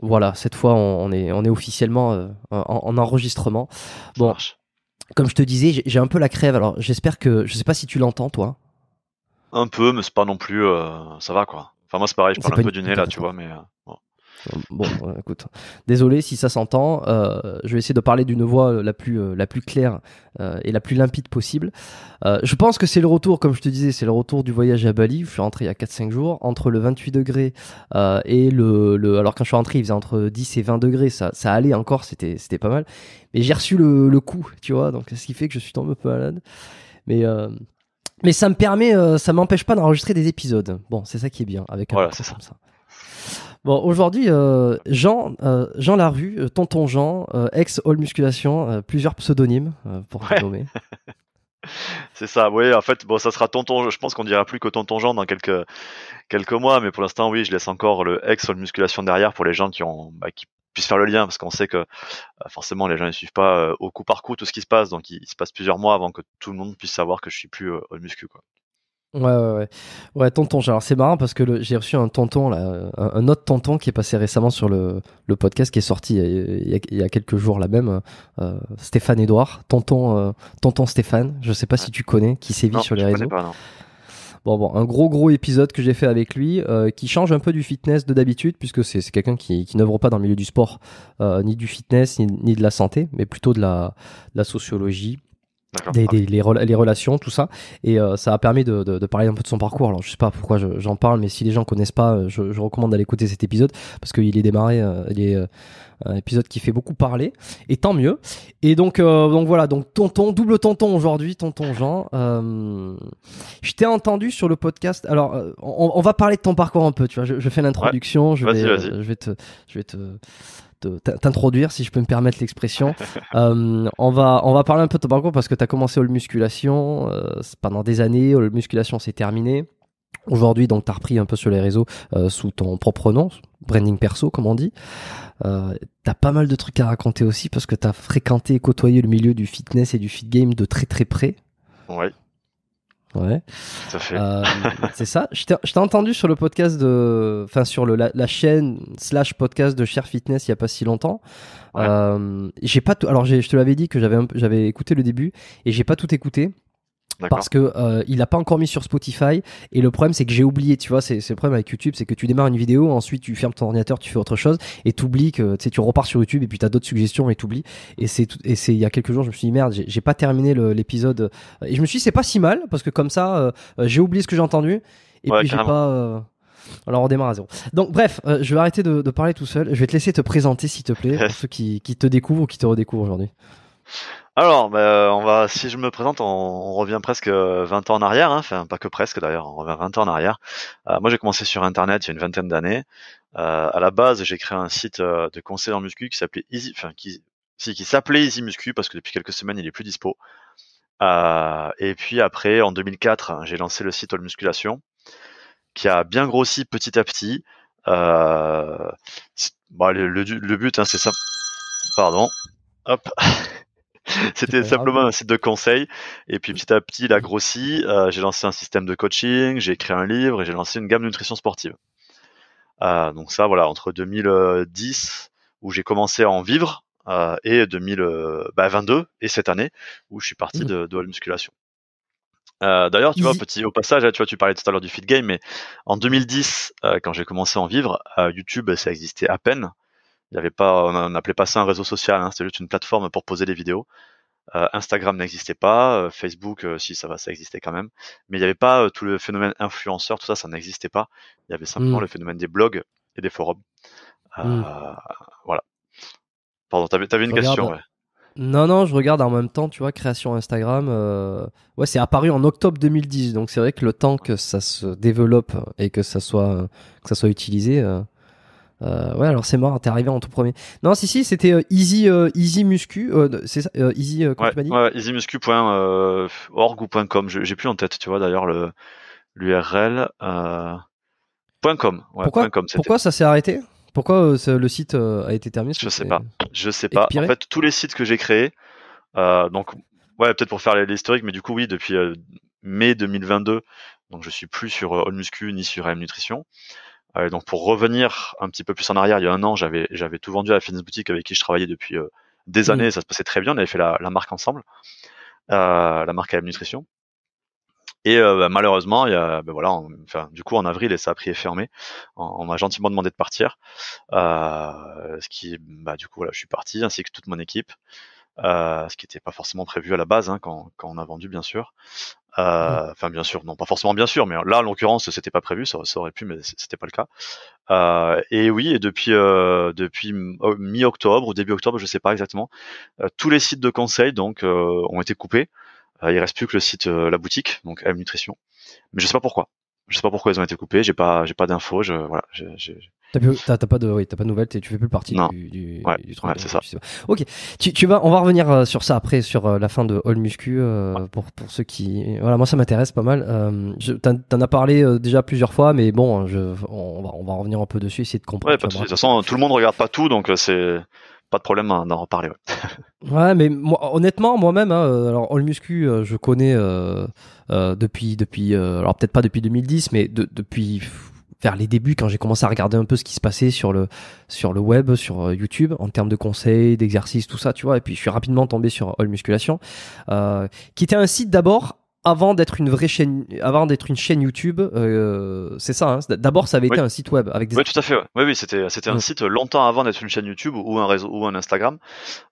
Voilà, cette fois, on, est, officiellement euh, en, enregistrement. Bon, comme je te disais, j'ai un peu la crève. Alors, j'espère que. Je sais pas si tu l'entends, toi. Un peu, mais c'est pas non plus. Euh, ça va, quoi. Enfin, moi, c'est pareil, je parle un peu du nez, là, tu vois, mais. Euh, Bon, euh, écoute, désolé si ça s'entend. Euh, je vais essayer de parler d'une voix euh, la plus, la plus claire et la plus limpide possible. je pense que c'est le retour, comme je te disais, c'est le retour du voyage à Bali. Je suis rentré il y a 4-5 jours, entre le 28 degrés et le, le, Alors, quand je suis rentré, il faisait entre 10 et 20 degrés. Ça, ça allait encore, c'était pas mal. Mais j'ai reçu le, coup, tu vois, donc ce qui fait que je suis tombé un peu malade. Mais. mais ça me permet, ça m'empêche pas d'enregistrer des épisodes. Bon, c'est ça qui est bien avec un voilà, comme ça. Bon, aujourd'hui, euh, Jean, euh, Jean Larue, euh, Tonton Jean, ex All Musculation, plusieurs pseudonymes pour ouais. nommer. C'est ça, oui, en fait, bon, ça sera Tonton, je pense qu'on dira plus que Tonton Jean dans quelques, quelques mois, mais pour l'instant, oui, je laisse encore le ex All Musculation derrière pour les gens qui ont, bah, qui puissent faire le lien, parce qu'on sait que forcément, les gens ne suivent pas au coup par coup tout ce qui se passe, donc il, se passe plusieurs mois avant que tout le monde puisse savoir que je suis plus All Muscu, quoi. Ouais, ouais, ouais. ouais tonton. Alors, c'est marrant parce que j'ai reçu un tonton, là, un, autre tonton qui est passé récemment sur le, podcast qui est sorti euh, il y a, quelques jours là même. Euh, Stéphane Edouard, tonton, euh, tonton Stéphane, je sais pas si tu connais, qui sévit sur les réseaux. Bon, bon, un gros gros épisode que j'ai fait avec lui, qui change un peu du fitness de d'habitude, puisque c'est quelqu'un qui, qui n'œuvre pas dans le milieu du sport, ni du fitness, ni, de la santé, mais plutôt de la, de la sociologie, ah. les, relations, tout ça. Et euh, ça a permis de, parler un peu de son parcours. Alors, je sais pas pourquoi j'en parle, mais si les gens connaissent pas, euh, je, recommande d'aller écouter cet épisode parce qu'il est démarré, euh, il est un épisode qui fait beaucoup parler. Et tant mieux. Et donc, donc voilà, donc tonton, double tonton aujourd'hui, tonton Jean. je t'ai entendu sur le podcast. Alors, on, va parler de ton parcours un peu. Tu vois, je, fais l'introduction. Je, vais, je vais te, je vais te euh, t'introduire, si je peux me permettre l'expression. Euh, on, va, on va parler un peu de ton parcours parce que tu as commencé au Musculation euh, pendant des années. au Musculation, c'est terminé. Aujourd'hui, donc, tu as repris un peu sur les réseaux sous ton propre nom, branding perso, comme on dit. Euh, as pas mal de trucs à raconter aussi parce que tu as fréquenté et côtoyé le milieu du fitness et du fit game de très très près. Ouais, Ouais. Euh, c'est ça. Je t'ai entendu sur le podcast de, enfin sur le, la, chaîne slash podcast de Cher Fitness il y a pas si longtemps. Euh, j'ai pas tout. Alors je te l'avais dit que j'avais j'avais écouté le début et j'ai pas tout écouté parce que euh, il l'a pas encore mis sur Spotify et le problème c'est que j'ai oublié tu vois c'est le problème avec YouTube c'est que tu démarres une vidéo ensuite tu fermes ton ordinateur tu fais autre chose et t'oublies que tu sais tu repars sur YouTube et puis t'as d'autres suggestions et oublies et c'est et c'est il y a quelques jours je me suis dit merde j'ai pas terminé l'épisode et je me suis dit c'est pas si mal parce que comme ça euh, euh, j'ai oublié ce que j'ai entendu et puis j'ai pas euh, Alors on démarre à zéro. Donc bref, je vais arrêter de, de, parler tout seul. Je vais te laisser te présenter s'il te plaît pour ceux qui, qui, te découvrent ou qui te redécouvrent aujourd'hui. Alors, bah, euh, on va, si je me présente, on, revient presque 20 euh, ans en arrière, hein, enfin pas que presque d'ailleurs, on revient 20 ans en arrière. Euh, moi, j'ai commencé sur Internet il y a une vingtaine d'années. à la base, j'ai créé un site de conseil en muscu qui s'appelait Easy, enfin qui, qui s'appelait Easy Muscu parce que depuis quelques semaines, il est plus dispo. et puis après, en 2004, hein, j'ai lancé le site All Musculation, qui a bien grossi petit à petit. le, but, hein, c'est ça. Pardon. Hop. C'était simplement un site de conseil. Et puis petit à petit, il a grossi. Euh, j'ai lancé un système de coaching, j'ai écrit un livre et j'ai lancé une gamme de nutrition sportive. Euh, donc ça, voilà, entre 2010 où j'ai commencé à en vivre euh, et 2022 bah, et cette année où je suis parti mmh. de, de la musculation. D'ailleurs, tu vois, petit au passage, tu vois, tu parlais tout à l'heure du feed game, mais en 2010, quand j'ai commencé à en vivre, YouTube, ça existait à peine avait pas, on n'appelait pas ça un réseau social, hein, c'était juste une plateforme pour poser des vidéos. Euh, Instagram n'existait pas, euh, Facebook, euh, si ça va, ça existait quand même, mais il n'y avait pas tout le phénomène influenceur, tout ça, ça n'existait pas. Il y avait simplement mmh. le phénomène des blogs et des forums. Mmh. Voilà. Pardon, t'avais, avais une question. Non, non, je regarde en même temps, tu vois, création Instagram. Ouais, c'est apparu en octobre 2010, donc c'est vrai que le temps que ça se développe et que ça soit, que ça soit utilisé, euh, ouais, alors c'est mort, hein, t'es arrivé en tout premier. Non, si, si, c'était euh, euh, easy, muscu, c'est ça, easy, comment dit easymuscu.org ou .com, j'ai plus en tête, tu vois, d'ailleurs, l'URL. .com, pourquoi, ça s'est arrêté Pourquoi le site a été terminé Je sais pas, je sais pas. en fait, tous les sites que j'ai créés, donc, ouais, peut-être pour faire l'historique, mais du coup, oui, depuis mai 2022, donc je suis plus sur Allmuscu ni sur M Nutrition. Euh, donc pour revenir un petit peu plus en arrière, il y a un an, j'avais j'avais tout vendu à la Fitness Boutique avec qui je travaillais depuis euh, des mmh. années, ça se passait très bien, on avait fait la, marque ensemble, euh, la marque à la nutrition. Et bah, malheureusement, il y ben voilà, du coup en avril et ça a pris et fermé. On, m'a gentiment demandé de partir, ce qui, bah, du coup voilà, je suis parti ainsi que toute mon équipe. ce qui n'était pas forcément prévu à la base hein, quand, quand, on a vendu bien sûr. Euh, enfin, bien sûr, non, pas forcément bien sûr, mais là, en l'occurrence, c'était pas prévu, ça, aurait pu, mais c'était pas le cas. Euh, et oui, et depuis euh, depuis oh, mi-octobre ou début octobre, je sais pas exactement, tous les sites de conseil donc ont été coupés. il reste plus que le site la boutique donc M Nutrition, mais je sais pas pourquoi. Je sais pas pourquoi ils ont été coupés. J'ai pas j'ai pas d'infos. Je voilà. T'as pas de, oui, pas de nouvelles, tu fais plus partie du, du, ouais, c'est ça. Ok, tu, tu, vas, on va revenir euh, sur ça après, sur euh, la fin de All Muscu euh, pour pour ceux qui, voilà, moi ça m'intéresse pas mal. Euh, T'en as parlé déjà plusieurs fois, mais bon, je, on va on va revenir un peu dessus, essayer de comprendre. Ouais, de, toute façon, tout le monde regarde pas tout, donc c'est pas de problème hein, d'en reparler. Ouais. mais moi, honnêtement, moi-même, hein, alors All Muscu, je connais depuis, depuis alors peut-être pas depuis 2010, mais depuis vers les débuts, quand j'ai commencé à regarder un peu ce qui se passait sur le, sur le web, sur euh, YouTube, en termes de conseils, d'exercices, tout ça, tu vois. Et puis, je suis rapidement tombé sur All Musculation, euh, qui était un site d'abord avant d'être une vraie chaîne, avant d'être une chaîne YouTube, euh, c'est ça. Hein. D'abord, ça avait été un site web avec Oui, tout à fait. Oui, oui, c'était c'était un site longtemps avant d'être une chaîne YouTube ou un réseau ou un Instagram.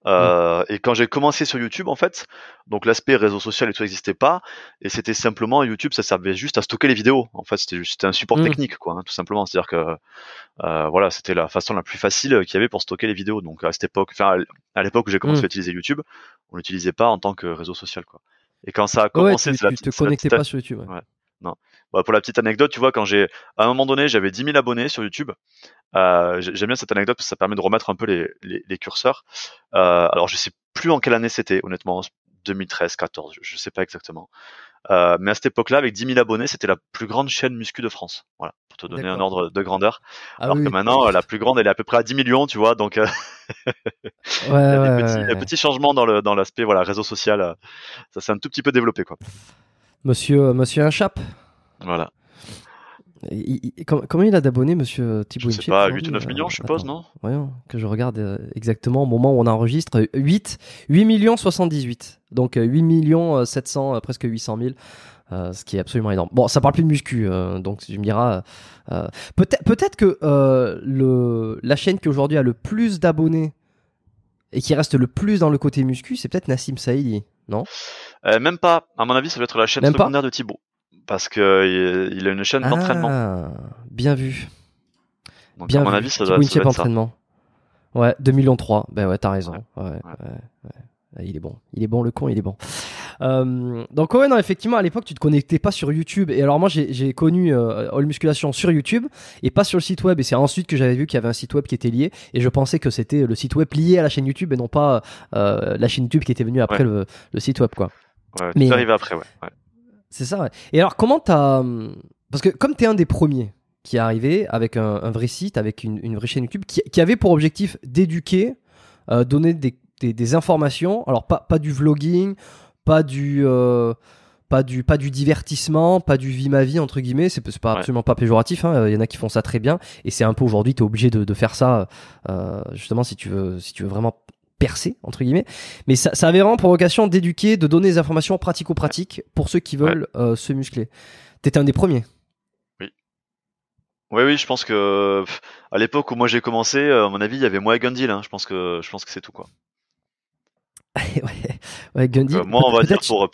Euh, et quand j'ai commencé sur YouTube, en fait, donc l'aspect réseau social et tout n'existait pas, et c'était simplement YouTube, ça servait juste à stocker les vidéos. En fait, c'était juste un support mmh. technique, quoi, hein, tout simplement. C'est-à-dire que euh, voilà, c'était la façon la plus facile qu'il y avait pour stocker les vidéos. Donc à cette époque, à l'époque où j'ai commencé mmh. à utiliser YouTube, on l'utilisait pas en tant que réseau social, quoi. Et quand ça a commencé, tu, te connectais pas sur YouTube. Non. Bah, pour la petite anecdote, tu vois, quand j'ai, à un moment donné, j'avais 10 000 abonnés sur YouTube. Euh, j'aime bien cette anecdote parce que ça permet de remettre un peu les, curseurs. Euh, alors, je sais plus en quelle année c'était, honnêtement, 2013, 14, je sais pas exactement. Euh, mais à cette époque-là, avec 10 000 abonnés, c'était la plus grande chaîne muscu de France. Voilà, pour te donner un ordre de grandeur. Ah Alors que maintenant, euh, la plus grande, elle est à peu près à 10 millions, tu vois. Donc, euh, il y a des petits, changements dans le dans l'aspect voilà réseau social. Ça s'est un tout petit peu développé, quoi. Monsieur Monsieur Voilà combien il a d'abonnés, monsieur Thibault Je sais pas, 8 ou 9 millions, je euh, suppose, non Oui, que je regarde euh, exactement au moment où on enregistre. 8, 8 millions 78. Donc 8 euh, millions 700, presque 800 000. ce qui est absolument énorme. Bon, ça parle plus de muscu, donc tu me diras. peut-être, peut que le, la chaîne qui aujourd'hui a le plus d'abonnés et qui reste le plus dans le côté muscu, c'est peut-être Nassim Saïdi, non Même pas. À mon avis, ça va être la chaîne secondaire de Thibault parce que il a une chaîne ah, d'entraînement. Bien vu. Donc, à mon avis, ça doit, être entraînement. Ouais, 2003. Ben ouais, t'as raison. Ouais. Ouais, Il est bon. Il est bon, le con, il est bon. Euh, donc ouais, non, effectivement, à l'époque, tu te connectais pas sur YouTube. Et alors moi, j'ai connu euh, All Musculation sur YouTube et pas sur le site web. Et c'est ensuite que j'avais vu qu'il y avait un site web qui était lié. Et je pensais que c'était le site web lié à la chaîne YouTube et non pas euh, la chaîne YouTube qui était venue après le, site web, quoi. Ouais, mais arrivé après, ouais. C'est ça. Et alors, comment t'as. Hum, parce que comme t'es un des premiers qui est arrivé avec un, vrai site, avec une, vraie chaîne YouTube, qui, avait pour objectif d'éduquer, euh, donner des, informations. Alors, pas, pas du vlogging, pas du. Euh, pas du, pas du divertissement, pas du vie ma vie entre guillemets, c'est pas absolument pas péjoratif, il hein, euh, y en a qui font ça très bien et c'est un peu aujourd'hui tu es obligé de, faire ça justement si tu veux si tu veux vraiment percer entre guillemets mais ça, avait vraiment pour vocation d'éduquer de donner des informations pratico-pratiques pour ceux qui veulent euh, se muscler t'étais un des premiers oui oui oui je pense que à l'époque où moi j'ai commencé euh, à mon avis il y avait moi et Gundil hein. je pense que je pense que c'est tout quoi ouais, ouais euh, moi on va dire pour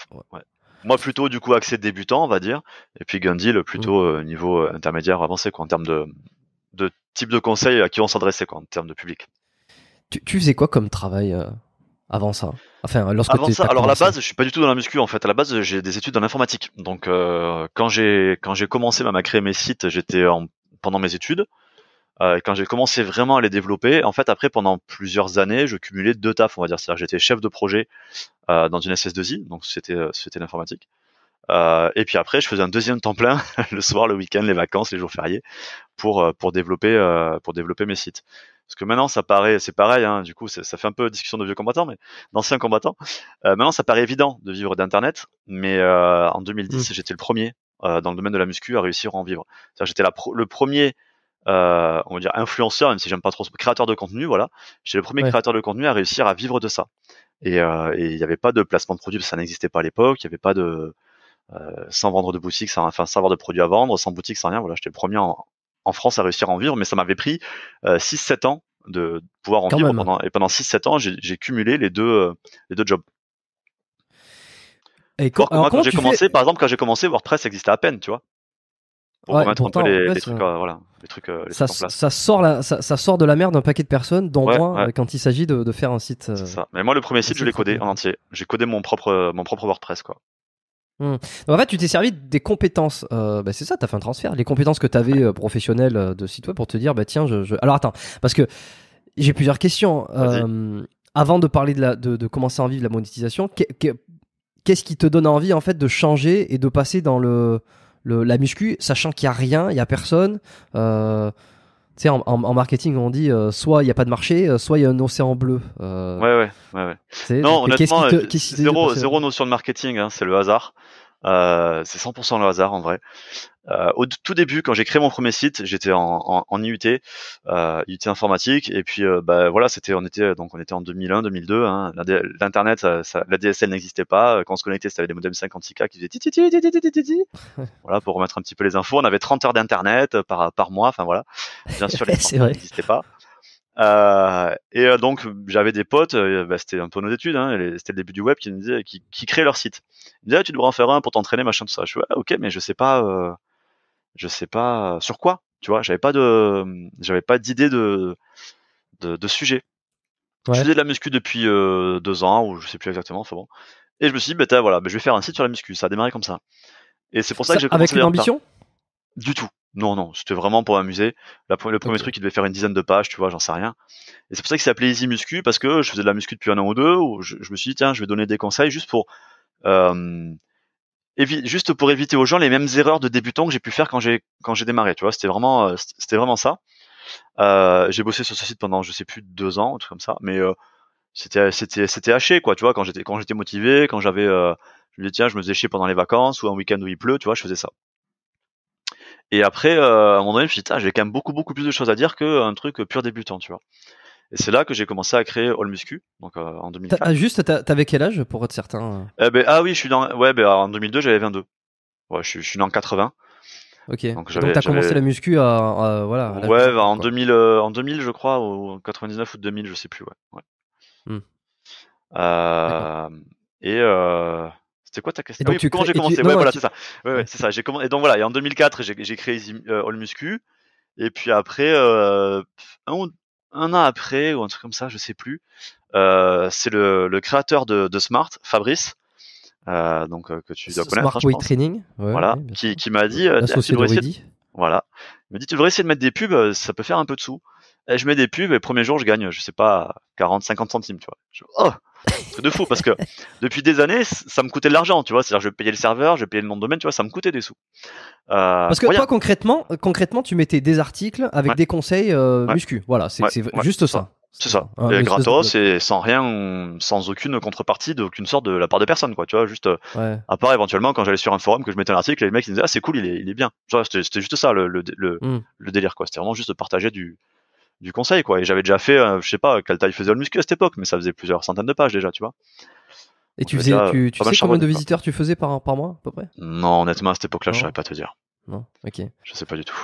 moi plutôt du coup accès débutant on va dire et puis Gundil plutôt mmh. niveau intermédiaire avancé en termes de de type de conseil à qui on s'adressait quoi en termes de public tu, faisais quoi comme travail euh, avant ça Enfin, avant ça, alors à la base, je suis pas du tout dans la muscu en fait. À la base, j'ai des études dans l'informatique. Donc euh, quand j'ai quand j'ai commencé même à créer mes sites, j'étais pendant mes études. Euh, quand j'ai commencé vraiment à les développer, en fait, après, pendant plusieurs années, je cumulais deux tafs, on va dire. C'est-à-dire, j'étais chef de projet dans une SS2I, donc c'était c'était l'informatique. et puis après, je faisais un deuxième temps plein le soir, le week-end, les vacances, les jours fériés, pour pour développer pour développer mes sites parce que maintenant ça paraît, c'est pareil, hein, du coup ça, fait un peu discussion de vieux combattants, mais d'anciens combattants. Euh, maintenant ça paraît évident de vivre d'Internet, mais euh, en 2010 mmh. j'étais le premier euh, dans le domaine de la muscu à réussir à en vivre. J'étais le premier, on va dire influenceur, même si j'aime pas trop, créateur de contenu, voilà. J'étais le premier créateur de contenu à réussir à vivre de ça. Et il n'y avait pas de placement de produits, ça n'existait pas à l'époque, il n'y avait pas de... sans vendre de boutique, sans, enfin sans avoir de produits à vendre, sans boutique, sans rien, voilà, j'étais le premier en, en France à réussir à en vivre, mais ça m'avait pris 6-7 euh, ans de pouvoir en vivre. Pendant, et pendant 6-7 ans, j'ai cumulé les deux, euh, les deux jobs. Et quand, quand j'ai commencé, par exemple, quand j'ai commencé, WordPress existait à peine, tu vois. Pour un les, trucs, euh, voilà, les trucs, ça, ça, sort la, ça, sort de la merde d'un paquet de personnes, dont moi, quand il s'agit de, faire un site. ça. Mais moi, le premier site, je l'ai codé en entier. J'ai codé mon propre, mon propre WordPress, quoi. Hmm. en fait, tu t'es servi des compétences. Euh, bah, c'est ça, tu as fait un transfert. Les compétences que tu avais euh, professionnelles euh, de site web pour te dire, bah, tiens, je, Alors attends, parce que j'ai plusieurs questions. avant de parler de, la, de, commencer à vivre la monétisation, qu'est-ce qui te donne envie en fait de changer et de passer dans le, le la muscu, sachant qu'il n'y a rien, il n'y a personne tu sais, en, marketing, on dit soit il n'y a pas de marché, soit il y a un océan bleu. ouais, ouais, ouais. Non, honnêtement, zéro, zéro, notion de marketing, hein, c'est le hasard. Euh, c'est 100% le hasard en vrai. Euh, au tout début, quand j'ai créé mon premier site, j'étais en, en, en, IUT, euh, IUT informatique, et puis euh, bah, voilà, c'était, on était donc on était en 2001, 2002. Hein, L'internet, la DSL n'existait pas. Euh, quand on se connectait, c'était avait des modems 56K qui faisaient voilà pour remettre un petit peu les infos. On avait 30 heures d'internet par par mois. Enfin voilà, bien sûr, les n'existaient pas. Euh, et euh, donc j'avais des potes, euh, bah, c'était un peu nos études, hein, c'était le début du web, qui me qui, qui créaient leur site. Ils me disaient ah, tu devrais en faire un pour t'entraîner, machin tout ça. Je suis ok, mais je sais pas, euh, je sais pas sur quoi, tu vois. J'avais pas de, j'avais pas d'idée de, de, de, sujet. Ouais. Je faisais de la muscu depuis deux ans ou je sais plus exactement, enfin bon. Et je me suis dit bah voilà, bah, je vais faire un site sur la muscu. Ça a démarré comme ça. Et c'est pour ça, que j'ai commencé avec une ambition. Du tout. Non, non, c'était vraiment pour m'amuser. Le premier truc, il devait faire une dizaine de pages, tu vois, j'en sais rien. Et c'est pour ça qu'il s'appelait Easy Muscu, parce que je faisais de la muscu depuis un an ou deux, où je, me suis dit, tiens, je vais donner des conseils juste pour, juste pour éviter aux gens les mêmes erreurs de débutants que j'ai pu faire quand j'ai, démarré, tu vois. C'était vraiment, euh, c'était vraiment ça. Euh, j'ai bossé sur ce site pendant, je sais plus, deux ans, un truc comme ça, mais euh, c'était, haché, quoi, tu vois, quand j'étais, quand j'étais motivé, quand j'avais, je me disais, tiens, je me faisais chier pendant les vacances ou un week-end où il pleut, tu vois, je faisais ça. Et après, euh, à un moment donné, je me suis dit, j'ai quand même beaucoup, beaucoup plus de choses à dire qu'un euh, truc pur débutant, tu vois. Et c'est là que j'ai commencé à créer All Muscu, donc euh, en 2004. Ah, juste, t'avais quel âge pour être certain eh ben, Ah oui, je suis dans... ouais, ben, en 2002, j'avais 22. Ouais, je, suis, je suis né 80. Ok. Donc, donc t'as commencé la muscu à, voilà. ouais, ben, en 2000, en 2000 je crois, ou 99 ou 2000, je sais plus. Ouais. ouais. Hmm. Euh, et euh, c'est quoi ta question ah oui, Quand j'ai commencé Ouais, voilà, c'est ça. Ouais, c'est ça. J'ai commencé. Et donc voilà. Et en 2004, j'ai créé euh, Allmuscu. Et puis après, euh, un, an après ou un truc comme ça, je sais plus. Euh, c'est le, créateur de, Smart, Fabrice. donc que tu dois connaître. Smart hein, Training. voilà. qui, m'a dit. de Voilà. Il m'a dit tu devrais essayer de mettre des pubs. Ça peut faire un peu de sous. Eh, je mets des pubs et le premier jour, je gagne, je sais pas, 40, 50 centimes, tu vois. Oh, c'est de fou parce que depuis des années, ça me coûtait de l'argent, tu vois. C'est-à-dire, je payais le serveur, je payais le nom de domaine, tu vois, ça me coûtait des sous. Euh, parce que toi, concrètement, euh, concrètement, tu mettais des articles avec des conseils euh, muscu. Voilà, c'est juste ça. C'est ça. Ah, et gratos et sans rien, sans aucune contrepartie d'aucune sorte de la part de personne, quoi. Tu vois, juste à part éventuellement quand j'allais sur un forum que je mettais un article les mecs ils disaient, me ah c'est cool, il est, il est bien. C'était juste ça le, mmh. le délire, quoi. C'était vraiment juste partager du, du conseil quoi. Et j'avais déjà fait, euh, je sais pas quelle taille faisait le muscu à cette époque, mais ça faisait plusieurs centaines de pages déjà, tu vois. Et tu faisais, tu, euh, sais combien de visiteurs tu faisais par, par mois à peu près Non, honnêtement à cette époque-là, je savais pas te dire. Non, ok. Je sais pas du tout.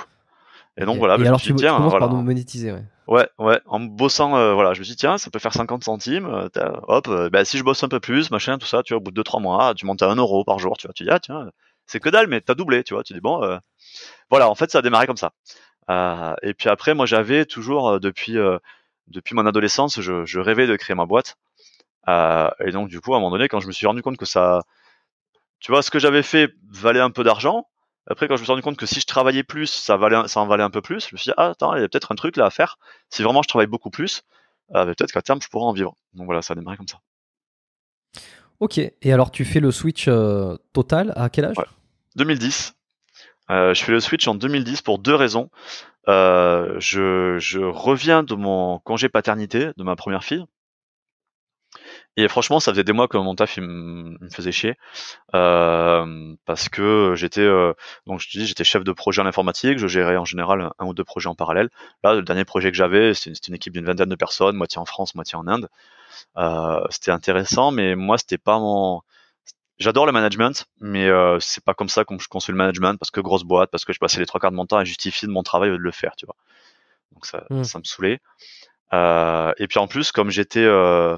Et donc voilà, bah, je me suis dit, tiens, voilà. monétiser, ouais. ouais. en bossant, euh, voilà, je me suis dit, tiens, ça peut faire 50 centimes, hop, bah, si je bosse un peu plus, machin, tout ça, tu vois, au bout de 2-3 mois, tu montes à 1 euro par jour, tu vois, tu dis, ah, tiens, c'est que dalle, mais as doublé, tu vois, tu dis, bon, voilà, en fait, ça a démarré comme ça. Euh, et puis après, moi, j'avais toujours euh, depuis euh, depuis mon adolescence, je, rêvais de créer ma boîte. et donc, du coup, à un moment donné, quand je me suis rendu compte que ça, tu vois, ce que j'avais fait valait un peu d'argent. Après, quand je me suis rendu compte que si je travaillais plus, ça, valait, ça en valait un peu plus, je me suis dit, ah, attends, il y a peut-être un truc là à faire. Si vraiment je travaille beaucoup plus, ben, peut-être qu'à terme, je pourrais en vivre. Donc voilà, ça a démarré comme ça. Ok, et alors tu fais le switch total à quel âge 2010. Euh, je fais le switch en 2010 pour deux raisons. Euh, je, reviens de mon congé paternité de ma première fille. Et franchement, ça faisait des mois que mon taf me faisait chier euh, parce que j'étais donc je te dis j'étais chef de projet en informatique, je gérais en général un ou deux projets en parallèle. Là, le dernier projet que j'avais, c'était une, équipe d'une vingtaine de personnes, moitié en France, moitié en Inde. c'était intéressant, mais moi, c'était pas mon J'adore le management, mais euh, c'est pas comme ça que je conçois le management parce que grosse boîte, parce que je passais les trois quarts de mon temps à justifier de mon travail de le faire, tu vois. Donc ça, mmh. ça me saoulait. Euh, et puis en plus, comme j'étais euh,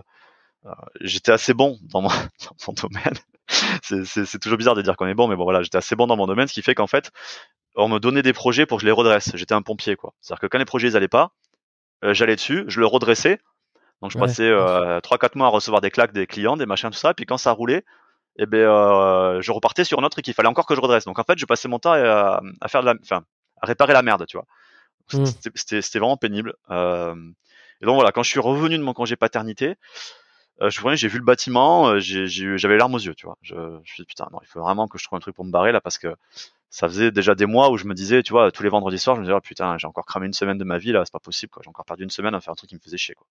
j'étais assez bon dans mon, dans domaine, c'est toujours bizarre de dire qu'on est bon, mais bon voilà, j'étais assez bon dans mon domaine, ce qui fait qu'en fait, on me donnait des projets pour que je les redresse. J'étais un pompier, quoi. C'est-à-dire que quand les projets ils allaient pas, j'allais dessus, je le redressais. Donc je passais trois quatre mois à recevoir des claques des clients, des machins tout ça. Puis quand ça roulait, et eh ben euh, je repartais sur un autre et qu'il fallait encore que je redresse. Donc en fait, je passais mon temps à, faire de la, enfin, à réparer la merde, tu vois. Mmh. C'était vraiment pénible. Euh, et donc voilà, quand je suis revenu de mon congé paternité, euh, je j'ai vu le bâtiment, j'avais larmes aux yeux, tu vois. Je, je me suis dit, putain, non, il faut vraiment que je trouve un truc pour me barrer là parce que ça faisait déjà des mois où je me disais, tu vois, tous les vendredis soirs, je me disais, oh, putain, j'ai encore cramé une semaine de ma vie là, c'est pas possible, quoi. J'ai encore perdu une semaine à faire un truc qui me faisait chier, quoi.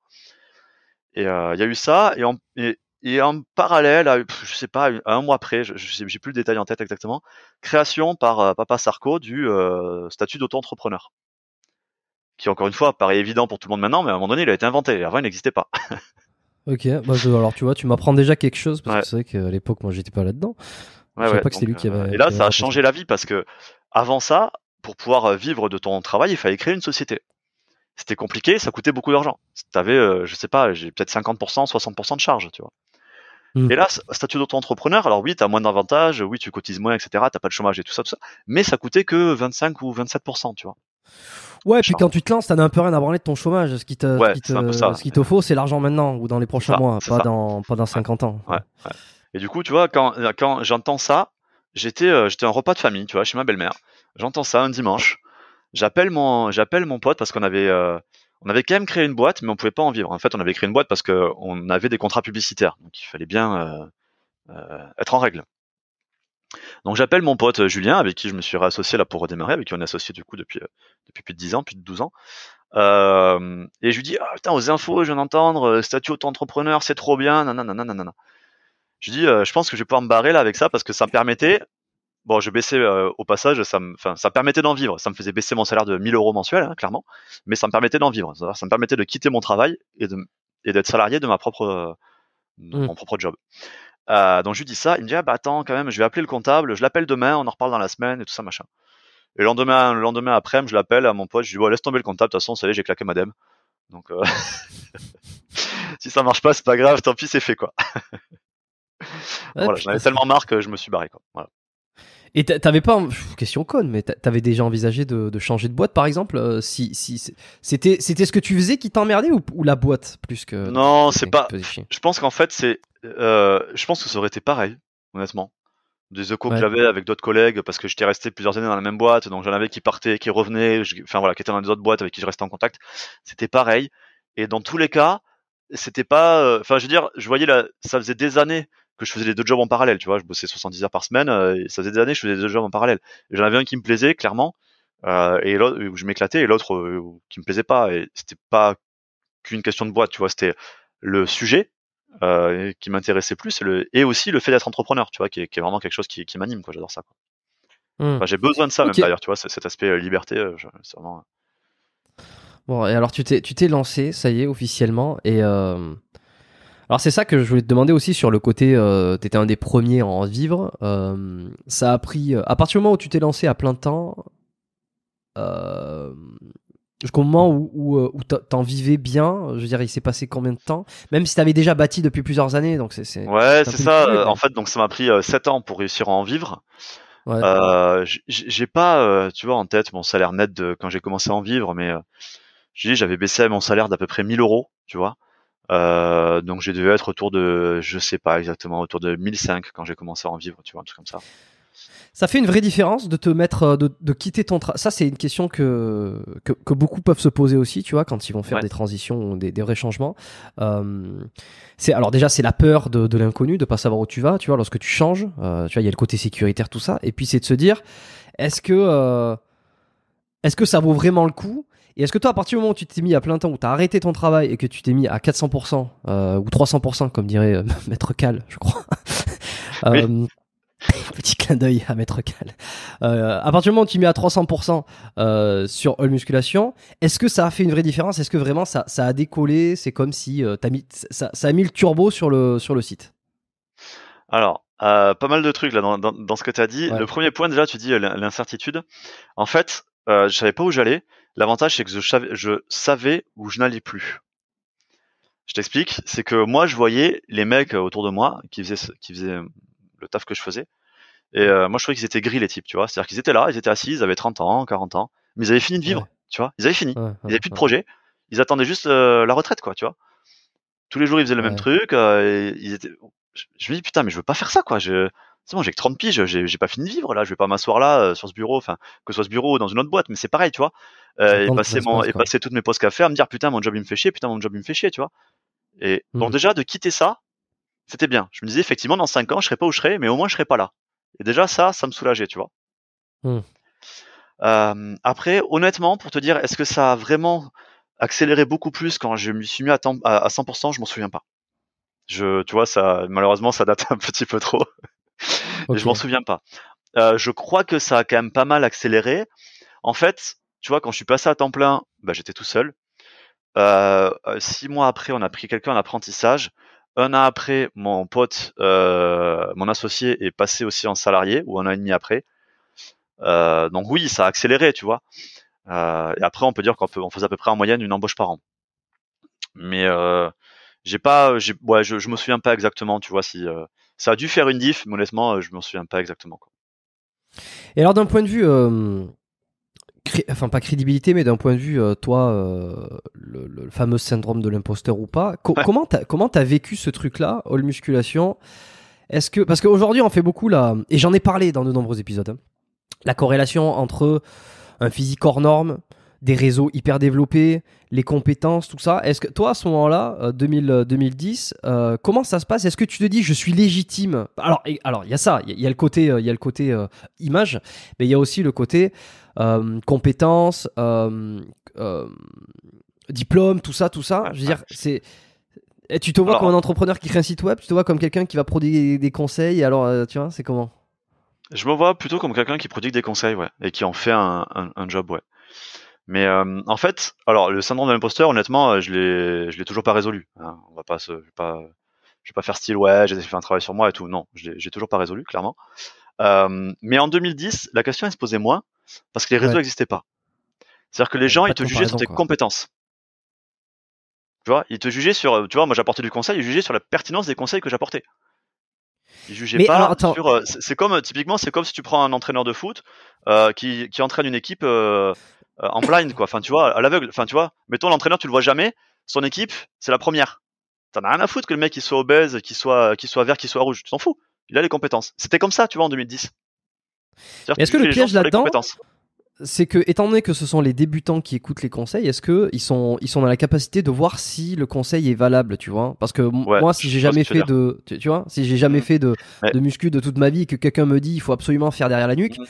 Et il y a eu ça, et et en parallèle, je sais pas, un mois après, j'ai plus le détail en tête exactement, création par euh, Papa Sarko du euh, statut d'auto-entrepreneur, qui encore une fois paraît évident pour tout le monde maintenant, mais à un moment donné, il a été inventé. Avant, il n'existait pas. ok, bah je, alors tu vois, tu m'apprends déjà quelque chose parce que c'est vrai qu'à l'époque, moi, j'étais pas là-dedans. Ouais, ouais, c'est qui euh, Et là, ça a changé la vie parce que avant ça, pour pouvoir vivre de ton travail, il fallait créer une société c'était compliqué, ça coûtait beaucoup d'argent. T'avais, je sais pas, j'ai peut-être 50%, 60% de charge, tu vois. Mm. Et là, statut d'auto-entrepreneur, alors oui, tu as moins d'avantages, oui, tu cotises moins, etc., t'as pas de chômage et tout ça, tout ça, mais ça coûtait que 25 ou 27%, tu vois. Ouais, puis quand tu te lances, n'as un peu rien à branler de ton chômage. Ce qui te, ce qu'il te faut, c'est l'argent maintenant ou dans les prochains mois, pas dans, pas 50 ans. Et du coup, tu vois, quand, quand j'entends ça, j'étais un euh, repas de famille, tu vois, chez ma belle-mère. J'entends ça un dimanche. J'appelle mon j'appelle mon pote parce qu'on avait euh, on avait quand même créé une boîte, mais on pouvait pas en vivre. En fait, on avait créé une boîte parce qu'on avait des contrats publicitaires, donc il fallait bien euh, euh, être en règle. Donc j'appelle mon pote euh, Julien, avec qui je me suis réassocié là pour redémarrer, avec qui on est associé du coup depuis, depuis plus de 10 ans, plus de 12 ans. et je lui dis, ah, putain, aux infos, je viens d'entendre, statut auto-entrepreneur, c'est trop bien, nanana, nanana. Je lui dis, je pense que je vais pouvoir me barrer là avec ça parce que ça me permettait Bon, je baissais euh, au passage, ça me, ça me permettait d'en vivre. Ça me faisait baisser mon salaire de 1000 euros mensuels, hein, clairement, mais ça me permettait d'en vivre. Ça, me permettait de quitter mon travail et d'être et salarié de ma propre, mmh. mon propre job. Euh, donc je lui dis ça, il me dit «Ah, bah attends quand même, je vais appeler le comptable, je l'appelle demain, on en reparle dans la semaine et tout ça machin. Et le lendemain, le lendemain après, je l'appelle à mon pote, je lui dis ouais, laisse tomber le comptable, de toute façon, vous savez, j'ai claqué madame. Donc euh, si ça marche pas, c'est pas grave, tant pis, c'est fait quoi. voilà, j'en avais tellement marre que je me suis barré quoi. Voilà. Et t'avais pas question conne, mais t'avais déjà envisagé de, changer de boîte par exemple euh, Si, si c'était c'était ce que tu faisais qui t'emmerdait ou, la boîte plus que non, c'est pas. Je pense qu'en fait c'est, euh, je pense que ça aurait été pareil, honnêtement. Des échos que j'avais avec d'autres collègues parce que j'étais resté plusieurs années dans la même boîte, donc j'en avais qui partaient, qui revenaient, enfin voilà, qui étaient dans les autres boîtes avec qui je restais en contact. C'était pareil. Et dans tous les cas, c'était pas, euh, enfin je veux dire, je voyais là, ça faisait des années que je faisais les deux jobs en parallèle, tu vois, je bossais 70 heures par semaine, euh, et ça faisait des années que je faisais les deux jobs en parallèle. J'en avais un qui me plaisait clairement, euh, et l'autre où je m'éclatais, et l'autre euh, qui me plaisait pas. Et c'était pas qu'une question de boîte, tu vois, c'était le sujet qui m'intéressait plus, et, aussi le fait d'être entrepreneur, tu vois, qui est, vraiment quelque chose qui, m'anime, quoi. J'adore ça. Mmh. j'ai besoin de ça même d'ailleurs, tu vois, cet aspect liberté, c'est vraiment. Bon, et alors tu t'es, tu t'es lancé, ça y est, officiellement, et alors c'est ça que je voulais te demander aussi sur le côté, euh, tu étais un des premiers à en vivre. Euh, ça a pris, euh, à partir du moment où tu t'es lancé à plein temps, jusqu'au moment où, tu en vivais bien, je veux dire, il s'est passé combien de temps Même si avais déjà bâti depuis plusieurs années, donc c'est... ouais, c'est ça. en fait, donc ça m'a pris 7 ans pour réussir à en vivre. j'ai pas, tu vois, en tête mon salaire net de, quand j'ai commencé à en vivre, mais j'avais baissé mon salaire d'à peu près 1000 euros, tu vois. Euh, donc j'ai devais être autour de, je sais pas exactement, autour de 1005 quand j'ai commencé à en vivre, tu vois, un truc comme ça. Ça fait une vraie différence de te mettre, euh, de, de quitter ton travail. Ça, c'est une question que, que, que, beaucoup peuvent se poser aussi, tu vois, quand ils vont faire des transitions des, des, vrais changements. Euh, c'est alors déjà, c'est la peur de, de l'inconnu, de pas savoir où tu vas, tu vois, lorsque tu changes. Euh, tu vois, il y a le côté sécuritaire, tout ça. Et puis, c'est de se dire, est-ce que, est-ce que ça vaut vraiment le coup et est-ce que toi, à partir du moment où tu t'es mis à plein temps, où tu as arrêté ton travail et que tu t'es mis à 400% euh, ou 300%, comme dirait euh, Maître Cal, je crois. Euh, petit clin d'œil à Maître Cal. à partir du moment où tu mis à 300% sur All Musculation, est-ce que ça a fait une vraie différence Est-ce que vraiment ça, ça a décollé C'est comme si as mis, ça, a mis le turbo sur le, sur le site Alors, pas mal de trucs là dans, dans, ce que tu as dit. Le premier point déjà, tu dis l'incertitude. En fait, euh, je savais pas où j'allais. L'avantage, c'est que je, savais où je n'allais plus. Je t'explique, c'est que moi, je voyais les mecs euh, autour de moi qui faisaient, faisaient euh, le taf que je faisais. Et euh, moi, je trouvais qu'ils étaient gris, les types, tu vois. C'est-à-dire qu'ils étaient là, ils étaient assis, ils avaient 30 ans, 40 ans, mais ils avaient fini de vivre, tu vois. Ils avaient fini. ils n'avaient plus de projet. Ils attendaient juste la retraite, quoi, tu vois. Tous les jours, ils faisaient le même truc. Je me dis, putain, mais je veux pas faire ça, quoi. Je... C'est bon, j'ai que 30 piges, j'ai pas fini de vivre, là. Je vais pas m'asseoir là, sur ce bureau, enfin, que ce soit ce bureau ou dans une autre boîte, mais c'est pareil, tu vois. Euh, et, passer et passer toutes mes pauses qu'à faire, me dire putain mon job il me fait chier, putain mon job il me fait chier, tu vois. Et bon mmh. déjà de quitter ça, c'était bien. Je me disais effectivement dans 5 ans je serais pas où je serai, mais au moins je serai pas là. Et déjà ça, ça me soulageait, tu vois. Mmh. après, honnêtement, pour te dire, est-ce que ça a vraiment accéléré beaucoup plus quand je me suis mis à, à 100%, je m'en souviens pas. Je, tu vois, ça, malheureusement, ça date un petit peu trop. Okay. je m'en souviens pas. Euh, je crois que ça a quand même pas mal accéléré. En fait, tu vois, quand je suis passé à temps plein, bah, j'étais tout seul. Euh, six mois après, on a pris quelqu'un en apprentissage. Un an après, mon pote, euh, mon associé est passé aussi en salarié, ou un an et demi après. Euh, donc oui, ça a accéléré, tu vois. et après, on peut dire qu'on on faisait à peu près en moyenne une embauche par an. Mais j'ai pas, ouais, je, je me souviens pas exactement, tu vois, si ça a dû faire une diff, mais honnêtement, je me souviens pas exactement. Et alors, d'un point de vue enfin pas crédibilité, mais d'un point de vue, euh, toi, euh, le, fameux syndrome de l'imposteur ou pas, comment t'as vécu ce truc-là, all musculation Est-ce que parce qu'aujourd'hui on fait beaucoup là, et j'en ai parlé dans de nombreux épisodes, hein, la corrélation entre un physique hors norme, des réseaux hyper développés, les compétences, tout ça. Est-ce que toi, à ce moment-là, 2000, euh, 2010, euh, euh, comment ça se passe Est-ce que tu te dis, je suis légitime Alors, alors, il y a ça, il y, a le côté, il y a le côté image, mais il y a aussi le côté compétences, diplôme, tout ça, tout ça. Je veux dire, c'est tu te vois comme un entrepreneur qui crée un site web, tu te vois comme quelqu'un qui va produire des conseils, alors tu vois, c'est comment Je me vois plutôt comme quelqu'un qui produit des conseils, ouais, et qui en fait un job, ouais. Mais euh, en fait, alors le syndrome de l'imposteur, honnêtement, euh, je l'ai, je l'ai toujours pas résolu. Hein. On va pas je ne pas, je vais pas faire style ouais, j'ai fait un travail sur moi et tout. Non, je l'ai, j'ai toujours pas résolu, clairement. Euh, mais en 2010, la question elle se posait moins parce que les réseaux n'existaient pas. C'est-à-dire que les gens ils te jugeaient sur tes compétences. Tu vois, ils te jugeaient sur, tu vois, moi j'apportais du conseil, ils jugeaient sur la pertinence des conseils que j'apportais. Ils jugeaient pas sur. C'est, comme typiquement, c'est comme si tu prends un entraîneur de foot qui, entraîne une équipe. Euh, en blind, quoi. Enfin, tu vois, à l'aveugle. Enfin, tu vois, mettons l'entraîneur, tu le vois jamais. Son équipe, c'est la première. T'en as rien à foutre que le mec il soit obèse, qu'il soit, soit vert, qu'il soit rouge. Tu t'en fous. Il a les compétences. C'était comme ça, tu vois, en 2010. Est-ce que, le piège là-dedans, c'est que, étant donné que ce sont les débutants qui écoutent les conseils, est-ce que ils sont, ils sont dans la capacité de voir si le conseil est valable, tu vois Parce que moi, si j'ai jamais fait de, tu, vois, si j'ai jamais mm. fait de, de muscu de toute ma vie, et que quelqu'un me dit, il faut absolument faire derrière la nuque. Mm.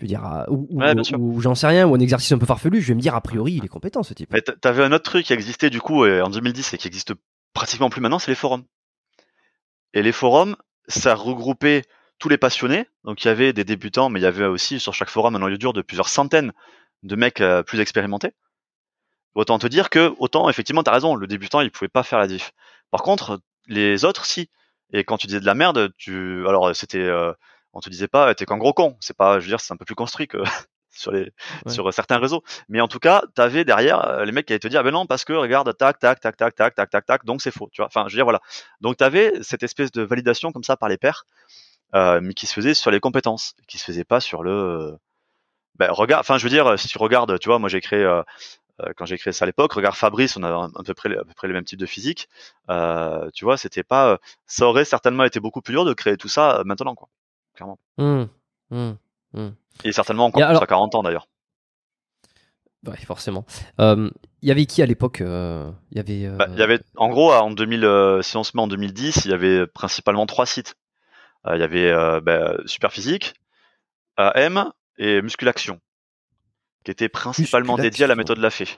Je dire, ou, j'en sais rien, ou un exercice un peu farfelu, je vais me dire a priori il est compétent ce type. tu t'avais un autre truc qui existait du coup euh, en 2010 et qui existe pratiquement plus maintenant, c'est les forums. Et les forums, ça regroupait tous les passionnés, donc il y avait des débutants, mais il y avait aussi sur chaque forum un noyau dur de plusieurs centaines de mecs euh, plus expérimentés. Autant te dire que, autant effectivement, t'as raison, le débutant il pouvait pas faire la diff. Par contre, les autres si. Et quand tu disais de la merde, tu, alors c'était euh, on te disait pas t'es qu'un gros con. C'est pas, je veux dire, c'est un peu plus construit que sur les sur euh, certains réseaux. Mais en tout cas, t'avais derrière euh, les mecs qui allaient te dire ah ben non parce que regarde tac tac tac tac tac tac tac tac donc c'est faux. Tu vois. Enfin, je veux dire voilà. Donc t'avais cette espèce de validation comme ça par les pairs, euh, mais qui se faisait sur les compétences, qui se faisait pas sur le ben, regarde. Enfin, je veux dire, si tu regardes, tu vois, moi j'ai créé quand j'ai créé ça à l'époque, regarde Fabrice, on avait à peu près, à peu près le même type de physique. tu vois, c'était pas, ça aurait certainement été beaucoup plus dur de créer tout ça maintenant, quoi. Mmh, mmh, mmh. Et certainement encore plus à 40 ans d'ailleurs. Ouais, forcément. Il y avait qui à l'époque euh, euh bah, Il y avait. en gros, en 2000, euh, si on se met en 2010, il y avait principalement trois sites. Il y avait bah, Superphysique, AM et Musculaction, qui étaient principalement dédiés à la méthode de la fée.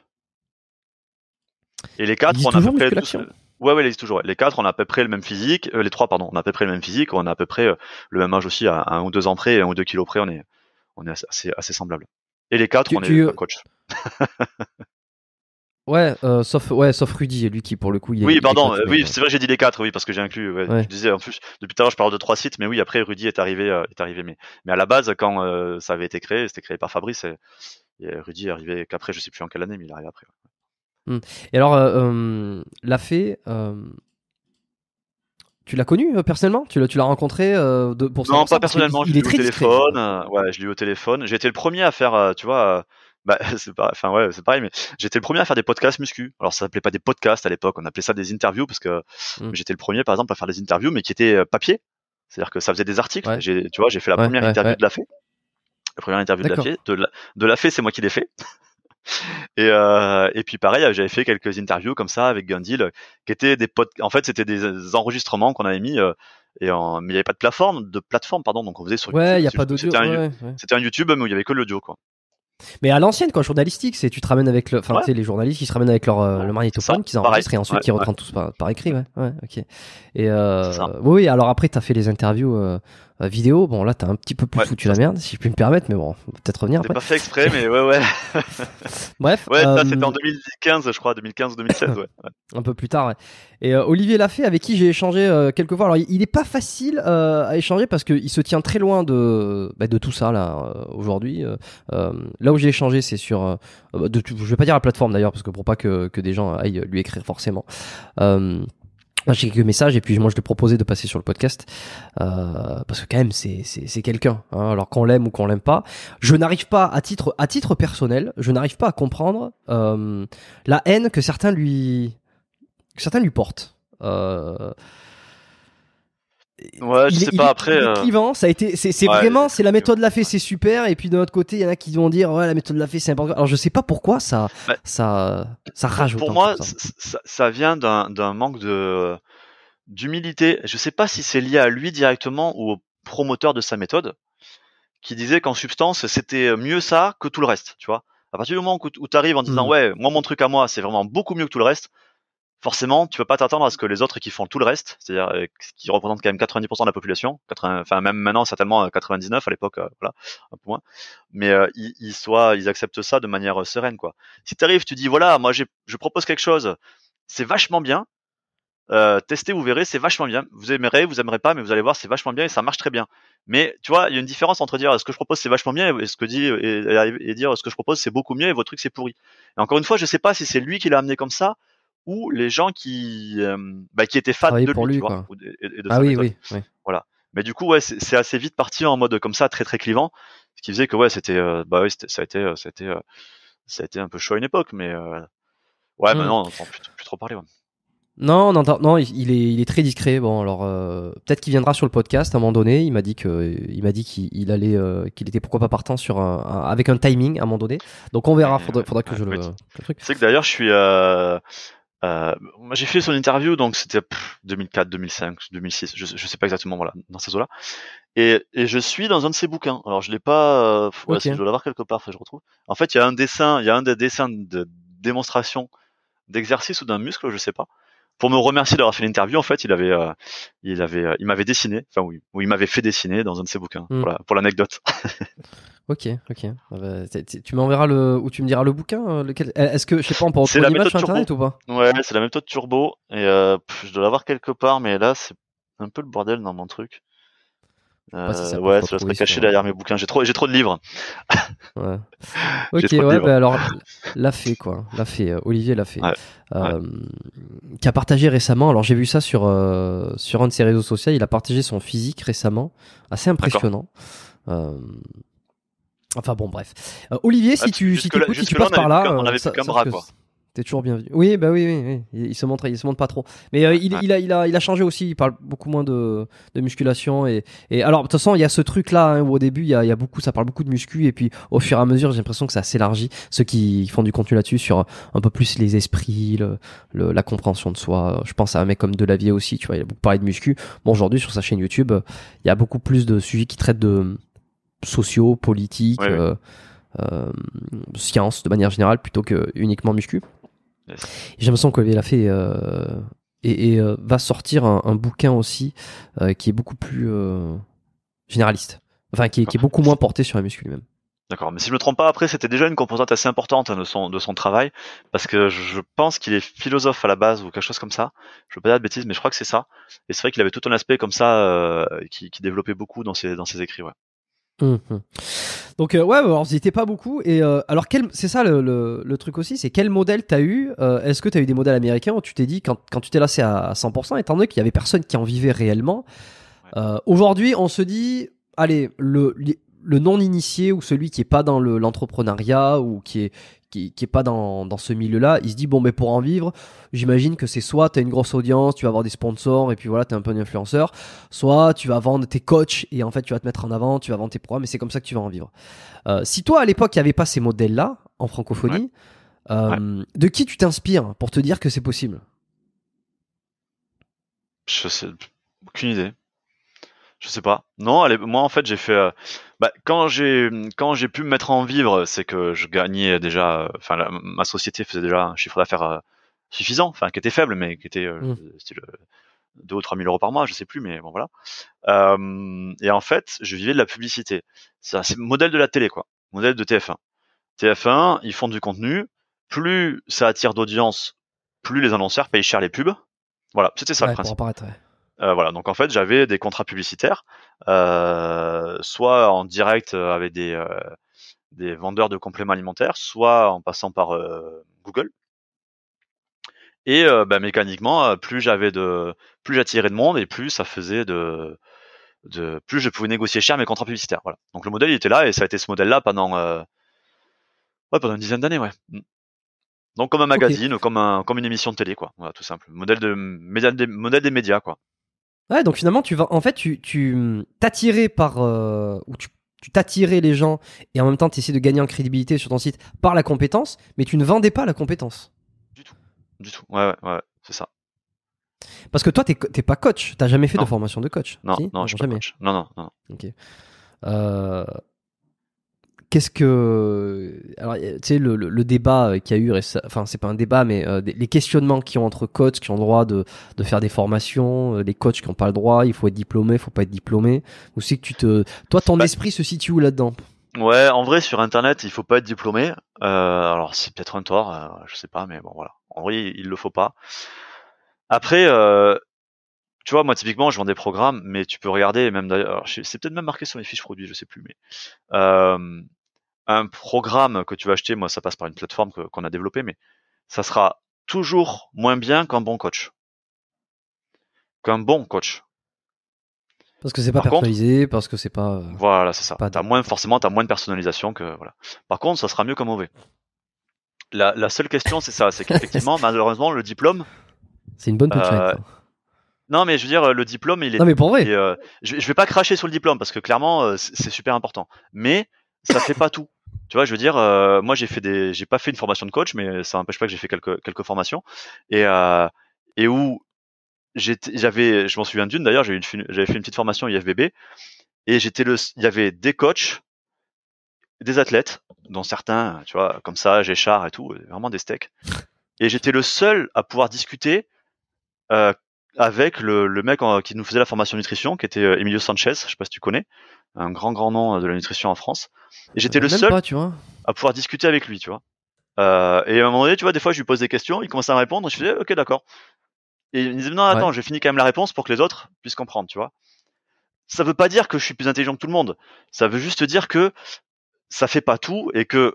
Et les quatre, on a à peu Ouais, ouais, il existe toujours. Les quatre, on a à peu près le même physique. Euh, les trois, pardon, on a à peu près le même physique. On a à peu près euh, le même âge aussi, à un ou deux ans près, un ou deux kilos près. On est, on est assez, assez, semblables. Et les quatre, on est euh, coach. ouais, sauf, ouais, sauf Rudy, lui qui, pour le coup, il Oui, pardon, oui, c'est vrai, j'ai dit les quatre, oui, parce que j'ai inclus. Je disais, en plus, depuis tout à l'heure, je parle de trois sites, mais oui, après, Rudy est arrivé. est arrivé mais, mais à la base, quand ça avait été créé, c'était créé par Fabrice. Et, Rudy est arrivé qu'après, je sais plus en quelle année, mais il est arrivé après. Mmh. Et alors, euh, euh, la fée, euh, tu l'as connu personnellement Tu l'as, tu rencontré de, pour Non, pas personnellement. je l'ai eu au téléphone. ouais, je téléphone. J'ai été le premier à faire, tu vois. Bah, c'est enfin c'est pareil, mais j'étais le premier à faire des podcasts muscu. Alors ça s'appelait pas des podcasts à l'époque, on appelait ça des interviews parce que mmh. j'étais le premier par exemple à faire des interviews, mais qui étaient papier. C'est-à-dire que ça faisait des articles. J'ai, tu vois, j'ai fait la première interview de la fée. La première interview de la de la fée, c'est moi qui l'ai fait. Et, euh, et puis pareil, j'avais fait quelques interviews comme ça avec Gundil, euh, qui étaient des potes. En fait, c'était des euh, enregistrements qu'on avait mis. et mais il n'y avait pas de plateforme, de plateforme pardon, donc on faisait sur. Ouais, il y a pas C'était un, YouTube, mais où il y avait que l'audio, quoi. Mais à l'ancienne, quoi, journalistique, c'est tu te ramènes avec le, enfin, les journalistes qui se ramènent avec leur le magnétophone qu'ils enregistrent et ensuite qui reprennent tous par, par, écrit, ouais, ok. Et oui, alors après, tu as fait les interviews euh, vidéo. Bon, là, t'as un petit peu plus foutu la merde, si je puis me permettre, mais bon, peut-être revenir. C'est pas fait exprès, mais ouais, ouais. Bref. Ouais, ça, euh, c'était en 2015, je crois, 2015-2016, ouais. Un peu plus tard, ouais. Et euh, Olivier fait avec qui j'ai échangé euh, quelques fois. Alors, il n'est pas facile euh, à échanger parce qu'il se tient très loin de, bah, de tout ça, là, aujourd'hui. là où j'ai échangé, c'est sur. Bah, de, je vais pas dire la plateforme d'ailleurs, parce que pour pas que, que des gens aillent lui écrire forcément j'ai quelques messages et puis moi je lui proposais de passer sur le podcast euh, parce que quand même c'est c'est quelqu'un hein. alors qu'on l'aime ou qu'on l'aime pas je n'arrive pas à titre à titre personnel je n'arrive pas à comprendre euh, la haine que certains lui que certains lui portent euh, je il, sais pas euh, ça a été, c'est vraiment, c'est la méthode la fée, c'est super. Et puis de notre côté, il y en a qui vont dire, ouais, la méthode la fée, c'est important. Alors je sais pas pourquoi ça, bah, ça, ça Pour moi, ça. vient d'un manque de d'humilité. Je sais pas si c'est lié à lui directement ou au promoteur de sa méthode, qui disait qu'en substance, c'était mieux ça que tout le reste, tu vois. À partir du moment où tu arrives en disant, hmm. ouais, moi mon truc à moi, c'est vraiment beaucoup mieux que tout le reste forcément, tu peux pas t'attendre à ce que les autres qui font tout le reste, c'est-à-dire euh, qui représentent quand même 90% de la population, enfin même maintenant certainement 99 euh, à l'époque, euh, voilà, un peu moins, mais ils, soient, ils acceptent ça de manière sereine quoi. Si tu arrives, tu dis voilà, moi je propose quelque chose, c'est vachement bien, testez, vous verrez, c'est vachement bien. Vous aimerez, vous aimerez pas, mais vous allez voir, c'est vachement bien et ça marche très bien. Mais tu vois, il y a une différence entre dire ce que je propose c'est vachement bien et ce que dit dire ce que je propose c'est beaucoup mieux et votre truc c'est pourri. Et encore une fois, je sais pas si c'est lui qui l'a amené comme ça ou les gens qui, euh, bah, qui étaient fans de lui, Tu vois, de ah oui, oui, Voilà. Mais du coup, ouais, c'est assez vite parti en mode comme ça, très très clivant, ce qui faisait que ouais, c'était, euh, bah ça a été, euh, ça a été, ça a été un peu chaud à une époque, mais ouais, maintenant mmh. on plus, trop parler. Non, non, il est, il est très discret. Bon, alors peut-être qu'il viendra sur le podcast à un moment donné. Il m'a dit que, il m'a dit qu'il allait, qu'il était pourquoi pas partant sur avec un timing à un moment donné. Donc on verra. Faudra, faudra que je le... le. C'est que d'ailleurs, je suis, euh, moi, j'ai fait son interview, donc c'était 2004, 2005, 2006, je, sais pas exactement, voilà, dans ces eaux-là. Et, et, je suis dans un de ses bouquins. Alors, je l'ai pas, euh, je dois l'avoir quelque part, je retrouve. En fait, il y a un dessin, il y a un des dessins de démonstration d'exercice ou d'un muscle, je sais pas, pour me remercier d'avoir fait l'interview, en fait, il avait, euh, il avait, euh, il m'avait dessiné, enfin oui, ou il m'avait fait dessiner dans un de ses bouquins, hmm. pour l'anecdote. ok, ok. Ah bah, tu m'enverras le, ou tu me diras le bouquin. Euh, lequel... Est-ce que je sais pas, on peut retrouver l'image sur internet ou pas Ouais, c'est la méthode Turbo et euh, je dois l'avoir quelque part, mais là c'est un peu le bordel dans mon truc. Euh, ouais, ça serait caché hein. derrière mes bouquins. J'ai trop, j'ai trop de livres. ouais. Ok, ouais, bah, alors l'a fait quoi, l'a fait. Euh, Olivier l'a fait. Euh, qui a partagé récemment. Alors j'ai vu ça sur sur un de ses réseaux sociaux. Il a partagé son physique récemment, assez impressionnant. Enfin bon, bref. Olivier, si ah, tu si tu, là, passes par là, on avait ça, plus qu'un bras quoi. T'es toujours bienvenu. Oui, bah oui, oui, Il, se montre, il se montre pas trop. Mais euh, il, a, il, a, il a changé aussi. Il parle beaucoup moins de, musculation et, alors de toute façon il y a ce truc là hein, où au début il y, beaucoup, ça parle beaucoup de muscu et puis au fur et à mesure j'ai l'impression que ça s'élargit. Ceux qui font du contenu là-dessus sur euh, un peu plus les esprits, la compréhension de soi. Euh, je pense à un mec comme Delavier aussi. Tu vois, il a beaucoup parlé de muscu. Bon aujourd'hui sur sa chaîne YouTube, il y a beaucoup plus de sujets qui traitent de sociaux, politiques, sciences de manière générale plutôt que uniquement muscu. J'ai l'impression qu'il a fait et, va sortir un, bouquin aussi euh, qui est beaucoup plus euh, généraliste, enfin qui est, ah. beaucoup moins porté sur la muscu lui-même. D'accord, mais si je ne me trompe pas, après c'était déjà une composante assez importante hein, de, son, de son travail, parce que je pense qu'il est philosophe à la base ou quelque chose comme ça. Je ne veux pas dire de bêtises, mais je crois que c'est ça. Et c'est vrai qu'il avait tout un aspect comme ça euh, qui, qui, développait beaucoup dans ses, dans ses écrits. Ouais. Mmh donc euh, ouais, alors c'était pas beaucoup. Et euh, alors quel, c'est ça le, le, le, truc aussi, c'est quel modèle t'as eu euh, Est-ce que t'as eu des modèles américains où tu t'es dit quand, quand tu t'es lancé à 100%, étant donné qu'il y avait personne qui en vivait réellement Aujourd'hui, on se dit, allez, le, le non initié ou celui qui est pas dans l'entrepreneuriat ou qui est qui, n'est est pas dans, ce milieu-là, il se dit bon, mais pour en vivre, j'imagine que c'est soit tu as une grosse audience, tu vas avoir des sponsors et puis voilà, tu es un peu un influenceur, soit tu vas vendre tes coachs et en fait tu vas te mettre en avant, tu vas vendre tes programmes et c'est comme ça que tu vas en vivre. Euh, si toi à l'époque il n'y avait pas ces modèles-là en francophonie, euh, de qui tu t'inspires pour te dire que c'est possible Je sais, aucune idée. Je sais pas. Non, moi en fait j'ai fait. Euh, bah, quand j'ai quand j'ai pu me mettre en vivre, c'est que je gagnais déjà. Enfin, ma société faisait déjà un chiffre d'affaires euh, suffisant, enfin qui était faible, mais qui était euh, mmh. 2 euh, ou 3 000 euros par mois, je sais plus, mais bon voilà. Euh, et en fait, je vivais de la publicité. C'est le modèle de la télé, quoi. Modèle de TF1. TF1, ils font du contenu. Plus ça attire d'audience, plus les annonceurs payent cher les pubs. Voilà, c'était ça le principe. Euh, voilà, donc en fait j'avais des contrats publicitaires, euh, soit en direct euh, avec des, vendeurs de compléments alimentaires, soit en passant par Google. Et bah, mécaniquement, plus j'avais de, plus j'attirais de monde et plus ça faisait de, de, plus je pouvais négocier cher mes contrats publicitaires. Donc le modèle était là et ça a été ce modèle-là pendant, pendant une dizaine d'années, ouais. Mmh. Donc comme un magazine, ou comme comme une émission de télé, quoi. tout simple. Modèle de, modèle des médias, quoi. Ouais, donc finalement, tu vas, en fait, tu, tu t'attirais par, euh, tu, tu t'attirais les gens et en même temps, tu essaies de gagner en crédibilité sur ton site par la compétence, mais tu ne vendais pas la compétence. Du tout, du tout. Ouais, ouais, ouais c'est ça. Parce que toi, t'es, t'es pas coach, t'as jamais fait de formation de coach. Non, non, je suis Pas coach. Non, non, non. Ok. Euh, Qu'est-ce que. Alors, tu sais, le, débat euh, qu'il y a eu, enfin, c'est pas un débat, mais euh, les questionnements qui ont entre coachs qui ont le droit de, faire des formations, les euh, coachs qui n'ont pas le droit, il faut être diplômé, il faut pas être diplômé. Ou c'est que tu te. Toi, ton esprit se situe où là-dedans Ouais, en vrai, sur Internet, il faut pas être diplômé. alors, c'est peut-être un tort, je sais pas, mais bon, voilà. En vrai, il, le faut pas. Après, tu vois, moi typiquement, je vends des programmes, mais tu peux regarder, même d'ailleurs, c'est peut-être même marqué sur mes fiches produits, je sais plus, mais un programme que tu vas acheter, moi ça passe par une plateforme qu'on a développée, mais ça sera toujours moins bien qu'un bon coach. Qu'un bon coach. Parce que c'est pas personnalisé, parce que c'est pas. Euh, voilà, c'est ça. Pas as moins, forcément, tu as moins de personnalisation que. Voilà. Par contre, ça sera mieux qu'un mauvais. La, la, seule question, c'est ça, c'est qu'effectivement, malheureusement, le diplôme. C'est une bonne euh, question non, mais je veux dire, le diplôme, il est. Non, mais pour vrai. Euh, je, vais pas cracher sur le diplôme parce que clairement, c'est super important. Mais ça fait pas tout. Tu vois, je veux dire, euh, moi j'ai fait des, j'ai pas fait une formation de coach, mais ça n'empêche pas que j'ai fait quelques quelques formations et euh, et où j'avais, je m'en souviens d'une d'ailleurs, j'avais fait une petite formation IFBB et j'étais le, il y avait des coachs, des athlètes, dont certains, tu vois, comme ça, Géchard et tout, vraiment des steaks. Et j'étais le seul à pouvoir discuter euh, avec le, le mec qui nous faisait la formation nutrition, qui était euh, Emilio Sanchez, je sais pas si tu connais, un grand grand nom euh, de la nutrition en France. Et j'étais le seul à pouvoir discuter avec lui, tu vois. Euh, et à un moment donné, tu vois, des fois, je lui pose des questions, il commence à me répondre, je faisais, ok, d'accord. Et il me disait, non, attends, j'ai fini quand même la réponse pour que les autres puissent comprendre, tu vois. Ça veut pas dire que je suis plus intelligent que tout le monde. Ça veut juste dire que ça fait pas tout et que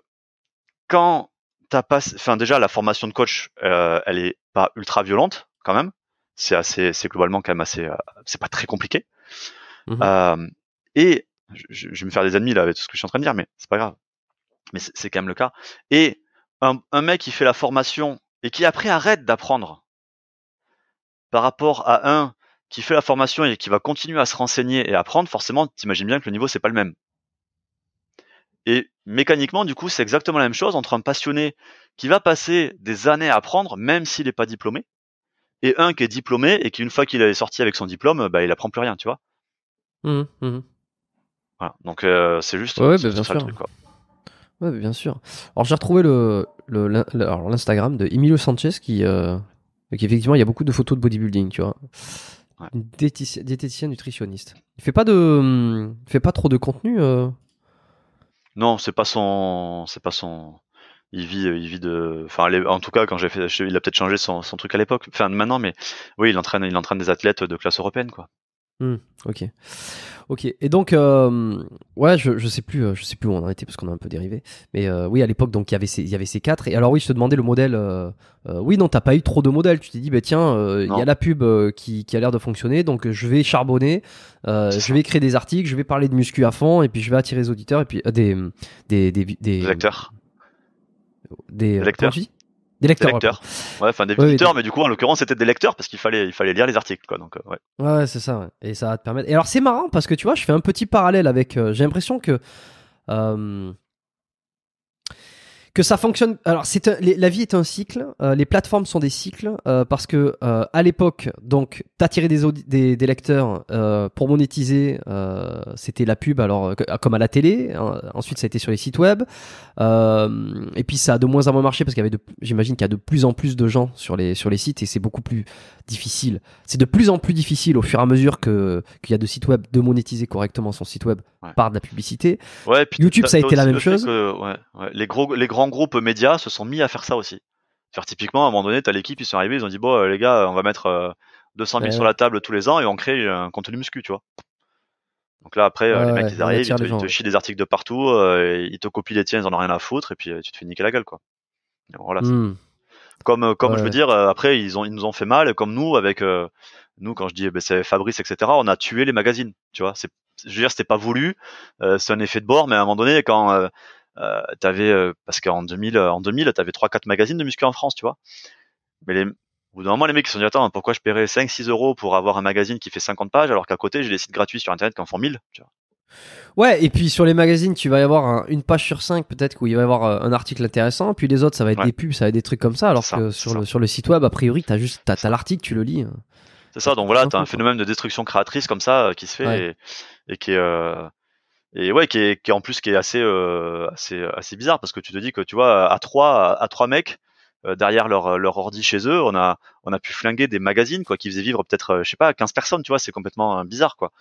quand t'as pas, enfin, déjà, la formation de coach, euh, elle est pas ultra violente, quand même c'est assez, c'est globalement quand même assez, euh, c'est pas très compliqué. Mmh et je, vais me faire des ennemis là avec tout ce que je suis en train de dire, mais c'est pas grave. Mais c'est quand même le cas. Et un, mec qui fait la formation et qui après arrête d'apprendre par rapport à un qui fait la formation et qui va continuer à se renseigner et apprendre, forcément, t'imagines bien que le niveau c'est pas le même. Et mécaniquement, du coup, c'est exactement la même chose entre un passionné qui va passer des années à apprendre, même s'il n'est pas diplômé, et un qui est diplômé et qui une fois qu'il est sorti avec son diplôme, bah il apprend plus rien, tu vois. Mmh, mmh. Donc euh, c'est juste. Ouais, bien sûr. bien sûr. Alors j'ai retrouvé le l'Instagram de Emilio Sanchez euh, qui effectivement il y a beaucoup de photos de bodybuilding, tu vois. Ouais. nutritionniste. Il fait pas de, fait pas trop de contenu. Euh non, c'est pas son, c'est pas son, il vit, euh, il vit de, enfin, en tout cas, quand j'ai fait, il a peut-être changé son, truc à l'époque, enfin, maintenant, mais oui, il entraîne, il entraîne des athlètes de classe européenne, quoi. Hmm, ok, ok. Et donc, euh, ouais, je, je sais plus, euh, je sais plus où on en était parce qu'on a un peu dérivé. Mais oui, à l'époque, donc il y avait ces, il y avait ces quatre. Et alors oui, je te demandais le modèle. oui, non, t'as pas eu trop de modèles. Tu t'es dit, bah tiens, il y a la pub qui, a l'air de fonctionner, donc je vais charbonner, je vais créer des articles, je vais parler de muscu à fond, et puis je vais attirer les auditeurs et puis des, des, des, des, acteurs. Euh, des, lecteurs. Des lecteurs. Des lecteurs. Ouais, enfin des visiteurs, mais du coup, en l'occurrence, c'était des lecteurs parce qu'il fallait, il fallait lire les articles, quoi. Donc, euh, ouais. c'est ça. Et ça va te permettre. Et alors, c'est marrant parce que tu vois, je fais un petit parallèle avec. Euh, j'ai l'impression que que ça fonctionne. Alors, c'est la vie est un cycle. Euh, les plateformes sont des cycles euh, parce que euh, à l'époque, donc, t'attirais des, des, lecteurs pour monétiser. C'était la pub, alors comme à la télé. Hein, ensuite, ça a été sur les sites web. et puis, ça a de moins en moins marché parce qu'il y avait, j'imagine, qu'il y a de plus en plus de gens sur les sur les sites et c'est beaucoup plus difficile. C'est de plus en plus difficile au fur et à mesure que qu'il y a de sites web de monétiser correctement son site web par de la publicité. Ouais, puis YouTube, ça a été la même chose. les gros les grands groupes médias se sont mis à faire ça aussi. Faire typiquement, à un moment donné, t'as l'équipe, ils sont arrivés, ils ont dit bon euh, les gars, on va mettre 200 euh, 000 ben sur la table tous les ans et on crée euh, un contenu muscu, tu vois. Donc là après, les mecs ils arrivent, ils te, chient des articles de partout, ils te copient les tiens, ils en ont rien à foutre et puis tu te fais niquer la gueule quoi. voilà. Mmh. Comme comme je veux dire, après ils ont ils nous ont fait mal, comme nous avec nous quand je dis eh ben, c'est Fabrice etc, on a tué les magazines, tu vois. je veux dire, c'était pas voulu, c'est un effet de bord, mais à un moment donné, quand euh, euh, parce qu'en 2000 euh, en 2000 t'avais trois quatre magazines de muscu en France tu vois mais les au bout d'un moment les mecs ils se sont dit attends pourquoi je paierais 5 6 euros pour avoir un magazine qui fait 50 pages alors qu'à côté j'ai des sites gratuits sur internet qui en font 1000 tu vois Ouais, et puis sur les magazines, tu vas y avoir une page sur 5 peut-être où il va y avoir euh, un article intéressant, puis les autres, ça va être des pubs, ça va être des trucs comme ça, alors que sur le, sur le site web, a priori, tu as juste t'as, l'article, tu le lis. Hein. C'est ça, donc voilà, tu un phénomène de destruction créatrice comme ça qui se fait et, qui est et ouais qui est, en plus qui est euh, assez assez bizarre parce que tu te dis que tu vois à trois à trois mecs euh, derrière leur euh, leur ordi chez eux on a on a pu flinguer des magazines quoi qui faisaient vivre peut-être je sais pas 15 personnes tu vois c'est complètement bizarre quoi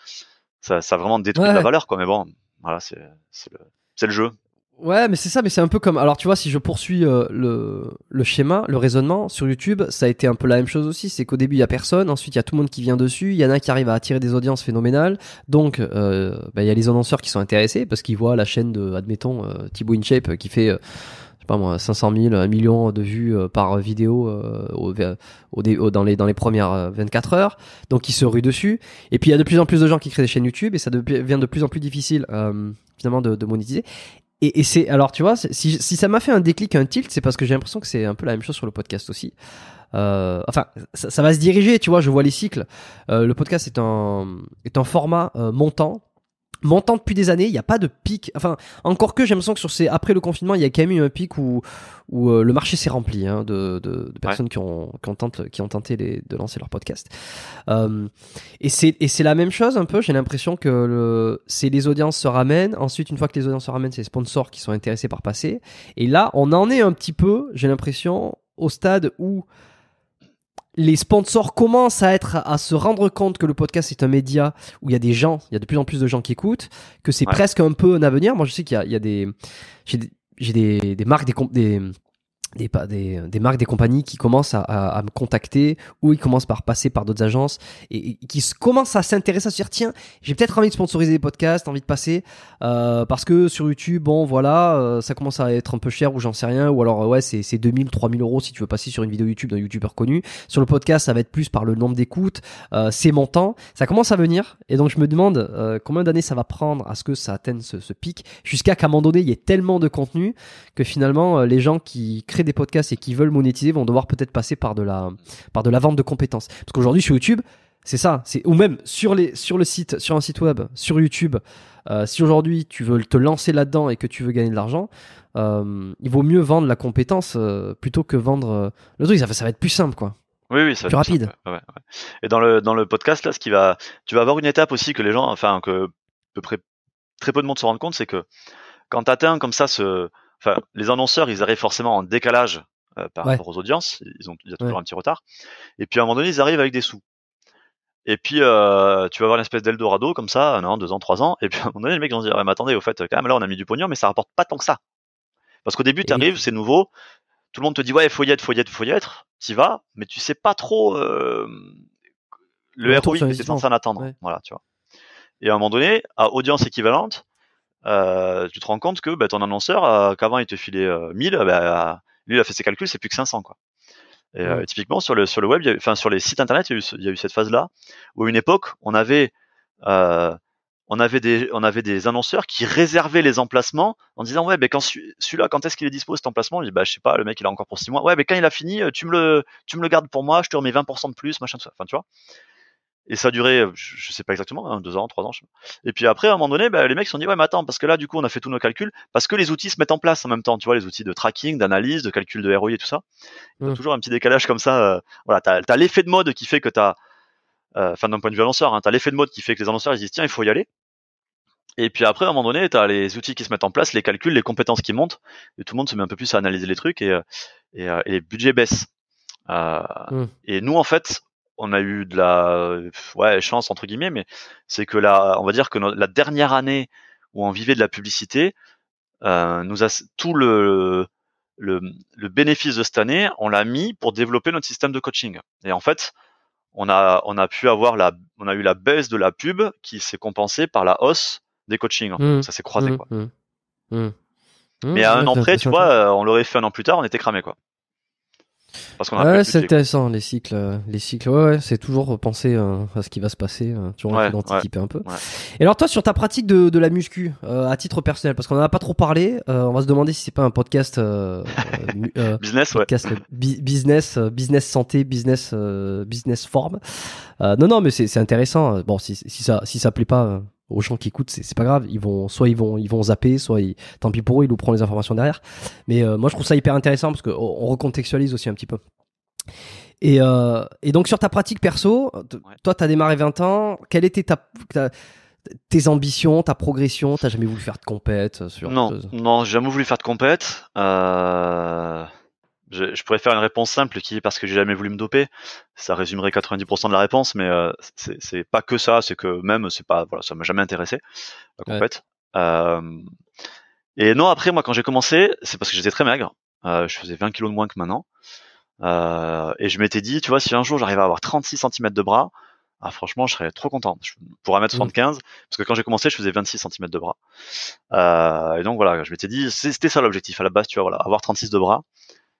ça ça vraiment détruit la valeur quoi mais bon voilà c'est le c'est le jeu Ouais, mais c'est ça, mais c'est un peu comme. Alors, tu vois, si je poursuis euh, le, le, schéma, le raisonnement, sur YouTube, ça a été un peu la même chose aussi. C'est qu'au début, il y a personne, ensuite, il y a tout le monde qui vient dessus, il y en a qui arrivent à attirer des audiences phénoménales. Donc, il euh, bah, y a les annonceurs qui sont intéressés parce qu'ils voient la chaîne de, admettons, euh, Thibaut InShape qui fait. Euh, je sais pas moi, 500 000, 1 million de vues euh, par vidéo au, au, au, dans, les, dans les premières 24 heures. Donc, ils se ruent dessus. Et puis, il y a de plus en plus de gens qui créent des chaînes YouTube et ça devient de plus en plus difficile finalement de, de, monétiser et, c'est alors tu vois si, si ça m'a fait un déclic un tilt c'est parce que j'ai l'impression que c'est un peu la même chose sur le podcast aussi euh, enfin ça, va se diriger tu vois je vois les cycles euh, le podcast est en est un format euh, montant montant depuis des années, il n'y a pas de pic. Enfin, encore que j'ai l'impression que sur ces après le confinement, il y a quand même eu un pic où, où euh, le marché s'est rempli hein, de, de, personnes qui, ont, qui, ont tenté, qui ont tenté de lancer leur podcast. Euh, et c'est la même chose un peu, j'ai l'impression que le, c'est les audiences se ramènent, ensuite une fois que les audiences se ramènent, c'est les sponsors qui sont intéressés par passer. Et là, on en est un petit peu, j'ai l'impression, au stade où les sponsors commencent à être à se rendre compte que le podcast est un média où il y a des gens, il y a de plus en plus de gens qui écoutent, que c'est presque un peu un avenir. Moi, je sais qu'il y, y a, des j'ai des, des, marques, des, des, des, des, des, marques, des compagnies qui commencent à, à, me contacter ou ils commencent par passer par d'autres agences et, qui commencent à s'intéresser à se dire tiens j'ai peut-être envie de sponsoriser des podcasts, envie de passer euh, parce que sur YouTube bon voilà euh, ça commence à être un peu cher ou j'en sais rien ou alors ouais c'est, c'est 2000 3000 euros si tu veux passer sur une vidéo YouTube d'un youtubeur connu sur le podcast ça va être plus par le nombre d'écoutes euh, c'est temps ça commence à venir et donc je me demande euh, combien d'années ça va prendre à ce que ça atteigne ce, ce pic jusqu'à qu'à un moment donné il y ait tellement de contenu que finalement les gens qui créent des podcasts et qui veulent monétiser vont devoir peut-être passer par de la, par de la vente de compétences. Parce qu'aujourd'hui, sur YouTube, c'est ça, c'est ou même sur les sur le site, sur un site web, sur YouTube. Euh, si aujourd'hui tu veux te lancer là-dedans et que tu veux gagner de l'argent, euh, il vaut mieux vendre la compétence euh, plutôt que vendre le truc. Ça, ça, va être plus simple, quoi. Oui, oui, ça plus rapide. Et dans le dans le podcast là, ce qui va, tu vas avoir une étape aussi que les gens, enfin que peu très peu de monde se rendent compte, c'est que quand tu atteins comme ça ce enfin, les annonceurs, ils arrivent forcément en décalage euh, par rapport aux audiences. Ils ont, il y a toujours un petit retard. Et puis à un moment donné, ils arrivent avec des sous. Et puis euh, tu vas avoir une espèce d'Eldorado comme ça, un an, deux ans, trois ans. Et puis à un moment donné, les mecs vont se dire, «Ah, mais attendez, au fait, quand même, là, on a mis du pognon, mais ça rapporte pas tant que ça. Parce qu'au début, tu arrives, c'est nouveau. Tout le monde te dit, ouais, faut y être, faut y être, faut y être. T'y vas, mais tu sais pas trop euh, le, ROI que t'es censé en attendre. Voilà, tu vois. Et à un moment donné, à audience équivalente, euh, tu te rends compte que bah, ton annonceur, qu'avant il te filait 1000, euh, bah, lui il a fait ses calculs, c'est plus que 500 quoi. Euh, typiquement sur le web, enfin sur les sites internet, il y, a eu, cette phase là où à une époque on avait on avait des on avait des annonceurs qui réservaient les emplacements en disant ouais ben quand celui-là quand est-ce qu'il est dispo cet emplacement il dit bah, je sais pas le mec il a encore pour 6 mois ouais ben quand il a fini tu me le tu me le gardes pour moi je te remets 20% de plus machin de ça enfin tu vois et ça a duré, euh, je sais pas exactement, hein, deux ans, trois ans. Et puis après, à un moment donné, bah, les mecs se sont dit, ouais, mais attends, parce que là, du coup, on a fait tous nos calculs, parce que les outils se mettent en place en même temps, tu vois, les outils de tracking, d'analyse, de calcul de ROI et tout ça. y a mm. toujours un petit décalage comme ça. Euh, voilà, t'as as, l'effet de mode qui fait que t'as, euh, enfin, d'un point de vue annonceur, hein, t'as l'effet de mode qui fait que les annonceurs ils disent, tiens, il faut y aller. Et puis après, à un moment donné, t'as les outils qui se mettent en place, les calculs, les compétences qui montent, et tout le monde se met un peu plus à analyser les trucs et, et, et les budgets baissent. Euh, mm. Et nous, en fait, on a eu de la ouais, chance entre guillemets, mais c'est que là, on va dire que la dernière année où on vivait de la publicité, euh, nous a tout le, le, bénéfice de cette année, on l'a mis pour développer notre système de coaching. Et en fait, on a on a pu avoir la on a eu la baisse de la pub qui s'est compensée par la hausse des coachings. Mmh. ça s'est croisé mmh. quoi. Mmh. mais à un an près, tu vois, euh, on l'aurait fait un an plus tard, on était cramé quoi ouais, c'est intéressant les cycles, euh, les cycles. Ouais, c'est toujours penser euh, à ce qui va se passer, hein. toujours ouais, d'anticiper un peu. Et alors toi, sur ta pratique de, de la muscu, euh, à titre personnel, parce qu'on en a pas trop parlé, on va se demander si c'est pas un podcast business, business, business santé, business, business forme. non, non, mais c'est intéressant. Bon, si, si ça, si ça plaît pas aux gens qui écoutent, c'est pas grave. Ils vont, soit ils vont, ils vont zapper, soit tant pis pour eux, ils nous prennent les informations derrière. Mais euh, moi, je trouve ça hyper intéressant parce qu'on recontextualise aussi un petit peu. Et, euh, et donc, sur ta pratique perso, toi, tu as démarré 20 ans. quelles était ta, tes ambitions, ta progression T'as jamais voulu faire de compète sur euh, Non, non, j'ai jamais voulu faire de compète. Euh je, pourrais faire une réponse simple qui est parce que j'ai jamais voulu me doper. Ça résumerait 90% de la réponse, mais euh, c'est pas que ça. C'est que même c'est pas voilà, ça m'a jamais intéressé en euh, fait euh, et non, après moi quand j'ai commencé, c'est parce que j'étais très maigre. je faisais 20 kilos de moins que maintenant. et je m'étais dit, tu vois, si un jour j'arrive à avoir 36 cm de bras, ah, franchement, je serais trop content. Je pourrais mettre 75 mmh. parce que quand j'ai commencé, je faisais 26 cm de bras. et donc voilà, je m'étais dit, c'était ça l'objectif à la base, tu vois, voilà, avoir 36 de bras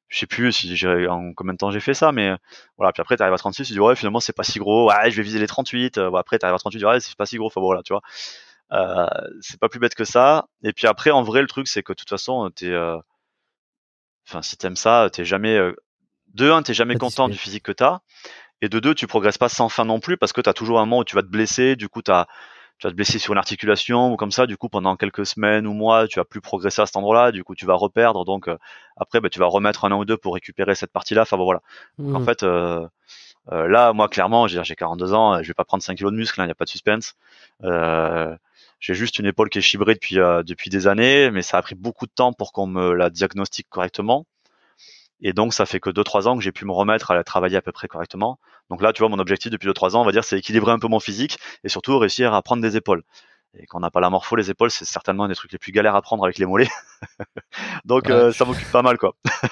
je sais plus si j'ai en combien de temps j'ai fait ça mais voilà puis après tu arrives à 36 tu dis ouais finalement c'est pas si gros ouais je vais viser les 38 euh, après tu arrives à 38 tu dis ouais c'est pas si gros enfin voilà tu vois euh, c'est pas plus bête que ça et puis après en vrai le truc c'est que de toute façon t'es euh, enfin si t'aimes ça t'es jamais de un t'es jamais content du physique que t'as et de deux tu progresses pas sans fin non plus parce que t'as toujours un moment où tu vas te blesser du coup t'as tu vas te blesser sur une articulation ou comme ça, du coup pendant quelques semaines ou mois, tu vas plus progresser à cet endroit-là, du coup tu vas reperdre, donc euh, après bah, tu vas remettre un an ou deux pour récupérer cette partie-là. Enfin bon, voilà. En mmh. fait, euh, euh, là moi clairement, j'ai 42 ans, je vais pas prendre 5 kilos de muscle, il hein, n'y a pas de suspense. j'ai juste une épaule qui est chibrée depuis depuis des années, mais ça a pris beaucoup de temps pour qu'on me la diagnostique correctement. Et donc, ça fait que 2-3 ans que j'ai pu me remettre à la travailler à peu près correctement. Donc là, tu vois, mon objectif depuis 2-3 ans, on va dire, c'est équilibrer un peu mon physique et surtout réussir à prendre des épaules. Et quand on n'a pas la morpho, les épaules, c'est certainement un des trucs les plus galères à prendre avec les mollets. donc, euh, ça m'occupe pas mal, quoi.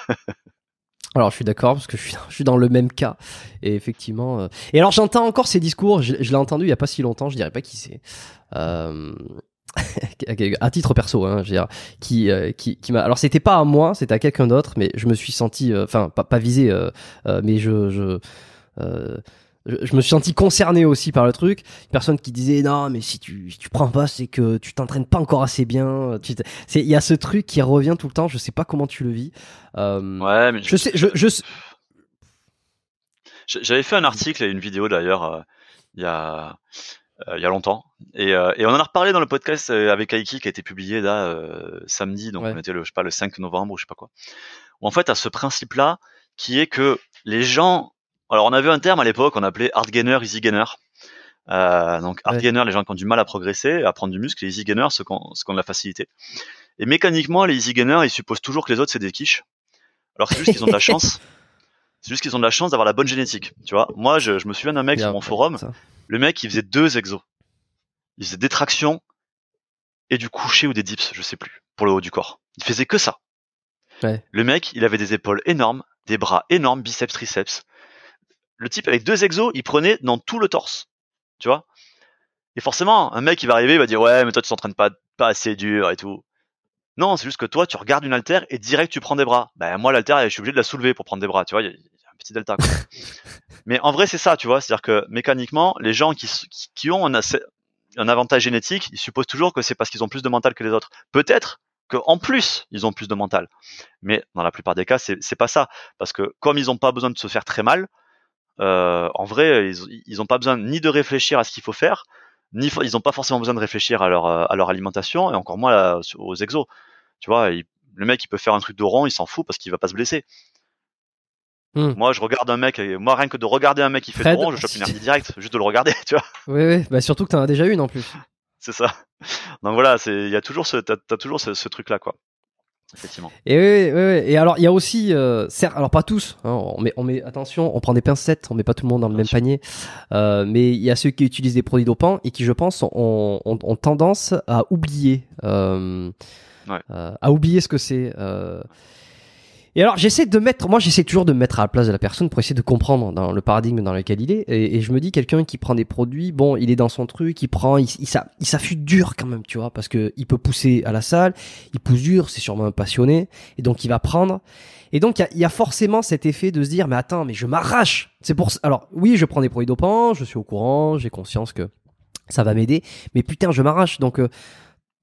Alors je suis d'accord parce que je suis, dans le même cas. Et effectivement. Euh, et alors j'entends encore ces discours, je, l'ai entendu il n'y a pas si longtemps, je dirais pas qui c'est. Euh... à titre perso, hein, je veux dire, qui, euh, qui, qui m'a. Alors c'était pas à moi, c'était à quelqu'un d'autre, mais je me suis senti, euh, enfin pas, visé, euh, mais je, je je me suis senti concerné aussi par le truc. Une personne qui disait non, mais si tu, tu prends pas, c'est que tu t'entraînes pas encore assez bien. Il y a ce truc qui revient tout le temps. Je sais pas comment tu le vis. ouais, mais je, sais. Je, J'avais fait un article et une vidéo d'ailleurs. Il y a euh, il y a longtemps. Et, euh, et, on en a reparlé dans le podcast euh, avec Aiki qui a été publié là samedi, donc on était le, je sais pas, le 5 novembre ou je sais pas quoi. Où en fait, à ce principe-là qui est que les gens. Alors, on avait un terme à l'époque, on appelait hard gainer, easy gainer. Euh, donc hard gainer, les gens qui ont du mal à progresser, à prendre du muscle, et easy gainer, ceux qui ont, de la facilité. Et mécaniquement, les easy gainers, ils supposent toujours que les autres, c'est des quiches. Alors c'est juste qu'ils ont de la chance. C'est juste qu'ils ont de la chance d'avoir la bonne génétique. Tu vois, moi, je, je me souviens d'un mec sur mon forum le mec, il faisait deux exos. Il faisait des tractions et du coucher ou des dips, je sais plus, pour le haut du corps. Il faisait que ça. Le mec, il avait des épaules énormes, des bras énormes, biceps, triceps. Le type avec deux exos, il prenait dans tout le torse. Tu vois Et forcément, un mec, il va arriver, il va dire ouais, mais toi tu t'entraînes pas, pas assez dur et tout. Non, c'est juste que toi, tu regardes une haltère et direct tu prends des bras. Ben moi, l'haltère, je suis obligé de la soulever pour prendre des bras. Tu vois, petit delta. Mais en vrai, c'est ça, tu vois. C'est-à-dire que mécaniquement, les gens qui, ont un, un, avantage génétique, ils supposent toujours que c'est parce qu'ils ont plus de mental que les autres. Peut-être qu'en plus, ils ont plus de mental. Mais dans la plupart des cas, c'est pas ça. Parce que comme ils n'ont pas besoin de se faire très mal, euh, en vrai, ils n'ont pas besoin ni de réfléchir à ce qu'il faut faire, ni ils n'ont pas forcément besoin de réfléchir à leur, à leur alimentation, et encore moins aux exos. Tu vois, le mec, il peut faire un truc de rond, il s'en fout parce qu'il va pas se blesser. Hmm. Moi, je regarde un mec, et moi, rien que de regarder un mec qui fait trop je chope une hernie directe, juste de le regarder, tu vois. Oui, oui, bah, surtout que t'en as déjà une en plus. c'est ça. Donc voilà, il y a toujours ce, t'as, toujours ce, truc-là, quoi. Effectivement. Et, oui, oui, oui. et alors, il y a aussi, euh, certes, alors pas tous, hein, on, met, attention, on prend des pincettes, on met pas tout le monde dans le même panier, euh, mais il y a ceux qui utilisent des produits dopants et qui, je pense, ont, tendance à oublier, euh, à oublier ce que c'est. Et alors j'essaie de mettre, moi j'essaie toujours de me mettre à la place de la personne pour essayer de comprendre dans le paradigme dans lequel il est. Et, je me dis quelqu'un qui prend des produits, bon, il est dans son truc, il prend, il, il, ça, s'affûte dur quand même, tu vois, parce que il peut pousser à la salle, il pousse dur, c'est sûrement un passionné, et donc il va prendre. Et donc il y, a forcément cet effet de se dire, mais attends, mais je m'arrache. C'est pour, alors oui, je prends des produits dopants, je suis au courant, j'ai conscience que ça va m'aider, mais putain, je m'arrache. Donc euh,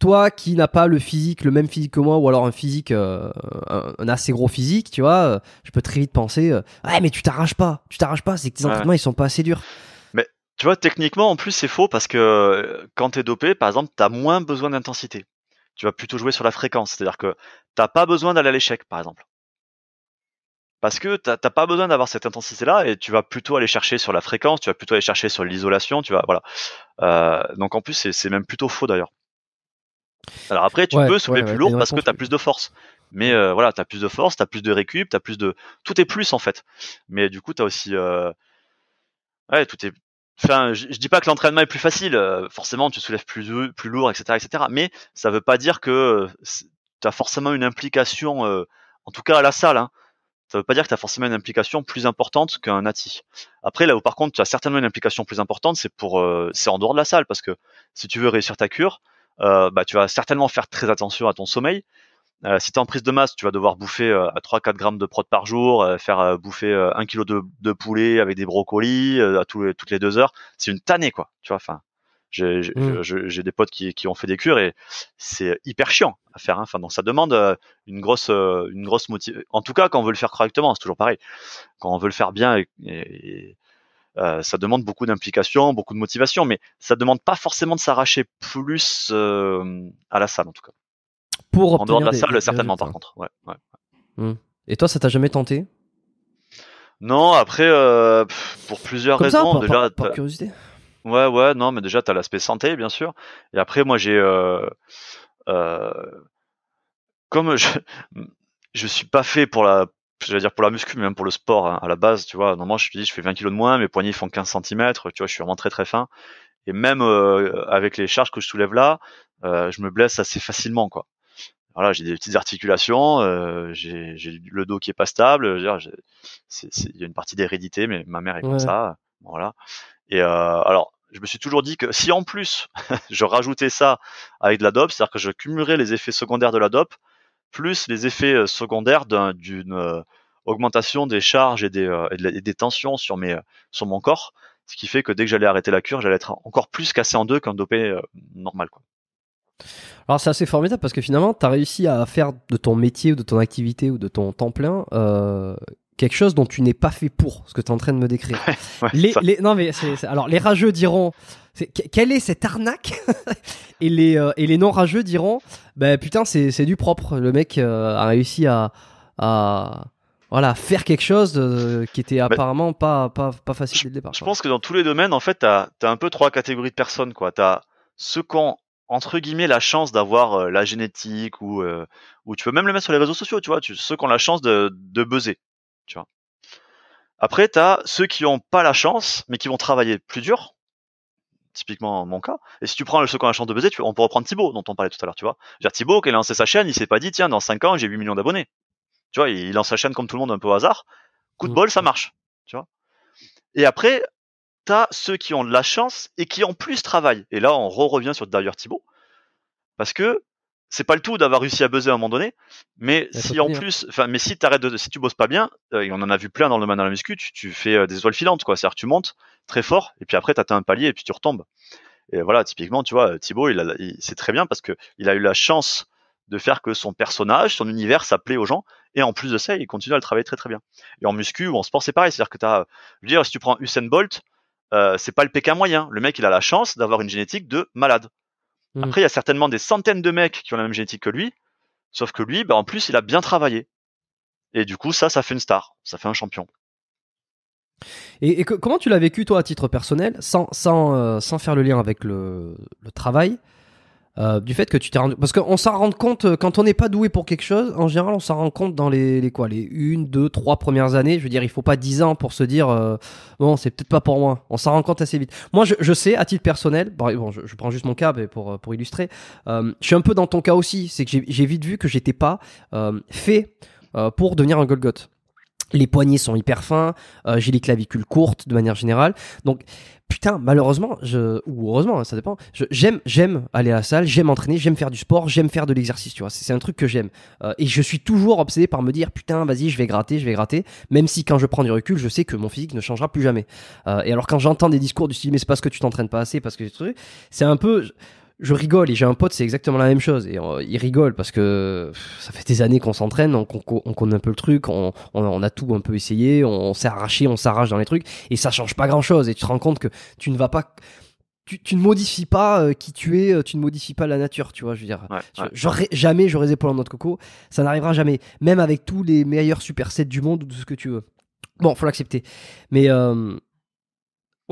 toi qui n'as pas le physique, le même physique que moi, ou alors un physique, euh, un, assez gros physique, tu vois, euh, je peux très vite penser, euh, ouais, mais tu t'arraches pas, tu t'arraches pas, c'est que tes entraînements ils sont pas assez durs. Mais tu vois, techniquement en plus c'est faux parce que quand t'es dopé, par exemple, t'as moins besoin d'intensité. Tu vas plutôt jouer sur la fréquence, c'est-à-dire que t'as pas besoin d'aller à l'échec, par exemple. Parce que t'as pas besoin d'avoir cette intensité-là et tu vas plutôt aller chercher sur la fréquence, tu vas plutôt aller chercher sur l'isolation, tu vas voilà. donc en plus c'est même plutôt faux d'ailleurs. Alors après, tu peux soulever plus lourd parce que tu as plus de force. Mais euh, voilà, tu as plus de force, tu as plus de récup, tu as plus de. Tout est plus en fait. Mais du coup, tu as aussi. Euh, ouais, tout est. Enfin, je dis pas que l'entraînement est plus facile. Euh, forcément, tu soulèves plus, plus lourd, etc., etc. Mais ça veut pas dire que tu as forcément une implication, en tout cas à la salle. Hein, ça veut pas dire que tu as forcément une implication plus importante qu'un ATI. Après, là où par contre, tu as certainement une implication plus importante, c'est pour, c'est en dehors de la salle parce que si tu veux réussir ta cure, euh, bah, tu vas certainement faire très attention à ton sommeil. Euh, si tu es en prise de masse, tu vas devoir bouffer euh, 3-4 grammes de prod par jour, euh, faire bouffer 1 kg de, poulet avec des brocolis à toutes les deux heures. C'est une tannée, quoi. Tu vois, enfin, j'ai mmh. des potes qui, ont fait des cures et c'est hyper chiant à faire. Hein. Enfin, donc ça demande une grosse, une grosse En tout cas, quand on veut le faire correctement, c'est toujours pareil. Quand on veut le faire bien et, euh, ça demande beaucoup d'implication, beaucoup de motivation, mais ça demande pas forcément de s'arracher plus euh, à la salle en tout cas. Pour en la salle, certainement par contre. Ouais, ouais. Mmh. Et toi, ça t'a jamais tenté Non, après, euh, pour plusieurs Comme raisons. Ça, déjà, par curiosité. Ouais, ouais, non, mais déjà, t'as l'aspect santé, bien sûr. Et après, moi, j'ai. Euh, comme je. Je suis pas fait pour la dire pour la muscu, mais même pour le sport hein, à la base, tu vois, normalement je suis dis je fais 20 kg de moins, mes poignets font 15 cm, tu vois, je suis vraiment très très fin. Et même euh, avec les charges que je soulève là, euh, je me blesse assez facilement, quoi. Voilà, j'ai des petites articulations, euh, j'ai le dos qui est pas stable, il y a une partie d'hérédité, mais ma mère est comme ça, voilà. Et alors, je me suis toujours dit que si en plus je rajoutais ça avec de la dope, c'est-à-dire que je cumulerais les effets secondaires de la dope, plus les effets euh, secondaires d'une euh, augmentation des charges et des, euh, tensions sur, mes, sur mon corps, ce qui fait que dès que j'allais arrêter la cure, j'allais être encore plus cassé en deux qu'un dopé normal. Alors c'est assez formidable parce que finalement, tu as réussi à faire de ton métier ou de ton activité ou de ton temps plein quelque chose dont tu n'es pas fait pour, ce que tu es en train de me décrire. les, alors les rageux diront quel quelle est cette arnaque et les euh, non rageux diront ben putain c'est du propre le mec euh, a réussi à, voilà, faire quelque chose euh, qui était bah, apparemment pas, pas, facile dès le départ. Je pense que dans tous les domaines, en fait, tu as, un peu trois catégories de personnes. Tu as ceux qui ont, entre guillemets, la chance d'avoir la génétique ou, tu peux même le mettre sur les réseaux sociaux, tu vois, ceux qui ont la chance de, de buzzer. Tu vois. Après, tu as ceux qui n'ont pas la chance, mais qui vont travailler plus dur. Typiquement mon cas. Et si tu prends ceux qui ont la chance de baiser, tu, on peut reprendre Thibaut, dont on parlait tout à l'heure, tu vois. Thibaut, qui a lancé sa chaîne, il s'est pas dit, tiens, dans 5 ans, j'ai 8 millions d'abonnés. Tu vois, il lance sa chaîne comme tout le monde un peu au hasard. Coup de mm. bol, ça marche. Tu vois. Et après, t'as ceux qui ont de la chance et qui en plus travaillent. Et là, on revient sur d'ailleurs Thibaut. Parce que c'est pas le tout d'avoir réussi à buzzer à un moment donné, mais si en plus, enfin, mais si de, si tu bosses pas bien, euh, et on en a vu plein dans le domaine de la muscu, tu, fais euh, des étoiles filantes, quoi. C'est-à-dire, tu montes très fort, et puis après, t'atteins un palier, et puis tu retombes. Et voilà, typiquement, tu vois, euh, Thibaut, il, c'est très bien parce que il a eu la chance de faire que son personnage, son univers, ça plaît aux gens, et en plus de ça, il continue à le travailler très très bien. Et en muscu ou en sport, c'est pareil, c'est-à-dire que t'as, je veux dire, si tu prends Usain Bolt, euh, c'est pas le Pékin moyen. Le mec, il a la chance d'avoir une génétique de malade. Mmh. Après, il y a certainement des centaines de mecs qui ont la même génétique que lui, sauf que lui, ben en plus, il a bien travaillé. Et du coup, ça, ça fait une star, ça fait un champion. Et, comment tu l'as vécu, toi, à titre personnel, sans, sans euh, faire le lien avec le travail euh, du fait que tu t'es rendu parce qu'on s'en rend compte euh, quand on n'est pas doué pour quelque chose en général on s'en rend compte dans les, les quoi les une deux trois premières années je veux dire il faut pas dix ans pour se dire euh, bon c'est peut-être pas pour moi on s'en rend compte assez vite moi je, je sais à titre personnel bon je, prends juste mon cas pour pour illustrer je suis un peu dans ton cas aussi c'est que j'ai vite vu que j'étais pas fait pour devenir un Golgoth les poignets sont hyper fins, euh, j'ai les clavicules courtes de manière générale. Donc, putain, malheureusement, ou heureusement, hein, ça dépend. J'aime, j'aime aller à la salle, j'aime entraîner, j'aime faire du sport, j'aime faire de l'exercice, tu vois. C'est un truc que j'aime. Euh, et je suis toujours obsédé par me dire, putain, vas-y, je vais gratter, je vais gratter. Même si quand je prends du recul, je sais que mon physique ne changera plus jamais. Euh, et alors quand j'entends des discours du style, mais c'est parce que tu t'entraînes pas assez, parce que c'est un peu, je rigole et j'ai un pote, c'est exactement la même chose. Et euh, il rigole parce que ça fait des années qu'on s'entraîne, on, on, connaît un peu le truc, on, a tout un peu essayé, on, s'est arraché, on s'arrache dans les trucs et ça change pas grand chose. Et tu te rends compte que tu ne vas pas. Tu, ne modifies pas euh, qui tu es, euh, tu ne modifies pas la nature, tu vois, je veux dire. jamais j'aurais les épaules en notre coco, ça n'arrivera jamais. Même avec tous les meilleurs supersets du monde ou tout ce que tu veux. Bon, faut l'accepter. Mais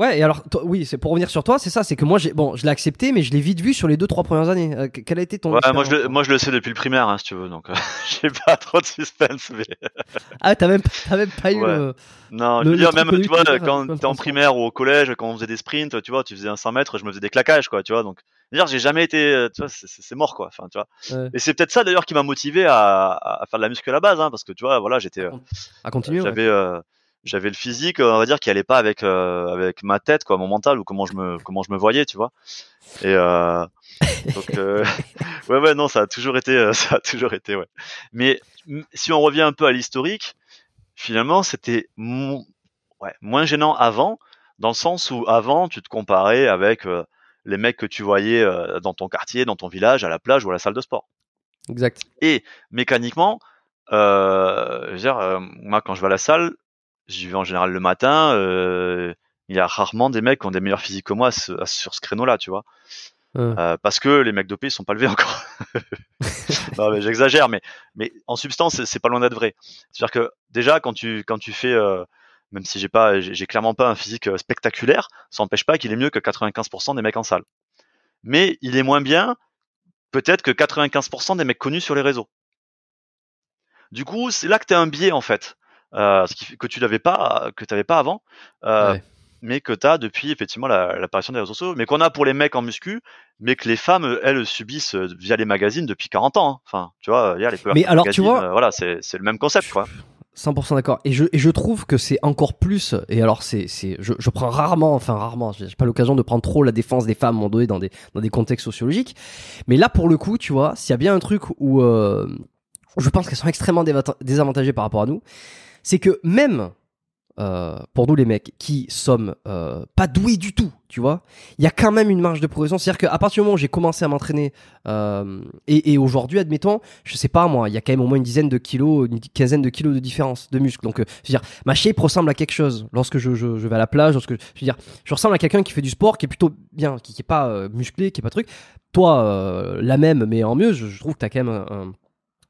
Ouais, et alors, oui, c'est pour revenir sur toi, c'est ça, c'est que moi, bon, je l'ai accepté, mais je l'ai vite vu sur les deux, trois premières années. Euh, quel a été ton. moi, je le, moi, je le sais depuis le primaire, hein, si tu veux, donc euh, j'ai pas trop de suspense. Mais... ah, t'as même, même pas eu. Le, non, je veux dire, même, tu vois, quand euh, t'es en primaire ou au collège, quand on faisait des sprints, tu vois, tu faisais un 100 mètres, je me faisais des claquages, quoi, tu vois, donc. dire j'ai jamais été, tu vois, c'est mort, quoi. Enfin, tu vois. Et c'est peut-être ça, d'ailleurs, qui m'a motivé à, faire de la muscu à la base, hein, parce que, tu vois, voilà, j'étais. À continuer. J'avais j'avais le physique, on va dire, qui allait pas avec euh, avec ma tête, quoi, mon mental ou comment je me comment je me voyais, tu vois. Et euh, donc euh, ouais ouais non, ça a toujours été euh, ça a toujours été ouais. Mais si on revient un peu à l'historique, finalement c'était moins gênant avant, dans le sens où avant tu te comparais avec les mecs que tu voyais dans ton quartier, dans ton village, à la plage ou à la salle de sport. Exact. Et mécaniquement, euh, je veux dire, moi quand je vais à la salle, j'y vais en général le matin. Euh, il y a rarement des mecs qui ont des meilleurs physiques que moi sur ce créneau-là, tu vois. Euh, parce que les mecs dopés ils sont pas levés encore. j'exagère, mais, en substance c'est pas loin d'être vrai. C'est-à-dire que déjà quand tu fais euh, même si j'ai pas clairement pas un physique spectaculaire, ça n'empêche pas qu'il est mieux que 95% des mecs en salle. Mais il est moins bien peut-être que 95% des mecs connus sur les réseaux. Du coup, c'est là que tu as un biais en fait. Euh, ce que tu n'avais pas, que pas avant. Euh, mais que tu as depuis effectivement l'apparition des réseaux sociaux, mais qu'on a pour les mecs en muscu, mais que les femmes, elles, subissent euh, via les magazines depuis 40 ans. Hein. Enfin, tu vois, hier, les Mais alors, tu vois, voilà, c'est le même concept, quoi. 100% d'accord. Et je, et je trouve que c'est encore plus. Et alors, c'est, je, je, prends rarement, enfin rarement, j'ai pas l'occasion de prendre trop la défense des femmes, mon dans des, dans des contextes sociologiques. Mais là, pour le coup, tu vois, s'il y a bien un truc où je pense qu'elles sont extrêmement désavantagées par rapport à nous, c'est que même euh, pour nous les mecs qui sommes euh, pas doués du tout, tu vois, il y a quand même une marge de progression. C'est-à-dire qu'à partir du moment où j'ai commencé à m'entraîner euh, et, aujourd'hui, admettons, je sais pas moi, il y a quand même au moins une dizaine de kilos, une quinzaine de kilos de différence de muscles. Donc, je veux dire, ma shape ressemble à quelque chose lorsque je, vais à la plage, lorsque je, veux dire, je ressemble à quelqu'un qui fait du sport, qui est plutôt bien, qui, qui est pas musclé, qui est pas truc. Toi, la même, mais en mieux, je, trouve que t'as quand même un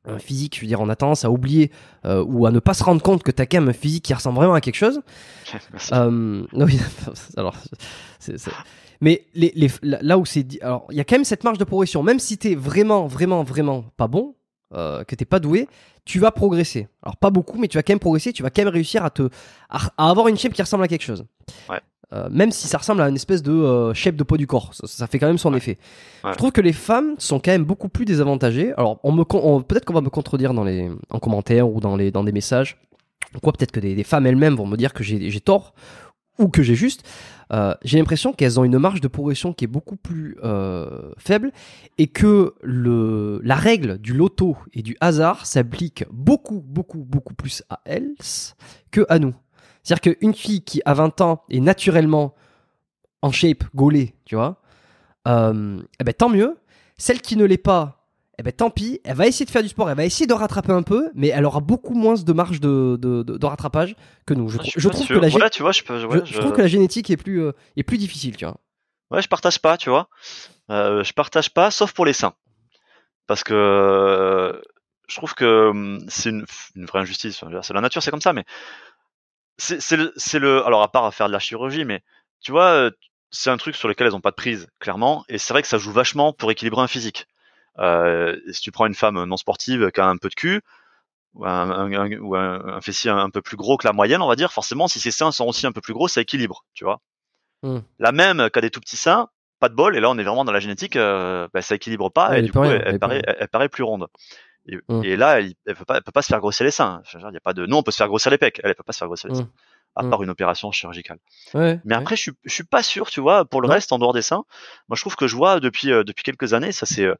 un euh, physique, je veux dire, on a tendance à oublier euh, ou à ne pas se rendre compte que t'as quand même un physique qui ressemble vraiment à quelque chose. Euh, alors, mais les, là où c'est, alors, il y a quand même cette marge de progression. Même si t'es vraiment, vraiment, vraiment pas bon, euh, que t'es pas doué, tu vas progresser. Alors pas beaucoup, mais tu vas quand même progresser. Tu vas quand même réussir à te, à avoir une shape qui ressemble à quelque chose. Ouais. Euh, même si ça ressemble à une espèce de euh, shape chef de peau du corps, ça, fait quand même son effet. Je trouve que les femmes sont quand même beaucoup plus désavantagées. Alors, on peut-être qu'on va me contredire dans les, en commentaires ou dans les, dans des messages. Quoi, peut-être que des, femmes elles-mêmes vont me dire que j'ai tort ou que j'ai juste. Euh, j'ai l'impression qu'elles ont une marge de progression qui est beaucoup plus faible et que la règle du loto et du hasard s'applique beaucoup, beaucoup, beaucoup plus à elles que à nous. C'est-à-dire qu'une fille qui, a 20 ans, est naturellement en shape, gaulée, tu vois, euh, eh ben, tant mieux. Celle qui ne l'est pas, eh ben, tant pis. Elle va essayer de faire du sport, elle va essayer de rattraper un peu, mais elle aura beaucoup moins de marge de, rattrapage que nous. Je, trouve, que la, génétique est plus, euh, plus difficile, tu vois. Ouais, je partage pas, tu vois. Euh, je partage pas, sauf pour les seins. Parce que je trouve que hum, c'est une, une, vraie injustice. C'est la nature, c'est comme ça, mais c'est le, alors à part à faire de la chirurgie, mais tu vois, c'est un truc sur lequel elles n'ont pas de prise, clairement, et c'est vrai que ça joue vachement pour équilibrer un physique. si tu prends une femme non sportive qui a un peu de cul, ou un, fessier un, peu plus gros que la moyenne, on va dire, forcément, si ses seins sont aussi un peu plus gros, ça équilibre, tu vois. Mmh. La même qui des tout petits seins, pas de bol, et là on est vraiment dans la génétique, bah, ça équilibre pas, et du coup elle, paraît, plus ronde. Mmh. Et, là, elle, peut pas, se faire grossir les seins. Il y a pas de, non, on peut se faire grossir les pecs. Elle, peut pas se faire grossir les seins. Mmh. À mmh. part une opération chirurgicale. Mais après, je, suis pas sûr, tu vois, pour le reste, en dehors des seins. Moi, je trouve que je vois depuis, euh, depuis quelques années, ça c'est, euh,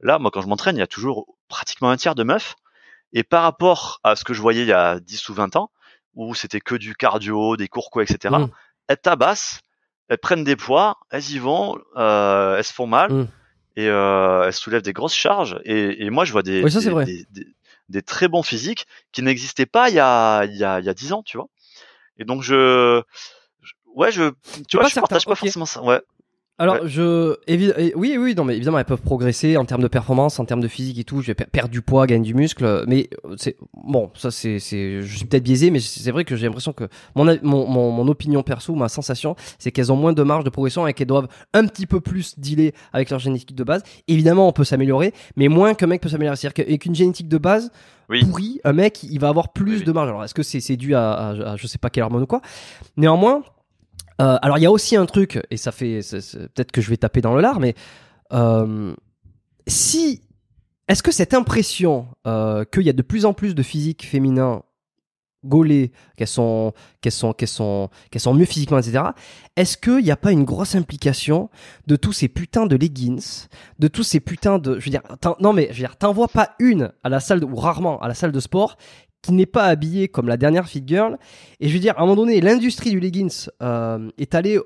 là, moi, quand je m'entraîne, il y a toujours pratiquement un tiers de meufs. Et par rapport à ce que je voyais il y a 10 ou 20 ans, où c'était que du cardio, des cours quoi, etc. Elles tabassent, elles prennent des poids, elles y vont, euh, elles se font mal et euh, elle soulève des grosses charges. Et, et moi, je vois des, des, des, très bons physiques qui n'existaient pas il y a il y a il y a dix ans, tu vois. Et donc je, ouais, je tu vois, je partage pas forcément ça. Ouais, alors, je, oui, oui, non, mais évidemment, elles peuvent progresser en termes de performance, en termes de physique et tout. Je vais perdre du poids, gagner du muscle, euh, mais euh, c'est bon, ça, c'est, je suis peut-être biaisé, mais c'est vrai que j'ai l'impression que mon, mon, mon, opinion perso, ma sensation, c'est qu'elles ont moins de marge de progression et qu'elles doivent un petit peu plus dealer avec leur génétique de base. Évidemment, on peut s'améliorer, mais moins qu'un mec peut s'améliorer. C'est-à-dire qu'avec génétique de base, oui. pourrie, un mec, il va avoir plus de marge. Alors, est-ce que c'est, c'est dû à, à, à, je sais pas quelle hormone ou quoi Néanmoins, euh, alors il y a aussi un truc, et ça fait peut-être que je vais taper dans le lard, mais euh, si est-ce que cette impression euh, qu'il y a de plus en plus de physiques féminins gaulées, qu'elles sont, qu'elles sont, qu'elles sont, qu'elles sont mieux physiquement, etc. Est-ce qu'il n'y a pas une grosse implication de tous ces putains de leggings, de tous ces putains de, je dire, non mais, je veux dire, t'en vois pas une à la salle ou rarement à la salle de sport qui n'est pas habillée comme la dernière fit girl. Et je veux dire, à un moment donné, l'industrie du leggings euh, est allée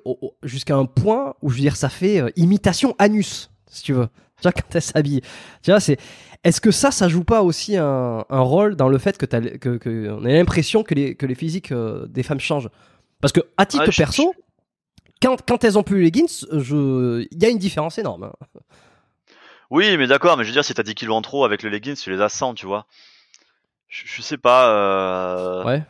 jusqu'à un point où, je veux dire, ça fait euh, imitation anus, si tu veux. Tu vois, quand elle s'habille. Tu vois, c'est. Est-ce que ça, ça joue pas aussi un, un rôle dans le fait que, as, que, on a l'impression que les, que les physiques euh, des femmes changent Parce que à titre ah, perso, quand, quand elles ont plus les leggings, je... il y a une différence énorme. Hein. Oui, mais d'accord, mais je veux dire, si t'as 10 kilos en trop avec le leggings, tu les as 100, tu vois je, je sais pas. Euh, ouais.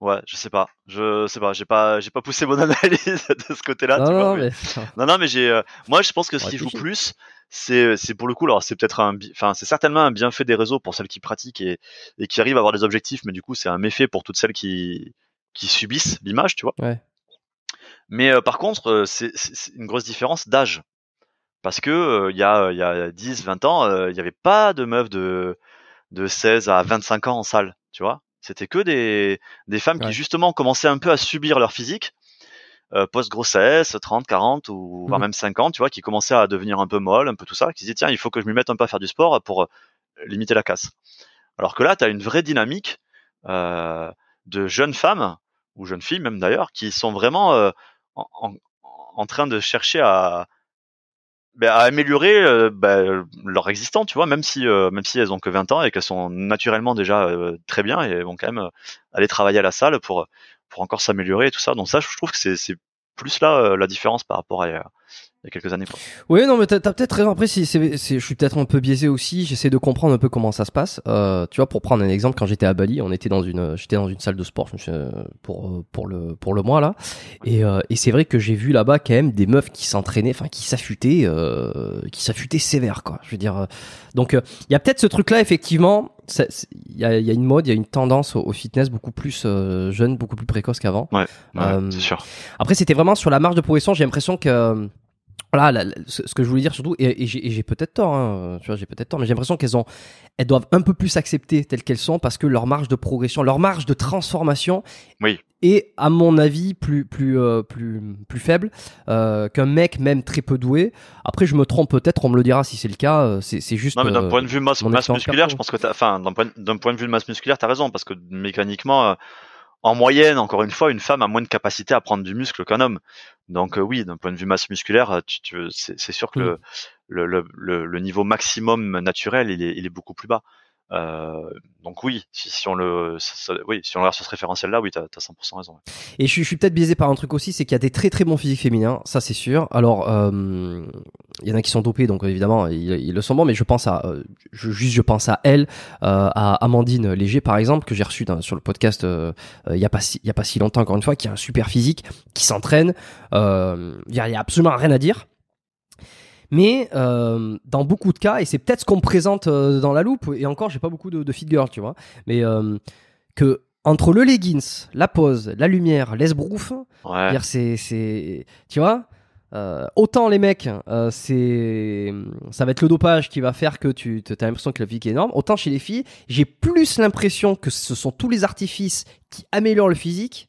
Ouais, je sais pas. Je sais pas. J'ai pas, j'ai pas poussé mon analyse de ce côté-là. Non, non, mais... non, non, mais j'ai. Euh, moi, je pense que ce qui joue plus, c'est, c'est pour le coup. Alors, c'est peut-être un, enfin, c'est certainement un bienfait des réseaux pour celles qui pratiquent et, et qui arrivent à avoir des objectifs, mais du coup, c'est un méfait pour toutes celles qui, qui subissent l'image, tu vois. Ouais. Mais euh, par contre, c'est, une grosse différence d'âge. Parce que il y, a, y a 10, 20 ans, il n'y avait pas de meuf de, de 16 à 25 ans en salle, tu vois. C'était que des, des femmes qui justement commençaient un peu à subir leur physique euh, post-grossesse, 30, 40 ou voire mmh. même 50, tu vois, qui commençaient à devenir un peu molles, un peu tout ça, qui se disaient tiens, il faut que je me mette un peu à faire du sport pour euh, limiter la casse. Alors que là, tu as une vraie dynamique euh, de jeunes femmes ou jeunes filles même d'ailleurs qui sont vraiment en, train de chercher à, bah, à améliorer euh, bah, leur existant, tu vois, même si euh, même si elles ont que 20 ans et qu'elles sont naturellement déjà euh, très bien et vont quand même aller travailler à la salle pour pour encore s'améliorer et tout ça. Donc ça, je trouve que c'est plus là euh, la différence par rapport à il y a quelques années. Oui, non, mais t'as as, peut-être raison. Après, si, je suis peut-être un peu biaisé aussi. J'essaie de comprendre un peu comment ça se passe. Euh, tu vois, pour prendre un exemple, quand j'étais à Bali, on était dans une, j'étais dans une salle de sport euh, pour pour le pour le mois là. Et, et c'est vrai que j'ai vu là-bas quand même des meufs qui s'entraînaient, enfin qui s'affûtaient, euh, qui s'affûtaient sévère quoi. Je veux dire. donc il y a peut-être ce truc là effectivement il y, a une mode, il y a une tendance au, fitness beaucoup plus euh, jeune, beaucoup plus précoce qu'avant. Euh, après, c'était vraiment sur la marge de progression. J'ai l'impression que euh, voilà, ce que je voulais dire surtout, et, j'ai peut-être tort, hein, j'ai peut-être tort, mais j'ai l'impression qu'elles ont, elles doivent un peu plus accepter telles qu'elles sont parce que leur marge de progression, leur marge de transformation oui. est, à mon avis, plus, plus, euh, plus, plus faible euh, qu'un mec même très peu doué. Après, je me trompe peut-être, on me le dira si c'est le cas. Euh, c'est juste. Non, mais d'un point de vue masse, masse musculaire, je pense que, enfin, d'un point, point, de vue de masse musculaire, t'as raison parce que mécaniquement. En moyenne, encore une fois, une femme a moins de capacité à prendre du muscle qu'un homme. Donc euh, oui, d'un point de vue masse musculaire, euh, tu, c'est sûr que mmh. le, le, le, le, niveau maximum naturel, il est beaucoup plus bas. Euh, donc oui, si, on le, oui, si on regarde sur ce référentiel-là, oui, t'as as 100% raison. Et je, je suis peut-être biaisé par un truc aussi, c'est qu'il y a des très très bons physiques féminins, ça c'est sûr. Alors, euh, il y en a qui sont dopés, donc évidemment ils, le sont bon mais je pense à, euh, je, juste je pense à elle, euh, à Amandine Léger par exemple que j'ai reçue sur le podcast il y a pas si, il y a pas si longtemps encore une fois, qui a un super physique, qui s'entraîne, il y, y, a absolument rien à dire. Mais euh, dans beaucoup de cas, et c'est peut-être ce qu'on me présente euh, dans la loupe, et encore, j'ai pas beaucoup de, de girl, tu vois, mais euh, que entre le leggings, la pose, la lumière, l'esbrouf, ouais. c'est, tu vois, autant les mecs, c'est, ça va être le dopage qui va faire que tu as l'impression que la vie est énorme, autant chez les filles, j'ai plus l'impression que ce sont tous les artifices qui améliorent le physique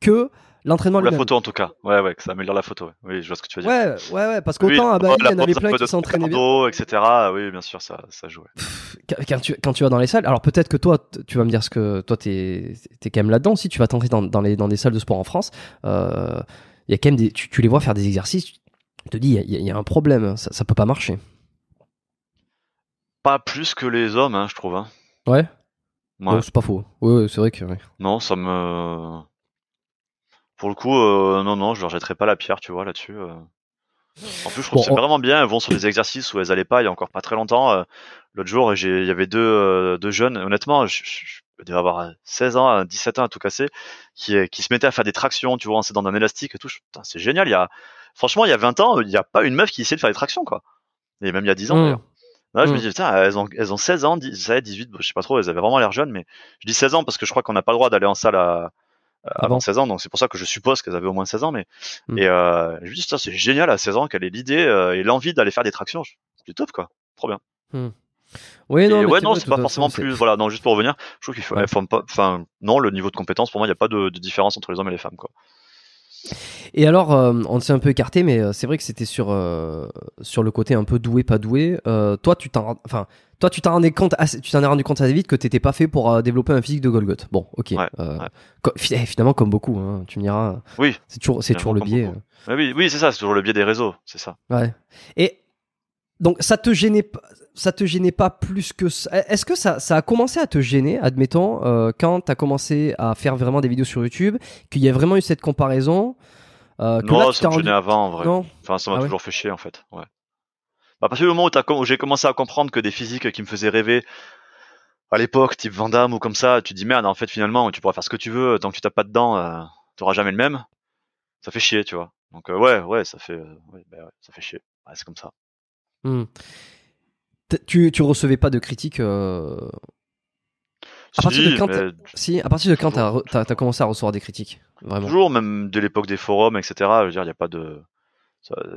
que L'entraînement. La photo en tout cas. Ouais, ouais, ça améliore la photo. Oui, je vois ce que tu veux dire. Ouais, ouais, ouais parce qu'autant à ah Bali, il y en avait plein qui s'entraînaient etc. Ah oui, bien sûr, ça, ça joue. Quand, tu, quand tu vas dans les salles, alors peut-être que toi, tu vas me dire ce que toi, t'es es quand même là-dedans. Si tu vas t'entraîner dans, les, dans des salles de sport en France, euh, y a quand même des, tu, les vois faire des exercices, tu te dis, il y, a un problème, ça, ça peut pas marcher. Pas plus que les hommes, hein, je trouve. Hein. Ouais. ouais. c'est pas faux. Ouais, c'est vrai que. Non, ça me pour le coup, euh, non, non, je leur jetterai pas la pierre, tu vois, là-dessus. Euh. En plus, je trouve que c'est vraiment bien. Elles vont sur des exercices où elles allaient pas il y a encore pas très longtemps. Euh. L'autre jour, il y avait deux, jeunes. Honnêtement, je, avoir 16 ans, 17 ans à tout casser, qui, qui se mettaient à faire des tractions, tu vois, en s'aidant d'un élastique et tout. C'est génial. Il y franchement, il y a 20 ans, il n'y a pas une meuf qui essayait de faire des tractions, quoi. Et même il y a 10 ans, mmh. d'ailleurs. Là, je me mmh. dis, putain, elles ont, elles ont 16 ans, 17, 18, je sais pas trop, elles avaient vraiment l'air jeunes, mais je dis 16 ans parce que je crois qu'on n'a pas le droit d'aller en salle à, ah avant 16 ans. Donc c'est pour ça que je suppose qu'elles avaient au moins 16 ans. Mais mm. et euh, je ça c'est génial à 16 ans qu'elle ait l'idée euh, et l'envie d'aller faire des tractions. C'est top quoi, trop bien. Mm. Oui non, ouais, non c'est pas forcément plus. Voilà non juste pour revenir, je trouve qu'il faut. Enfin non le niveau de compétence pour moi il n'y a pas de, de, différence entre les hommes et les femmes quoi. Et alors, euh, on s'est un peu écarté, mais euh, c'est vrai que c'était sur, euh, sur le côté un peu doué, pas doué. toi, tu t'en, enfin, toi, tu t'en compte, tu t'en es rendu compte assez vite que t'étais pas fait pour développer un physique de Golgoth. Bon, ok. Eh, finalement, comme beaucoup, hein, tu me diras. Oui. C'est toujours, c'est toujours le biais. Ah oui, oui, c'est ça, c'est toujours le biais des réseaux, c'est ça. Et donc, ça te gênait pas ça te gênait pas plus que ça. Est-ce que ça, ça a commencé à te gêner, admettons, euh, quand tu as commencé à faire vraiment des vidéos sur YouTube, qu'il y a vraiment eu cette comparaison euh, Non, là, ça avant en vrai. Non enfin, ça m'a ah toujours fait chier en fait. Ouais. Bah, à partir du moment où, j'ai commencé à comprendre que des physiques qui me faisaient rêver à l'époque, type Vandame ou comme ça, tu te dis merde, en fait finalement, tu pourras faire ce que tu veux, tant que tu tapes pas dedans, dents, euh, tu n'auras jamais le même. Ça fait chier, tu vois. Donc ouais, ouais, ça fait, bah ouais, ça fait chier. c'est comme ça. Hum tu, tu recevais pas de critiques euh, à, partir de quand si, à partir de quand t'as, as, commencé à recevoir des critiques vraiment. Toujours, même de l'époque des forums, etc. dire, il n'y a pas de.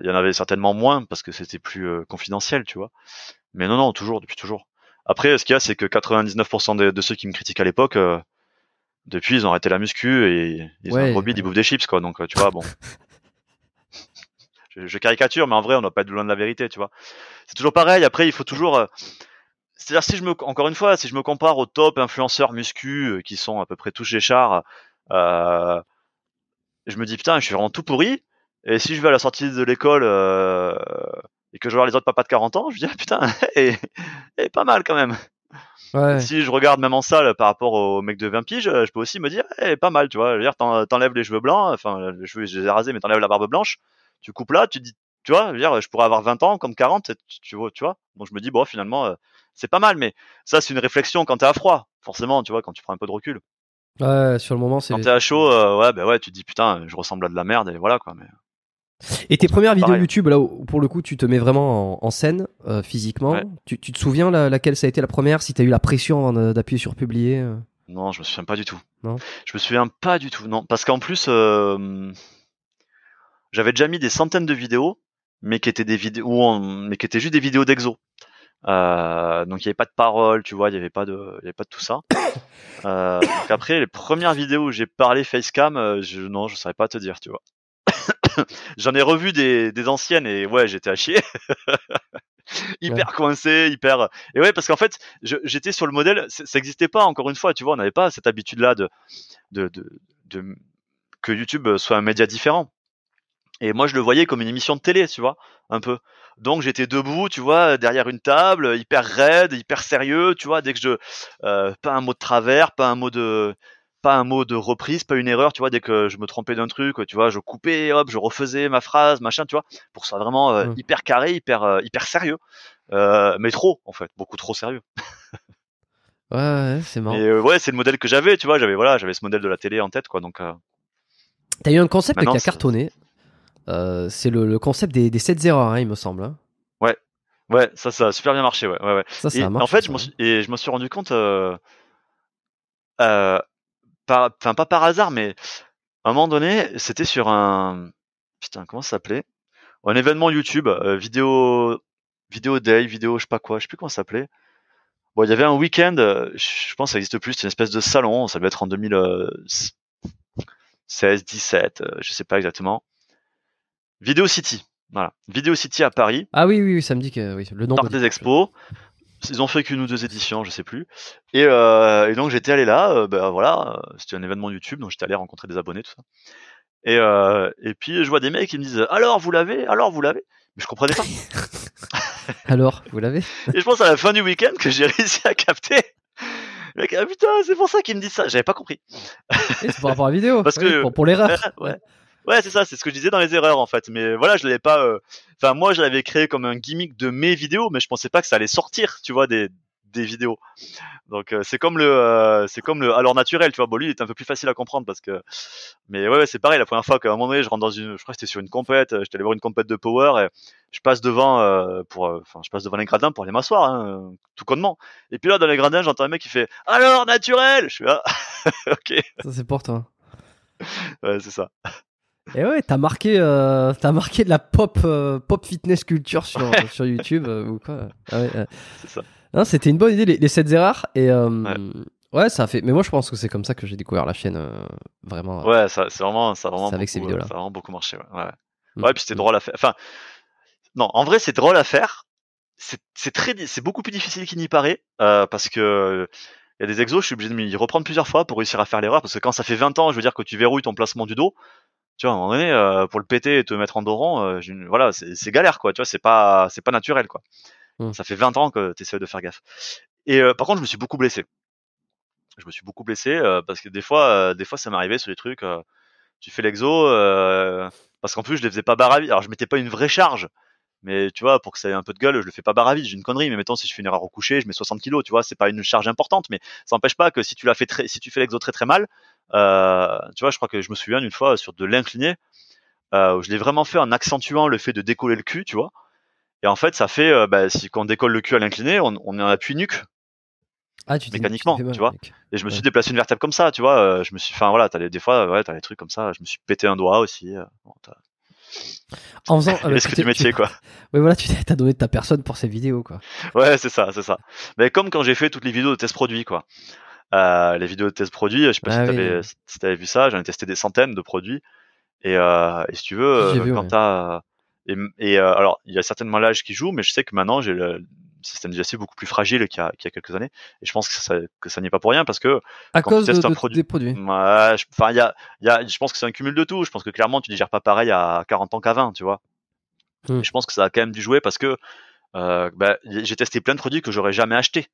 Il y en avait certainement moins parce que c'était plus euh, confidentiel, tu vois. Mais non, non, toujours, depuis toujours. Après, ce qu'il y a, c'est que 99% de, ceux qui me critiquent à l'époque, euh, depuis, ils ont arrêté la muscu et ils ont un gros bide, ils bouffent des chips, quoi. Donc, tu vois, bon. je, caricature, mais en vrai, on doit pas être loin de la vérité, tu vois. C'est toujours pareil. Après, il faut toujours. Euh, c'est-à-dire, si je me, encore une fois, si je me compare aux top influenceurs muscu euh, qui sont à peu près tous Géchard, euh, je me dis putain, je suis vraiment tout pourri. Et si je vais à la sortie de l'école euh, et que je vois les autres papas de 40 ans, je dis ah, putain, et, et pas mal quand même. Ouais. Si je regarde même en salle par rapport au mec de 20 piges, je peux aussi me dire, eh, pas mal, tu vois. Je veux dire, t'enlèves les cheveux blancs, enfin, les cheveux, je les ai rasés, mais t'enlèves la barbe blanche tu coupes là, tu dis, tu vois, je, je pourrais avoir 20 ans comme 40, tu vois, tu vois. Donc je me dis, bon, finalement, euh, c'est pas mal, mais ça, c'est une réflexion quand t'es à froid, forcément, tu vois, quand tu prends un peu de recul. Ouais, sur le moment, c'est. Quand t'es à chaud, euh, ouais, bah ouais, tu dis, putain, je ressemble à de la merde, et voilà, quoi, mais. Et tes premières vidéos hein. YouTube, là où pour le coup tu te mets vraiment en, scène euh, physiquement, tu, te souviens laquelle ça a été la première Si t'as eu la pression d'appuyer sur publier Non, je me souviens pas du tout. Non. Je me souviens pas du tout, non. Parce qu'en plus, j'avais déjà mis des centaines de vidéos, mais qui étaient des vidéos, on mais qui étaient juste des vidéos d'exo. Euh, donc il n'y avait pas de parole, tu vois, il n'y avait pas de, y avait pas de tout ça. Euh, donc après les premières vidéos où j'ai parlé facecam, euh, je, non, je saurais pas te dire, tu vois. J'en ai revu des, anciennes et ouais, j'étais à chier. hyper coincé, hyper. Et ouais, parce qu'en fait, j'étais sur le modèle, ça n'existait pas encore une fois, tu vois, on n'avait pas cette habitude-là de, de, que YouTube soit un média différent. Et moi, je le voyais comme une émission de télé, tu vois, un peu. Donc j'étais debout, tu vois, derrière une table, hyper raide, hyper sérieux, tu vois, dès que je euh, pas un mot de travers, pas un mot de pas un mot de reprise, pas une erreur, tu vois, dès que je me trompais d'un truc, tu vois, je coupais, hop, je refaisais ma phrase, machin, tu vois, pour ça vraiment euh, mmh. hyper carré, hyper euh, hyper sérieux. mais trop en fait, beaucoup trop sérieux. ouais, c'est marrant. Et ouais, c'est le modèle que j'avais, tu vois, j'avais voilà, j'avais ce modèle de la télé en tête quoi, donc T'as eu un concept qui a cartonné, euh, c'est le, concept des, 7 erreurs, hein, il me semble. Hein. Ouais, ouais, ça, ça a super bien marché. Ouais, en fait, je me suis rendu compte, euh, euh, enfin pas par hasard, mais à un moment donné, c'était sur un, putain, comment ça s'appelait Un événement YouTube, vidéo, vidéo day, vidéo, je sais pas quoi, je sais plus comment ça s'appelait. Bon, il y avait un week-end, je pense que ça existe plus, c'est une espèce de salon, ça devait être en 2016, 17, je sais pas exactement. Vidéo City. Voilà. Vidéo City à Paris. Ah oui, oui, oui ça me dit que le nom. des expos. Ils ont fait qu'une ou deux éditions, je sais plus. Et, euh, donc j'étais allé là, euh, bah, voilà, euh, c'était un événement YouTube, donc j'étais allé rencontrer des abonnés, tout ça. Et, et puis je vois des mecs qui me disent alors vous l'avez, alors vous l'avez, mais je comprenais pas. alors vous l'avez. et je pense à la fin du week-end que j'ai réussi à capter. mec, ah putain, c'est pour ça qu'ils me disent ça. J'avais pas compris. c'est pour avoir la vidéo. Parce que pour, pour l'erreur. Ouais. Ouais, c'est ça, c'est ce que je disais dans les erreurs en fait. Mais voilà, je l'avais pas. Euh, enfin, moi, je l'avais créé comme un gimmick de mes vidéos, mais je pensais pas que ça allait sortir, tu vois, des, des vidéos. Donc euh, c'est comme le euh, c'est comme le alors naturel, tu vois. Bon lui, il est un peu plus facile à comprendre parce que mais ouais, c'est pareil la première fois qu'à un moment donné, je rentre dans une je crois que c'était sur une compète, j'étais allé voir une compète de power et je passe devant pour enfin je passe devant les gradins pour aller m'asseoir hein, tout connement. Et puis là dans les gradins, j'entends un mec qui fait "Alors naturel." Je suis ah, là. OK. Ça c'est pour toi. ouais, c'est ça. Et eh ouais, t'as marqué, euh, t'as marqué de la pop, euh, pop fitness culture sur, YouTube euh, ou quoi. Ah c'était une bonne idée les, 7 erreurs et euh, ouais. ça fait. Mais moi, je pense que c'est comme ça que j'ai découvert la chaîne vraiment. Ouais, ça, c'est vraiment, ça vraiment. avec ces vidéos-là. Ça a vraiment beaucoup marché. Ouais. Mm. Ouais, puis c'était drôle à faire. Enfin, non, en vrai, c'est drôle à faire. C'est très, c'est beaucoup plus difficile qu'il n'y paraît parce que. Il y a des exos, je suis obligé de m'y reprendre plusieurs fois pour réussir à faire l'erreur, parce que quand ça fait 20 ans, je veux dire que tu verrouilles ton placement du dos, tu vois, à un moment donné, euh, pour le péter et te mettre en dorant, euh, voilà, c'est galère, quoi. Tu vois, c'est pas, c'est pas naturel, quoi. Mmh. Ça fait 20 ans que tu essaies de faire gaffe. Et euh, par contre, je me suis beaucoup blessé. Je me suis beaucoup blessé parce que des fois, des fois, ça m'arrivait sur les trucs. tu fais l'exo parce qu'en plus, je les faisais pas barabie, Alors, je mettais pas une vraie charge. Mais tu vois, pour que ça ait un peu de gueule, je le fais pas barre à vide, j'ai une connerie. Mais mettons, si je fais une erreur au coucher, je mets 60 kilos, tu vois, c'est pas une charge importante, mais ça n'empêche pas que si tu l'as fait très, si tu fais l'exo très très mal, euh, tu vois, je crois que je me souviens une fois sur de l'incliné, euh, où je l'ai vraiment fait en accentuant le fait de décoller le cul, tu vois. Et en fait, ça fait, euh, bah, si quand on décolle le cul à l'incliné, on, on est en appui nuque. Ah, tu mécaniquement, tu, vois. Et je me suis déplacé une vertèbre comme ça, tu vois. Euh, je me suis, enfin voilà, t'as des, fois, ouais, t'as des trucs comme ça. Je me suis pété un doigt aussi. En faisant euh, l'esprit du métier, quoi. Oui, voilà, tu as donné de ta personne pour ces vidéos, quoi. Ouais, c'est ça, c'est ça. Mais comme quand j'ai fait toutes les vidéos de test produits, quoi. Euh, les vidéos de test produits, je sais pas ah si tu avais vu ça, j'en ai testé des centaines de produits. Et, euh, si tu veux, euh, quand Et, et alors, il y a certainement l'âge qui joue, mais je sais que maintenant, j'ai le, système digestif beaucoup plus fragile qu'il y, a quelques années. Et je pense que ça, n'est pas pour rien parce que à cause des produits. je, pense que c'est un cumul de tout. Je pense que clairement, tu ne digères pas pareil à 40 ans qu'à 20, tu vois. Mmh. Je pense que ça a quand même dû jouer parce que euh, ben, j'ai testé plein de produits que j'aurais jamais acheté.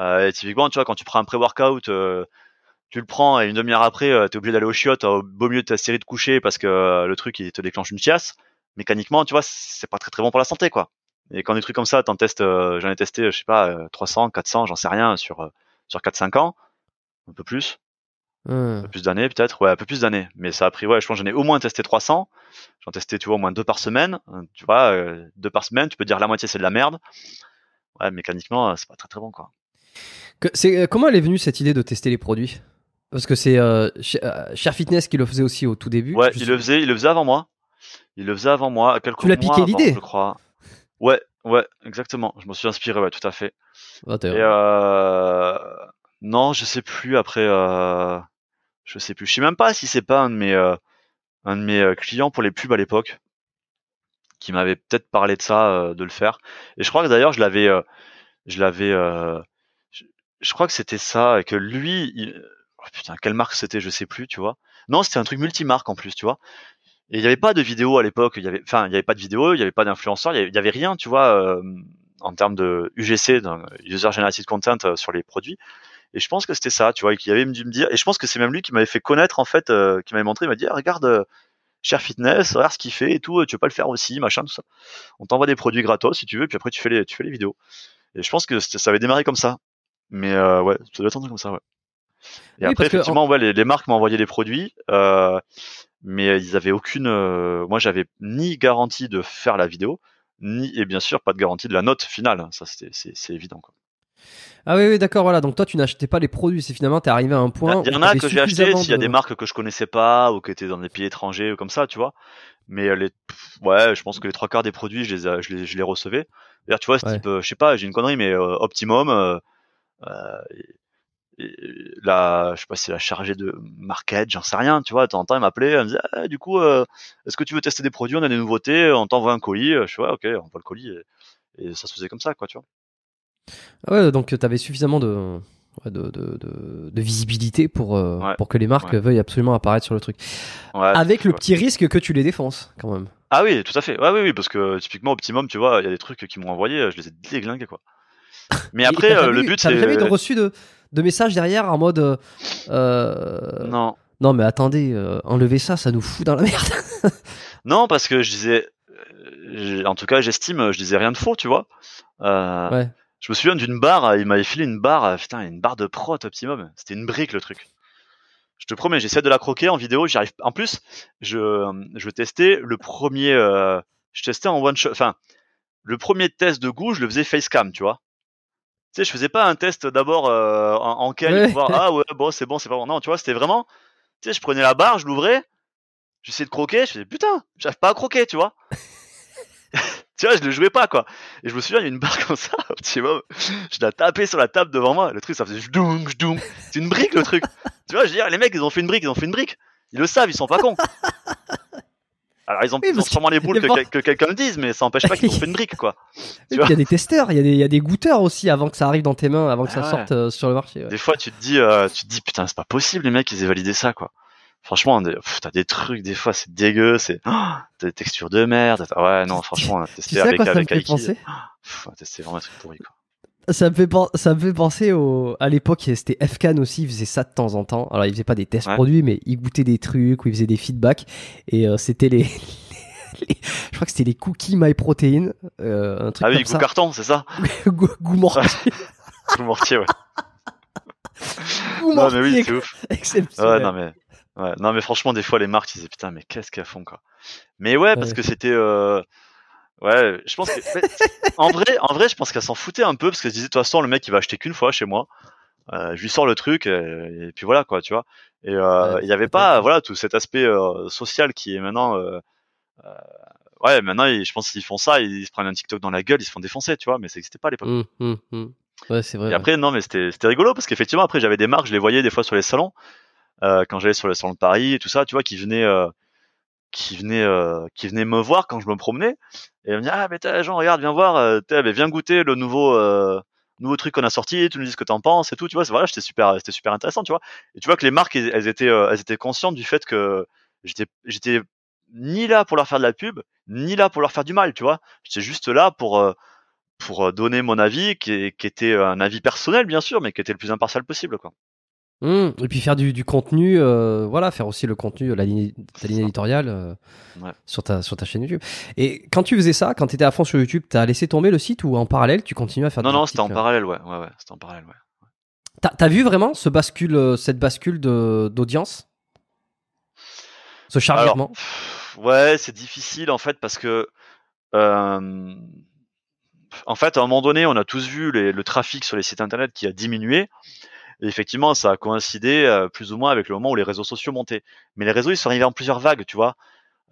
Euh, typiquement, tu vois, quand tu prends un pré-workout, euh, tu le prends et une demi-heure après, tu es obligé d'aller au chiottes au beau milieu de ta série de coucher parce que le truc il te déclenche une chiasse. Mécaniquement, tu vois, c'est pas très très bon pour la santé, quoi. Et quand des trucs comme ça, t'en testes, euh, j'en ai testé, euh, je sais pas, 300, euh, 400, j'en sais rien, sur, sur 4-5 ans, un peu plus. Un peu mmh. plus d'années peut-être, ouais, un peu plus d'années. Mais ça a pris, ouais, je pense j'en ai au moins testé 300. J'en testais, tu vois, au moins deux par semaine. Tu vois, deux par semaine, tu peux dire la moitié c'est de la merde. Ouais, mécaniquement, c'est pas très très bon, quoi. Que, c'est, comment elle est venue cette idée de tester les produits Parce que c'est Cher Fitness qui le faisait aussi au tout début. Ouais, il le faisait, il le faisait avant moi. Il le faisait avant moi, quelques tu l'as piqué l'idée. je crois. Ouais, ouais, exactement. Je m'en suis inspiré, ouais, tout à fait. Ah, et, euh, Non, je sais plus. Après, euh... je sais plus. Je sais même pas si c'est pas un de mes, euh, un de mes euh, clients pour les pubs à l'époque qui m'avait peut-être parlé de ça, de le faire. Et je crois que d'ailleurs, je l'avais, je l'avais, je... crois que c'était ça et que lui. Il... Oh, putain, quelle marque c'était, je sais plus, tu vois. Non, c'était un truc multimarque en plus, tu vois. Et il n'y avait pas de vidéo à l'époque, il y avait, enfin, il n'y avait pas de vidéo, il n'y avait pas d'influenceur, il n'y avait rien, tu vois, euh, en termes de UGC, User Generated Content euh, sur les produits. Et je pense que c'était ça, tu vois, et qu'il avait dû me dire, et je pense que c'est même lui qui m'avait fait connaître, en fait, euh, qui m'avait montré, il m'a dit, ah, regarde, Cher Fitness, regarde ce qu'il fait et tout, tu veux pas le faire aussi, machin, tout ça. On t'envoie des produits gratos si tu veux, puis après tu fais les, tu fais les vidéos. Et je pense que ça avait démarré comme ça. Mais ouais, ça doit être comme ça, ouais. Et après, effectivement, ouais, les, les, marques m'ont envoyé des produits, euh, mais euh, ils avaient aucune. Euh, moi, j'avais ni garantie de faire la vidéo, ni et bien sûr pas de garantie de la note finale. Ça, c'est évident. Ah oui, d'accord, voilà. Donc toi, tu n'achetais pas les produits, c'est finalement, t'es arrivé à un point. Il y en a que j'ai acheté, s'il y a des marques que je connaissais pas ou qui étaient dans des pays étrangers ou comme ça, tu vois. Mais les, ouais, je pense que les trois quarts des produits, je les, je les... recevais. D'ailleurs, tu vois, ouais. type, je sais pas, j'ai une connerie, mais Optimum, la je sais pas si la chargée de market j'en sais rien tu vois de temps en temps elle m'appelait elle me disait «Ah, du coup euh, est-ce que tu veux tester des produits on a des nouveautés on t'envoie un colis euh, je suis ouais ok on voit le colis et, ça se faisait comme ça quoi tu vois ah ouais donc euh, tu avais suffisamment de de, visibilité pour, pour que les marques veuillent absolument apparaître sur le truc. Avec le petit risque que tu les défenses, quand même. Ah oui, tout à fait. Ouais, oui, oui, parce que typiquement, Optimum, tu vois, il y a des trucs qui m'ont envoyé, je les ai déglingués, quoi. Mais après, le but, c'est. jamais reçu de de messages derrière en mode. Euh, euh, non. Non, mais attendez, euh, enlever ça, ça nous fout dans la merde. non, parce que je disais. En tout cas, j'estime, je disais rien de faux, tu vois. Je me souviens d'une barre, il m'avait filé une barre, putain, une barre de prot optimum. C'était une brique le truc. Je te promets, j'essaie de la croquer en vidéo, j'y arrive. En plus, je, je testais le premier, je testais en one shot, enfin, le premier test de goût, je le faisais facecam, tu vois sais, je faisais pas un test d'abord euh, en, en pour voir ah ouais bon c'est bon c'est pas bon non tu vois c'était vraiment tu sais je prenais la barre je l'ouvrais j'essayais de croquer je faisais putain j'arrive pas à croquer tu vois tu vois je le jouais pas quoi et je me souviens il y a une barre comme ça tu vois je la tapais sur la table devant moi le truc ça faisait je jdung c'est une brique le truc tu vois je veux dire les mecs ils ont fait une brique ils ont fait une brique ils le savent ils sont pas cons alors ils ont, sûrement les boules que, quelqu'un le dise, mais ça n'empêche pas qu'ils ont une brique, quoi. Il y a des testeurs, il y, a des goûteurs aussi avant que ça arrive dans tes mains, avant que ça ah sorte euh, sur le marché. Des fois, tu te dis, euh, tu te dis, putain, c'est pas possible, les mecs, ils aient validé ça, quoi. Franchement, t'as des trucs, des fois, c'est dégueu, c'est des textures de merde. Ouais, non, franchement, on a testé avec, quoi, ça avec, vraiment un truc pourri quoi ça me fait, ça me penser au, à l'époque, c'était FCAN aussi, il faisait ça de temps en temps. Alors, il faisait pas des tests produits, mais il goûtait des trucs ou il faisait des feedbacks. Et euh, c'était les, Je crois que c'était les cookies My Protein. Euh, un truc ah oui, goût carton, c'est ça goût, mortier. goût mortier, ouais. goût non, mais oui, c'est ouf. Exceptionnel. Ouais, non, mais. franchement, des fois, les marques, ils disaient putain, mais qu'est-ce qu'elles font, quoi. Mais ouais, parce que c'était. Euh, Ouais, je pense que. en, vrai, en vrai, je pense qu'elle s'en foutait un peu parce qu'elle se disait, de toute façon, le mec, il va acheter qu'une fois chez moi. Euh, je lui sors le truc euh, et, puis voilà, quoi, tu vois. Et euh, il n'y avait pas, voilà, tout cet aspect social qui est maintenant. ouais, maintenant, je pense qu'ils font ça, ils se prennent un TikTok dans la gueule, ils se font défoncer, tu vois, mais ça n'existait pas à l'époque. Mmh, mmh, mmh. Ouais, c'est vrai. Et après, non, mais c'était rigolo parce qu'effectivement, après, j'avais des marques, je les voyais des fois sur les salons. quand j'allais sur le salon de Paris et tout ça, tu vois, qui venaient qui venait euh, qui venait me voir quand je me promenais et elle me dit ah mais t'as gens regarde viens voir euh, eh ben, viens goûter le nouveau euh, nouveau truc qu'on a sorti tu nous dis ce que t'en penses et tout tu vois c'est voilà c'était super c'était super intéressant tu vois et tu vois que les marques elles, étaient elles étaient conscientes du fait que j'étais j'étais ni là pour leur faire de la pub ni là pour leur faire du mal tu vois j'étais juste là pour pour donner mon avis qui, qui était un avis personnel bien sûr mais qui était le plus impartial possible quoi Mmh. Et puis faire du, contenu, euh, voilà, faire aussi le contenu, la ligne, éditoriale euh, sur, ta, sur ta chaîne YouTube. Et quand tu faisais ça, quand tu étais à fond sur YouTube, t'as laissé tomber le site ou en parallèle tu continues à faire Non, non, c'était en parallèle, ouais. ouais, T'as, vu vraiment ce bascule, euh, cette bascule d'audience Ce chargement Ouais, c'est difficile en fait parce que. en fait, à un moment donné, on a tous vu le trafic sur les sites internet qui a diminué. Et effectivement, ça a coïncidé euh, plus ou moins avec le moment où les réseaux sociaux montaient. Mais les réseaux, ils sont arrivés en plusieurs vagues, tu vois.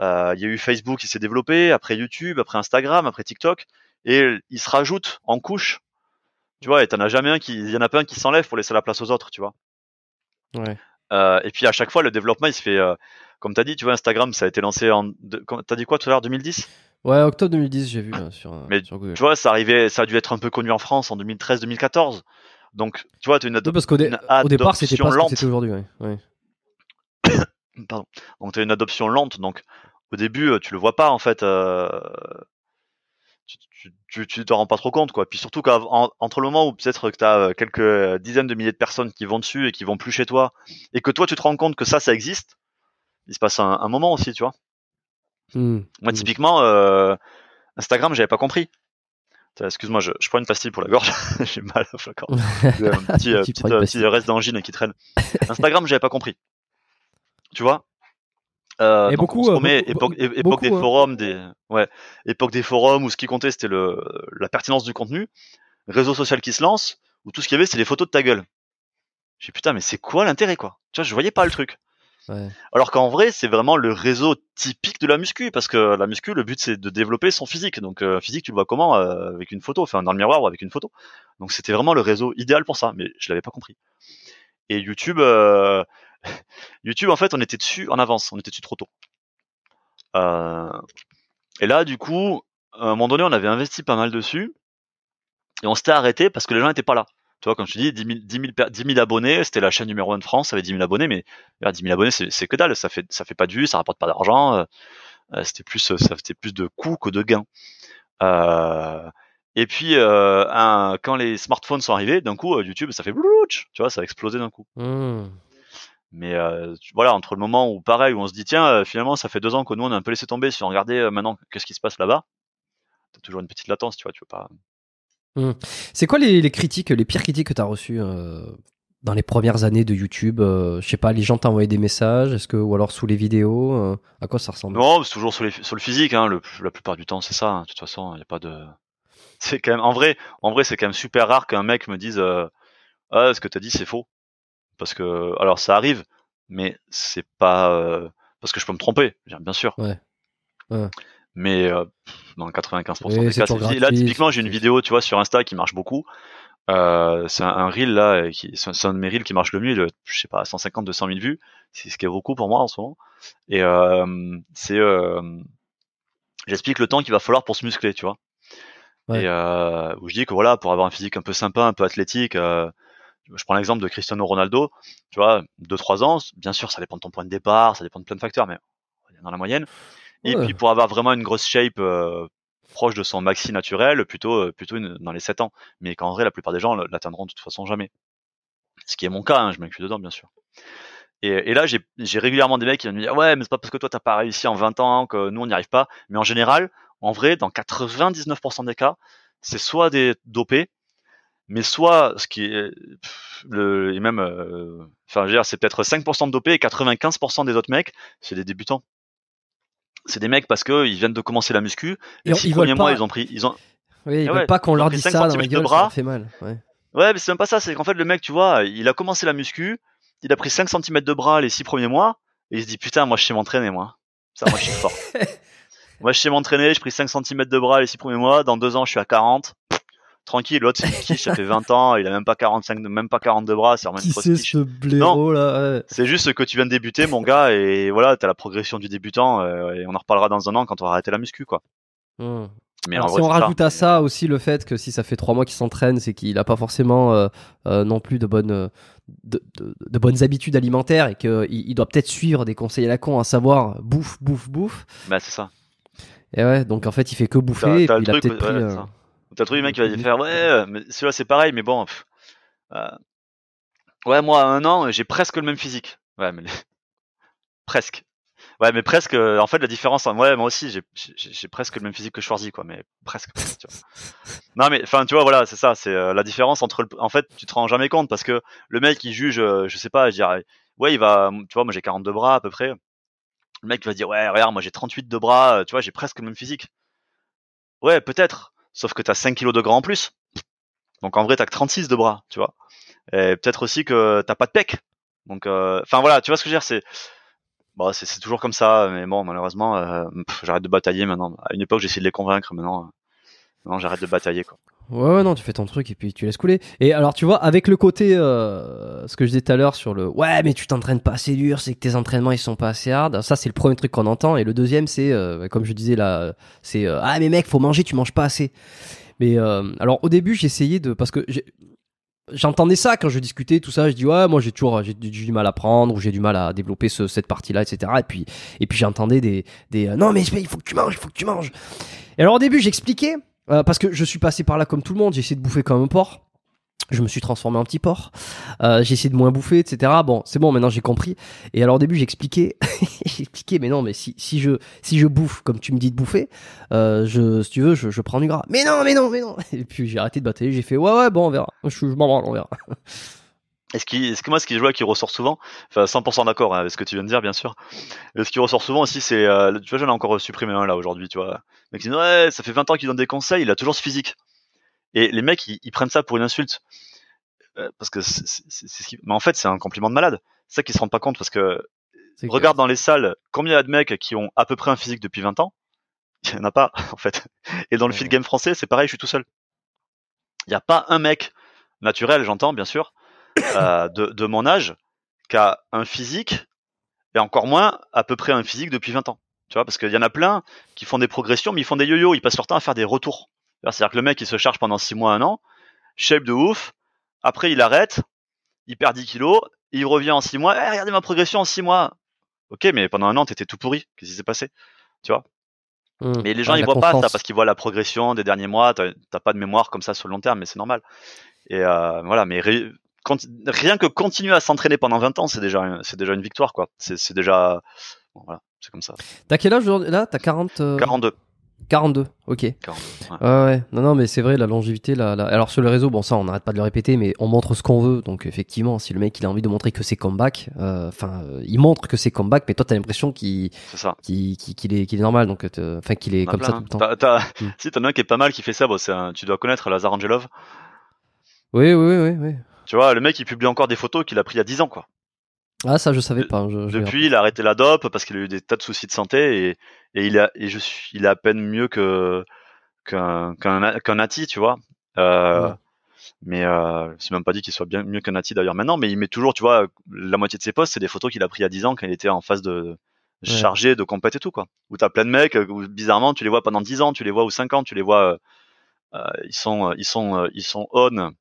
Euh, il y a eu Facebook qui s'est développé, après YouTube, après Instagram, après TikTok, et ils se rajoutent en couche. Tu vois, et jamais un qui, il y en a pas un qui s'enlève pour laisser la place aux autres, tu vois. Euh, et puis à chaque fois, le développement, il se fait, Comme tu as dit, tu vois, Instagram, ça a été lancé en, as dit quoi tout à l'heure, 2010 Ouais, octobre 2010, j'ai vu ah, Mais tu vois, ça arrivait, ça a dû être un peu connu en France en 2013-2014. Donc, tu vois, tu as une, lente. parce qu'au au départ, c'était pas lente. aujourd'hui. Ouais. Pardon. Donc, tu une adoption lente. Donc, au début, euh, tu le vois pas, en fait. Euh, tu ne te rends pas trop compte, quoi. Puis surtout, en, entre le moment où peut-être que tu as euh, quelques dizaines de milliers de personnes qui vont dessus et qui vont plus chez toi, et que toi, tu te rends compte que ça, ça existe, il se passe un, moment aussi, tu vois. Mmh. Moi, mmh. typiquement, Instagram, j'avais pas compris. Excuse-moi, je, prends une pastille pour la gorge. j'ai mal à Un petit, euh, euh, reste d'angine qui traîne. Instagram, j'avais pas compris. Tu vois euh, beaucoup, on époque, des hein. forums, des ouais, époque des forums où ce qui comptait c'était la pertinence du contenu. Réseau social qui se lance où tout ce qu'il y avait c'est les photos de ta gueule. J'ai putain mais c'est quoi l'intérêt quoi Tu vois je voyais pas le truc. Alors qu'en vrai, c'est vraiment le réseau typique de la muscu, parce que la muscu, le but c'est de développer son physique. Donc euh, physique, tu le vois comment euh, Avec une photo, enfin dans le miroir ou avec une photo. Donc c'était vraiment le réseau idéal pour ça, mais je l'avais pas compris. Et YouTube, euh, YouTube en fait, on était dessus en avance, on était dessus trop tôt. Et là, du coup, à un moment donné, on avait investi pas mal dessus, et on s'était arrêté parce que les gens n'étaient pas là. Toi, comme je dis, 10 000, abonnés, c'était la chaîne numéro 1 de France, ça avait 10 000 abonnés, mais 10 000 abonnés, c'est que dalle, ça fait, fait pas de vues, ça rapporte pas d'argent, euh, euh, c'était euh, plus, de coûts que de gains. et puis, quand les smartphones sont arrivés, d'un coup, YouTube, ça fait blouch, tu vois, ça a explosé d'un coup. Mmh. Mais voilà, entre le moment où, pareil, où on se dit, tiens, finalement, ça fait deux ans que nous, on a un peu laissé tomber, si on regardait maintenant qu'est-ce qui se passe là-bas, t'as toujours une petite latence, tu vois, tu veux pas. Mmh. C'est quoi les, critiques, les pires critiques que tu as reçues euh, dans les premières années de YouTube euh, Je sais pas, les gens t'envoyaient des messages, est-ce que ou alors sous les vidéos euh, À quoi ça ressemble Non, c'est toujours sur, le physique. Hein, la plupart du temps, c'est ça. Hein, de toute façon, il n'y a pas de. C'est quand même en vrai, en vrai, c'est quand même super rare qu'un mec me dise ah, ce que tu as dit, c'est faux. Parce que alors ça arrive, mais c'est pas parce que je peux me tromper, bien sûr mais dans euh, 95% des cas, Là, typiquement, j'ai une vidéo, tu vois, sur Insta qui marche beaucoup. Euh, c'est un, reel là, euh, c'est un de mes reels qui marche le mieux. je sais pas, 150, 200 000 vues. C'est ce qui est beaucoup pour moi en ce moment. Et c'est, j'explique le temps qu'il va falloir pour se muscler, tu vois. où je dis que voilà, pour avoir un physique un peu sympa, un peu athlétique. je prends l'exemple de Cristiano Ronaldo, tu vois, 2-3 ans, bien sûr, ça dépend de ton point de départ, ça dépend de plein de facteurs, mais dans la moyenne, et puis pour avoir vraiment une grosse shape euh, proche de son maxi naturel, plutôt, euh, plutôt dans les 7 ans. Mais qu'en vrai, la plupart des gens l'atteindront de toute façon jamais. Ce qui est mon cas, hein, je m'inclus dedans, bien sûr. Et, là, j'ai régulièrement des mecs qui me dire Ouais, mais c'est pas parce que toi, t'as pas réussi en 20 ans que nous, on n'y arrive pas. Mais en général, en vrai, dans 99% des cas, c'est soit des dopés, mais soit ce qui est le et même euh, enfin c'est peut-être 5% de dopés et 95% des autres mecs c'est des débutants c'est des mecs parce qu'ils viennent de commencer la muscu. Et les six ils premiers mois, ils ont pris. Ils ont... Oui, ah pas qu'on leur dise ça dans les de ça fait mal. Ouais, ouais mais c'est même pas ça. C'est qu'en fait, le mec, tu vois, il a commencé la muscu, il a pris 5 cm de bras les 6 premiers mois, et il se dit Putain, moi, je sais m'entraîner, moi. Ça, moi, je suis fort. moi, je sais m'entraîner, je pris 5 cm de bras les 6 premiers mois, dans 2 ans, je suis à 40 tranquille, l'autre c'est qui ça fait 20 ans, il a même pas 45, même pas 42 bras, c'est même c'est ce blaireau, là C'est juste que tu viens de débuter, mon gars, et voilà, t'as la progression du débutant, euh, et on en reparlera dans un an quand on aura arrêté la muscu, quoi. Hmm. Mais si on rajoute à ça aussi le fait que si ça fait trois mois qu'il s'entraîne, c'est qu'il n'a pas forcément euh, euh, non plus de bonnes, de, bonnes habitudes alimentaires et qu'il doit peut-être suivre des conseils à la con, à savoir bouffe, bouffe, bouffe. Bah, c'est ça. Et ouais, donc en fait, il fait que bouffer. il a peut-être T'as trouvé le mec qui va mmh dire ouais, euh, mais celui-là c'est pareil, mais bon. Euh, ouais, moi un an, j'ai presque le même physique. Ouais, mais presque. Ouais, mais presque. Euh, en fait, la différence, hein, ouais, moi aussi, j'ai presque le même physique que choisis quoi, mais presque. Tu vois. non, mais enfin, tu vois, voilà, c'est ça, c'est la différence entre. en fait, tu te rends jamais compte parce que le mec, il juge, je sais pas, je dirais, ouais, il va, mmh, tu vois, moi j'ai 42 bras à peu près. Le mec va dire, ouais, regarde, moi j'ai 38 de bras, tu vois, j'ai presque le même physique. Ouais, peut-être sauf que t'as 5 kilos de gras en plus. Donc en vrai, t'as que 36 de bras, tu vois. Et peut-être aussi que t'as pas de pec. Donc, euh, enfin voilà, tu vois ce que je veux dire, c'est. Bon, bah, c'est toujours comme ça, mais bon, malheureusement, euh, j'arrête de batailler maintenant. À une époque, j'essayais de les convaincre, maintenant, non euh, maintenant j'arrête de batailler. Quoi. Ouais, ouais, non, tu fais ton truc et puis tu laisses couler. Et alors, tu vois, avec le côté, euh, ce que je disais tout à l'heure sur le ouais, mais tu t'entraînes pas assez dur, c'est que tes entraînements ils sont pas assez hard. Ça, c'est le premier truc qu'on entend. Et le deuxième, c'est, euh, bah, comme je disais là, c'est euh, ah, mais mec, faut manger, tu manges pas assez. Mais alors, au début, j'essayais de. Parce que j'entendais ça quand je discutais, tout ça. Je dis ouais, moi j'ai toujours j'ai du, mal à prendre ou j'ai du mal à développer ce, cette partie-là, etc. Et puis, et puis j'entendais des, des non, mais il faut que tu manges, il faut que tu manges. Et alors, au début, j'expliquais. Euh, parce que je suis passé par là comme tout le monde, j'ai essayé de bouffer comme un porc. Je me suis transformé en petit porc. Euh, j'ai essayé de moins bouffer, etc. Bon, c'est bon, maintenant j'ai compris. Et alors au début, j'ai expliqué, mais non, mais si, si, je si je bouffe comme tu me dis de bouffer, euh, si tu veux, je, prends du gras. Mais non, mais non, mais non. Et puis j'ai arrêté de batailler. J'ai fait ouais, ouais, bon, on verra. je m'en branle, on verra. est ce, que moi, ce qui, je vois qui ressort souvent, enfin 100% d'accord hein, avec ce que tu viens de dire, bien sûr. ce qui ressort souvent aussi, c'est, euh, tu vois, j'en ai encore supprimé un là aujourd'hui, tu vois. Mais mec qui dit, ouais, ça fait 20 ans qu'il donne des conseils, il a toujours ce physique. Et les mecs, ils, prennent ça pour une insulte. Euh, parce que, c'est, c'est, c'est ce mais en fait, c'est un compliment de malade. C'est ça qu'ils se rendent pas compte parce que, regarde dans les salles, combien y a de mecs qui ont à peu près un physique depuis 20 ans? Il y en a pas, en fait. Et dans le ouais. field game français, c'est pareil, je suis tout seul. Il n'y a pas un mec naturel, j'entends, bien sûr Euh, de, mon âge qu'à un physique, et encore moins à peu près un physique depuis 20 ans. Tu vois, parce qu'il y en a plein qui font des progressions, mais ils font des yo-yo, ils passent leur temps à faire des retours. C'est-à-dire que le mec, il se charge pendant 6 mois, 1 an, shape de ouf, après il arrête, il perd 10 kilos, il revient en 6 mois, «Eh, regardez ma progression en 6 mois. Ok, mais pendant un an, t'étais tout pourri, qu'est-ce qui s'est passé Tu vois mmh. mais les gens, ils voient pas ça parce qu'ils voient la progression des derniers mois. T'as pas de mémoire comme ça sur le long terme, mais c'est normal. Et euh, voilà, mais rien que continuer à s'entraîner pendant 20 ans, c'est déjà, c'est déjà une victoire, quoi. C'est déjà. voilà, c'est comme ça. T'as quel âge aujourd'hui là T'as 40. 42. 42, ok. ouais. ouais. Non, non, mais c'est vrai, la longévité, là, alors sur le réseau, bon, ça, on n'arrête pas de le répéter, mais on montre ce qu'on veut. Donc, effectivement, si le mec, il a envie de montrer que c'est comeback, euh, enfin, euh, il montre que c'est comeback, mais toi, t'as l'impression qu'il qu'il est, est, normal, donc, euh, enfin, qu'il est comme ça tout le hein. temps. Mm. Si, t'as un un qui est pas mal, qui fait ça, bon, tu dois connaître Lazar Angelov. Oui, oui, oui, oui. Tu vois, le mec, il publie encore des photos qu'il a pris il y a 10 ans, quoi. Ah, ça, je savais pas. depuis, il a arrêté la dope parce qu'il a eu des tas de soucis de santé et, et il, a, et je suis, il est à peine mieux que qu'un qu'un tu vois. Euh, je Mais euh, c'est même pas dit qu'il soit bien mieux qu'un ati d'ailleurs maintenant, mais il met toujours, tu vois, la moitié de ses posts, c'est des photos qu'il a pris il y a 10 ans quand il était en phase de chargé de compète et tout, quoi. Où t'as plein de mecs, où, bizarrement, tu les vois pendant 10 ans, tu les vois ou 5 ans, tu les vois, euh, euh, ils sont, euh, ils sont, ils sont on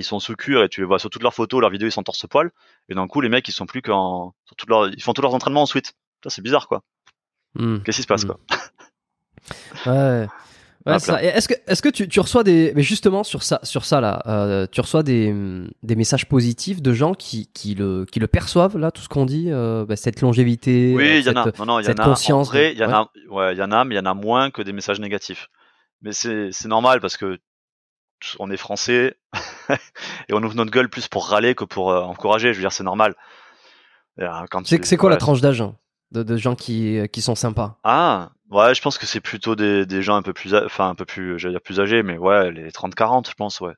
ils sont sous cure et tu les vois sur toutes leurs photos, leurs vidéos, ils sont torse poil. Et d'un coup, les mecs, ils sont plus qu'en, leur... ils font tous leurs entraînements ensuite. Ça, c'est bizarre, quoi. Hmm. Qu'est-ce qui se passe, hmm. quoi Ouais. Est-ce que, est-ce que tu, tu, reçois des, mais justement sur ça, sur ça là, euh, tu reçois des, des, messages positifs de gens qui, qui le, qui le perçoivent là, tout ce qu'on dit, euh, bah, cette longévité, cette, euh, conscience. il y en a, ouais, il y en a, mais il y en a moins que des messages négatifs. Mais c'est normal parce que on est français et on ouvre notre gueule plus pour râler que pour euh, encourager. Je veux dire, c'est normal. Euh, c'est quoi la tranche d'âge hein, de, gens qui, euh, qui sont sympas Ah, ouais, je pense que c'est plutôt des, gens un peu plus, enfin un peu plus, j'allais dire plus âgés, mais ouais, les 30-40, je pense, ouais.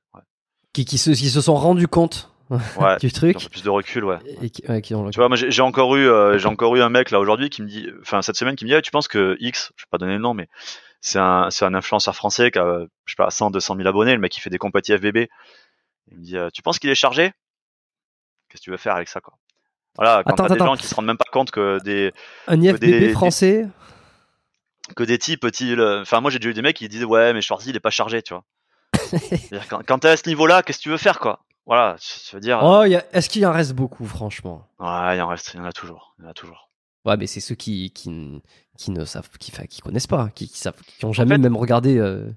Qui, se, qui se sont rendus compte du truc. Un ont plus de recul, ouais. tu vois, moi j'ai encore eu, j'ai encore eu un mec là aujourd'hui qui me dit, enfin cette semaine qui me dit, ah, tu penses que X, je vais pas donner le nom, mais c'est un, influenceur français qui a, je sais pas, 100, 200 000 abonnés, le mec qui fait des compati FBB. Il me dit, euh, tu penses qu'il est chargé Qu'est-ce que tu veux faire avec ça, quoi Voilà, quand t'as des gens qui se rendent même pas compte que des. Un des, français Que des types, enfin, moi j'ai déjà eu des mecs qui disaient, ouais, mais Schwarzy, il est pas chargé, tu vois. quand, t'es à ce niveau-là, qu'est-ce que tu veux faire, quoi voilà, tu veux dire. Euh oh, est-ce qu'il en reste beaucoup, franchement Ouais, il en reste, il y en a toujours, il y en a toujours. Ouais, mais c'est ceux qui, qui, qui ne savent, qui, qui connaissent pas, hein, qui, qui savent, qui ont jamais même regardé euh,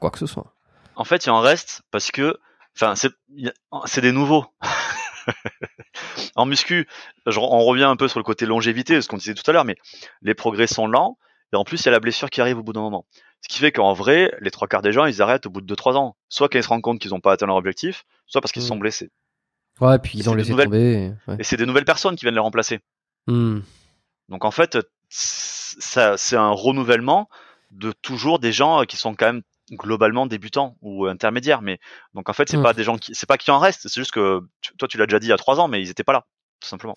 quoi que ce soit. En fait, il en reste parce que, enfin, c'est des nouveaux. en muscu, on revient un peu sur le côté longévité, ce qu'on disait tout à l'heure, mais les progrès sont lents. Et en plus, il y a la blessure qui arrive au bout d'un moment. Ce qui fait qu'en vrai, les trois quarts des gens, ils arrêtent au bout de 2-3 ans. Soit qu'ils se rendent compte qu'ils n'ont pas atteint leur objectif, soit parce qu'ils se mm. sont blessés. Ouais, puis ils ont laissé nouvelles... tomber. Et, c'est des nouvelles personnes qui viennent les remplacer. Mmh. Donc en fait, c'est un renouvellement de toujours des gens euh, qui sont quand même globalement débutants ou intermédiaires. Mais donc en fait, c'est n'est mmh. pas des gens qui, c'est pas qui en reste. C'est juste que toi, tu l'as déjà dit il y a trois ans, mais ils étaient pas là, tout simplement.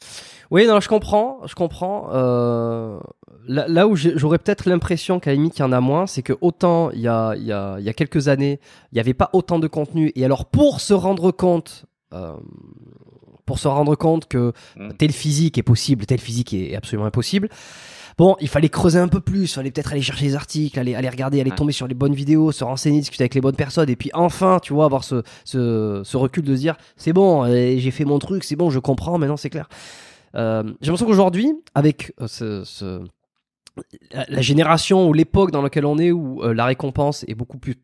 Oui, non, je comprends, je comprends. Euh, là, où j'aurais peut-être l'impression qu'à qu'il y en a moins, c'est que autant il y a, y a, y a quelques années, il n'y avait pas autant de contenu. Et alors pour se rendre compte. Euh, pour se rendre compte que mm. tel physique est possible, tel physique est absolument impossible. Bon, il fallait creuser un peu plus, il fallait peut-être aller chercher les articles, aller, aller regarder, aller tomber sur les bonnes vidéos, se renseigner, discuter avec les bonnes personnes, et puis enfin, tu vois, avoir ce, recul de se dire, c'est bon, euh, j'ai fait mon truc, c'est bon, je comprends, maintenant c'est clair. Euh, j'ai l'impression qu'aujourd'hui, avec euh, ce, la, génération ou l'époque dans laquelle on est où la récompense est beaucoup plus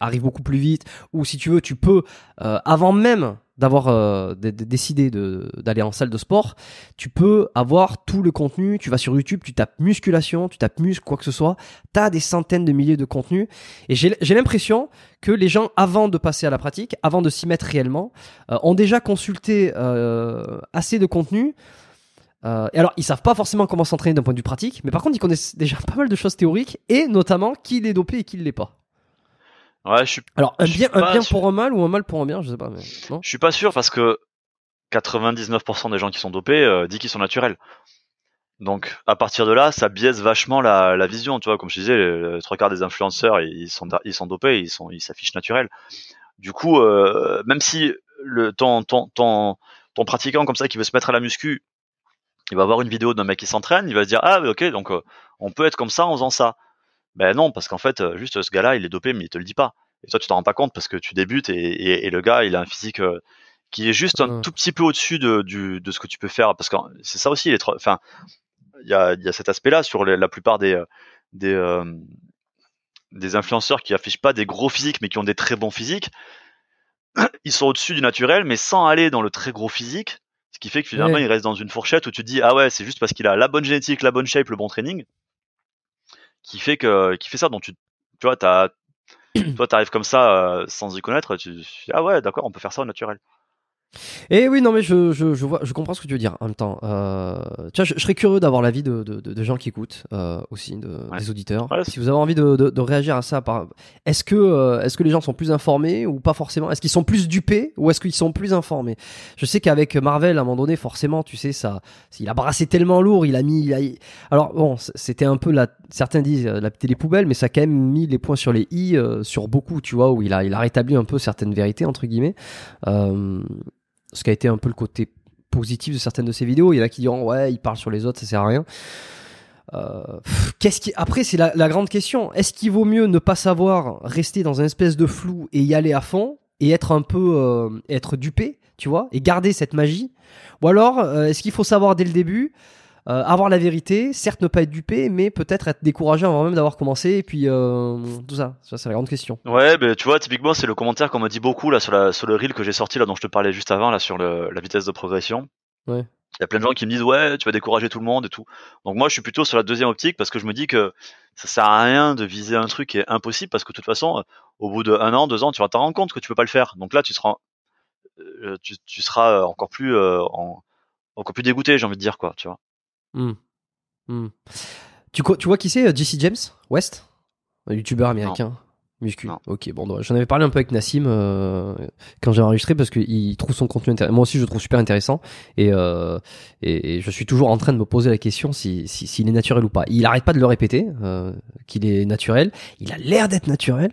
arrive beaucoup plus vite ou si tu veux tu peux avant même d'avoir euh, décidé d'aller en salle de sport, tu peux avoir tout le contenu, tu vas sur YouTube, tu tapes musculation, tu tapes muscle, quoi que ce soit, tu as des centaines de milliers de contenus, et j'ai l'impression que les gens, avant de passer à la pratique, avant de s'y mettre réellement, euh, ont déjà consulté euh, assez de contenus, et alors, ils savent pas forcément comment s'entraîner d'un point de vue pratique, mais par contre, ils connaissent déjà pas mal de choses théoriques, et notamment qui l'est dopé et qui ne l'est pas je suis. Alors, un bien, pour un mal ou un mal pour un bien, je sais pas. Mais... ne je suis pas sûr parce que 99% des gens qui sont dopés euh, disent qu'ils sont naturels. Donc, à partir de là, ça biaise vachement la, vision. Tu vois, comme je disais, les trois quarts des influenceurs, ils sont, ils sont dopés, ils ils s'affichent naturels. Du coup, euh, même si le ton, ton, pratiquant comme ça qui veut se mettre à la muscu, il va voir une vidéo d'un mec qui s'entraîne, il va se dire ah ok donc euh, on peut être comme ça en faisant ça. Ben non, parce qu'en fait, euh, juste ce gars-là, il est dopé, mais il te le dit pas. Et toi, tu t'en rends pas compte parce que tu débutes et, le gars, il a un physique euh, qui est juste un tout petit peu au-dessus de, ce que tu peux faire. Parce que c'est ça aussi, il enfin, il y a, cet aspect-là sur la plupart des, euh, des, des influenceurs qui affichent pas des gros physiques, mais qui ont des très bons physiques. Ils sont au-dessus du naturel, mais sans aller dans le très gros physique. Ce qui fait que finalement, il reste dans une fourchette où tu te dis, ah ouais, c'est juste parce qu'il a la bonne génétique, la bonne shape, le bon training qui fait que euh, qui fait ça. dont tu, tu vois, t'as, toi, t'arrives comme ça euh, sans y connaître. Tu, ah ouais, d'accord, on peut faire ça au naturel. Et eh oui, non, mais je, vois, je comprends ce que tu veux dire en même temps. Euh, je, serais curieux d'avoir l'avis de, de, gens qui écoutent euh, aussi, des auditeurs. si vous avez envie de, réagir à ça, est-ce que, euh, que les gens sont plus informés ou pas forcément Est-ce qu'ils sont plus dupés ou est-ce qu'ils sont plus informés Je sais qu'avec Marvel, à un moment donné, forcément, tu sais, ça, il a brassé tellement lourd, il a mis. Il a... Alors, bon, c'était un peu la. Certains disent la télépoubelle, mais ça a quand même mis les points sur les i sur beaucoup, tu vois, où il a, il a rétabli un peu certaines vérités, entre guillemets ce qui a été un peu le côté positif de certaines de ces vidéos. Il y en a qui diront ouais, il parle sur les autres, ça sert à rien. Euh, qu'est-ce qui après c'est la, grande question. Est-ce qu'il vaut mieux ne pas savoir, rester dans un espèce de flou et y aller à fond et être un peu euh, être dupé, tu vois, et garder cette magie, ou alors euh, est-ce qu'il faut savoir dès le début euh, avoir la vérité, certes ne pas être dupé, mais peut-être être découragé avant même d'avoir commencé, et puis euh, tout ça, ça c'est la grande question. Ouais, mais ben, tu vois, typiquement, c'est le commentaire qu'on me dit beaucoup là sur, la, le reel que j'ai sorti là dont je te parlais juste avant là sur le, la vitesse de progression. Ouais. Il y a plein de gens qui me disent ouais, tu vas décourager tout le monde et tout. Donc moi, je suis plutôt sur la deuxième optique parce que je me dis que ça sert à rien de viser un truc qui est impossible parce que de toute façon, au bout de an, deux ans, tu vas te rendre compte que tu peux pas le faire. Donc là, tu seras, euh, tu, tu seras encore plus en, encore plus dégoûté, j'ai envie de dire quoi, tu vois. Hmm. Hmm. Tu, vois qui c'est euh, JC James West Un youtubeur américain Muscu. Ok, bon, j'en avais parlé un peu avec Nassim euh, quand j'ai enregistré parce qu'il trouve son contenu intéressant. Moi aussi, je le trouve super intéressant euh, et, je suis toujours en train de me poser la question s'il si, est naturel ou pas. Il arrête pas de le répéter qu'il est naturel. Il a l'air d'être naturel.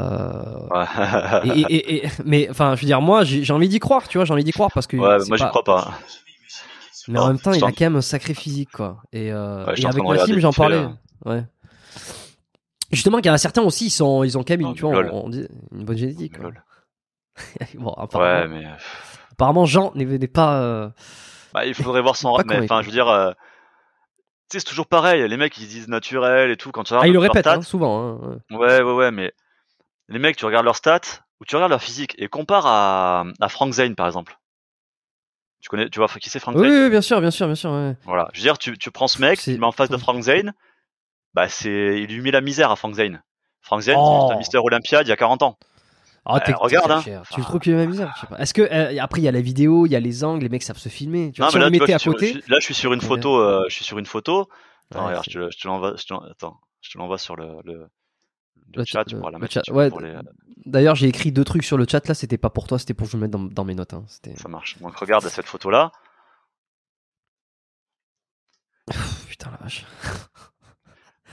et, mais enfin, je veux dire, moi, j'ai envie d'y croire, tu vois, j'ai envie d'y croire parce que. Ouais, moi, je j'y crois pas. Mais en oh, même temps, il a quand même un sacré physique, quoi. Et, euh, et j'en parlais. Hein. Justement, il y en a certains aussi, ils, sont, ils ont quand même une, bonne génétique. bon, apparemment, ouais, mais... Euh, apparemment Jean n'est pas. Euh, bah, il faudrait voir son. Mais enfin, je veux dire. Euh, c'est toujours pareil. Les mecs, ils disent naturel et tout. Quand tu ah, ils le répètent hein, souvent. Hein, ouais, ouais, ouais, mais les mecs, tu regardes leur stats ou tu regardes leur physique et compare à, à Frank Zane, par exemple. Tu connais, tu vois qui c'est Frank Zane oui, bien sûr, bien sûr, bien sûr. Voilà. Je veux dire, tu, tu prends ce mec, il le en face de Frank Zane, bah c'est, il lui met la misère à Frank Zane. Frank Zane, c'est un oh. Mister Olympia il y a 40 ans. Oh, euh, regarde, hein. tu le trouves qu'il la misère je sais pas. Est-ce que euh, après il y a la vidéo, il y a les angles, les mecs savent se filmer. Tu vois, non, si mais là, à côté. Je, là, je suis sur une eh. photo, euh, je suis sur une photo. Attends, regarde, je te, l'envoie. Attends, je te l'envoie sur le, le chat, la D'ailleurs, j'ai écrit deux trucs sur le chat là, c'était pas pour toi, c'était pour que je le mette dans, mes notes. Hein, Ça marche. Donc regarde cette photo là. Putain la vache.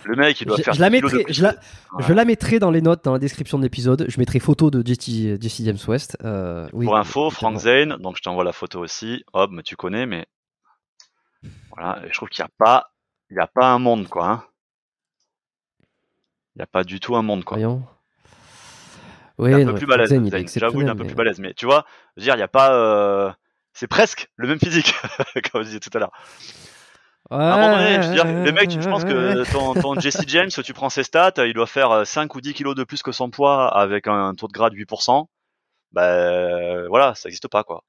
Le mec, il doit je, faire je la, mettrai, je, la, mettrai dans les notes, dans la description de l'épisode. Je mettrai photo de Jesse, James West. Euh, pour info, Frank Zane, donc je t'envoie la photo aussi. Hop, tu connais, mais. Voilà, je trouve qu'il n'y a, pas, il y a pas un monde, quoi. Hein il n'y a pas du tout un monde. Quoi. Voyons. Oui, un peu plus balèze. J'avoue, il est un peu plus balèze. Mais tu vois, dire, il n'y a pas. Euh, c'est presque le même physique, comme je disais tout à l'heure. Ouais, à un moment donné, je le mec, je pense que ton, ton Jesse James, tu prends ses stats, il doit faire 5 euh, ou 10 kilos de plus que son poids avec un taux de gras de 8%. Bah, euh, voilà, ça n'existe pas quoi.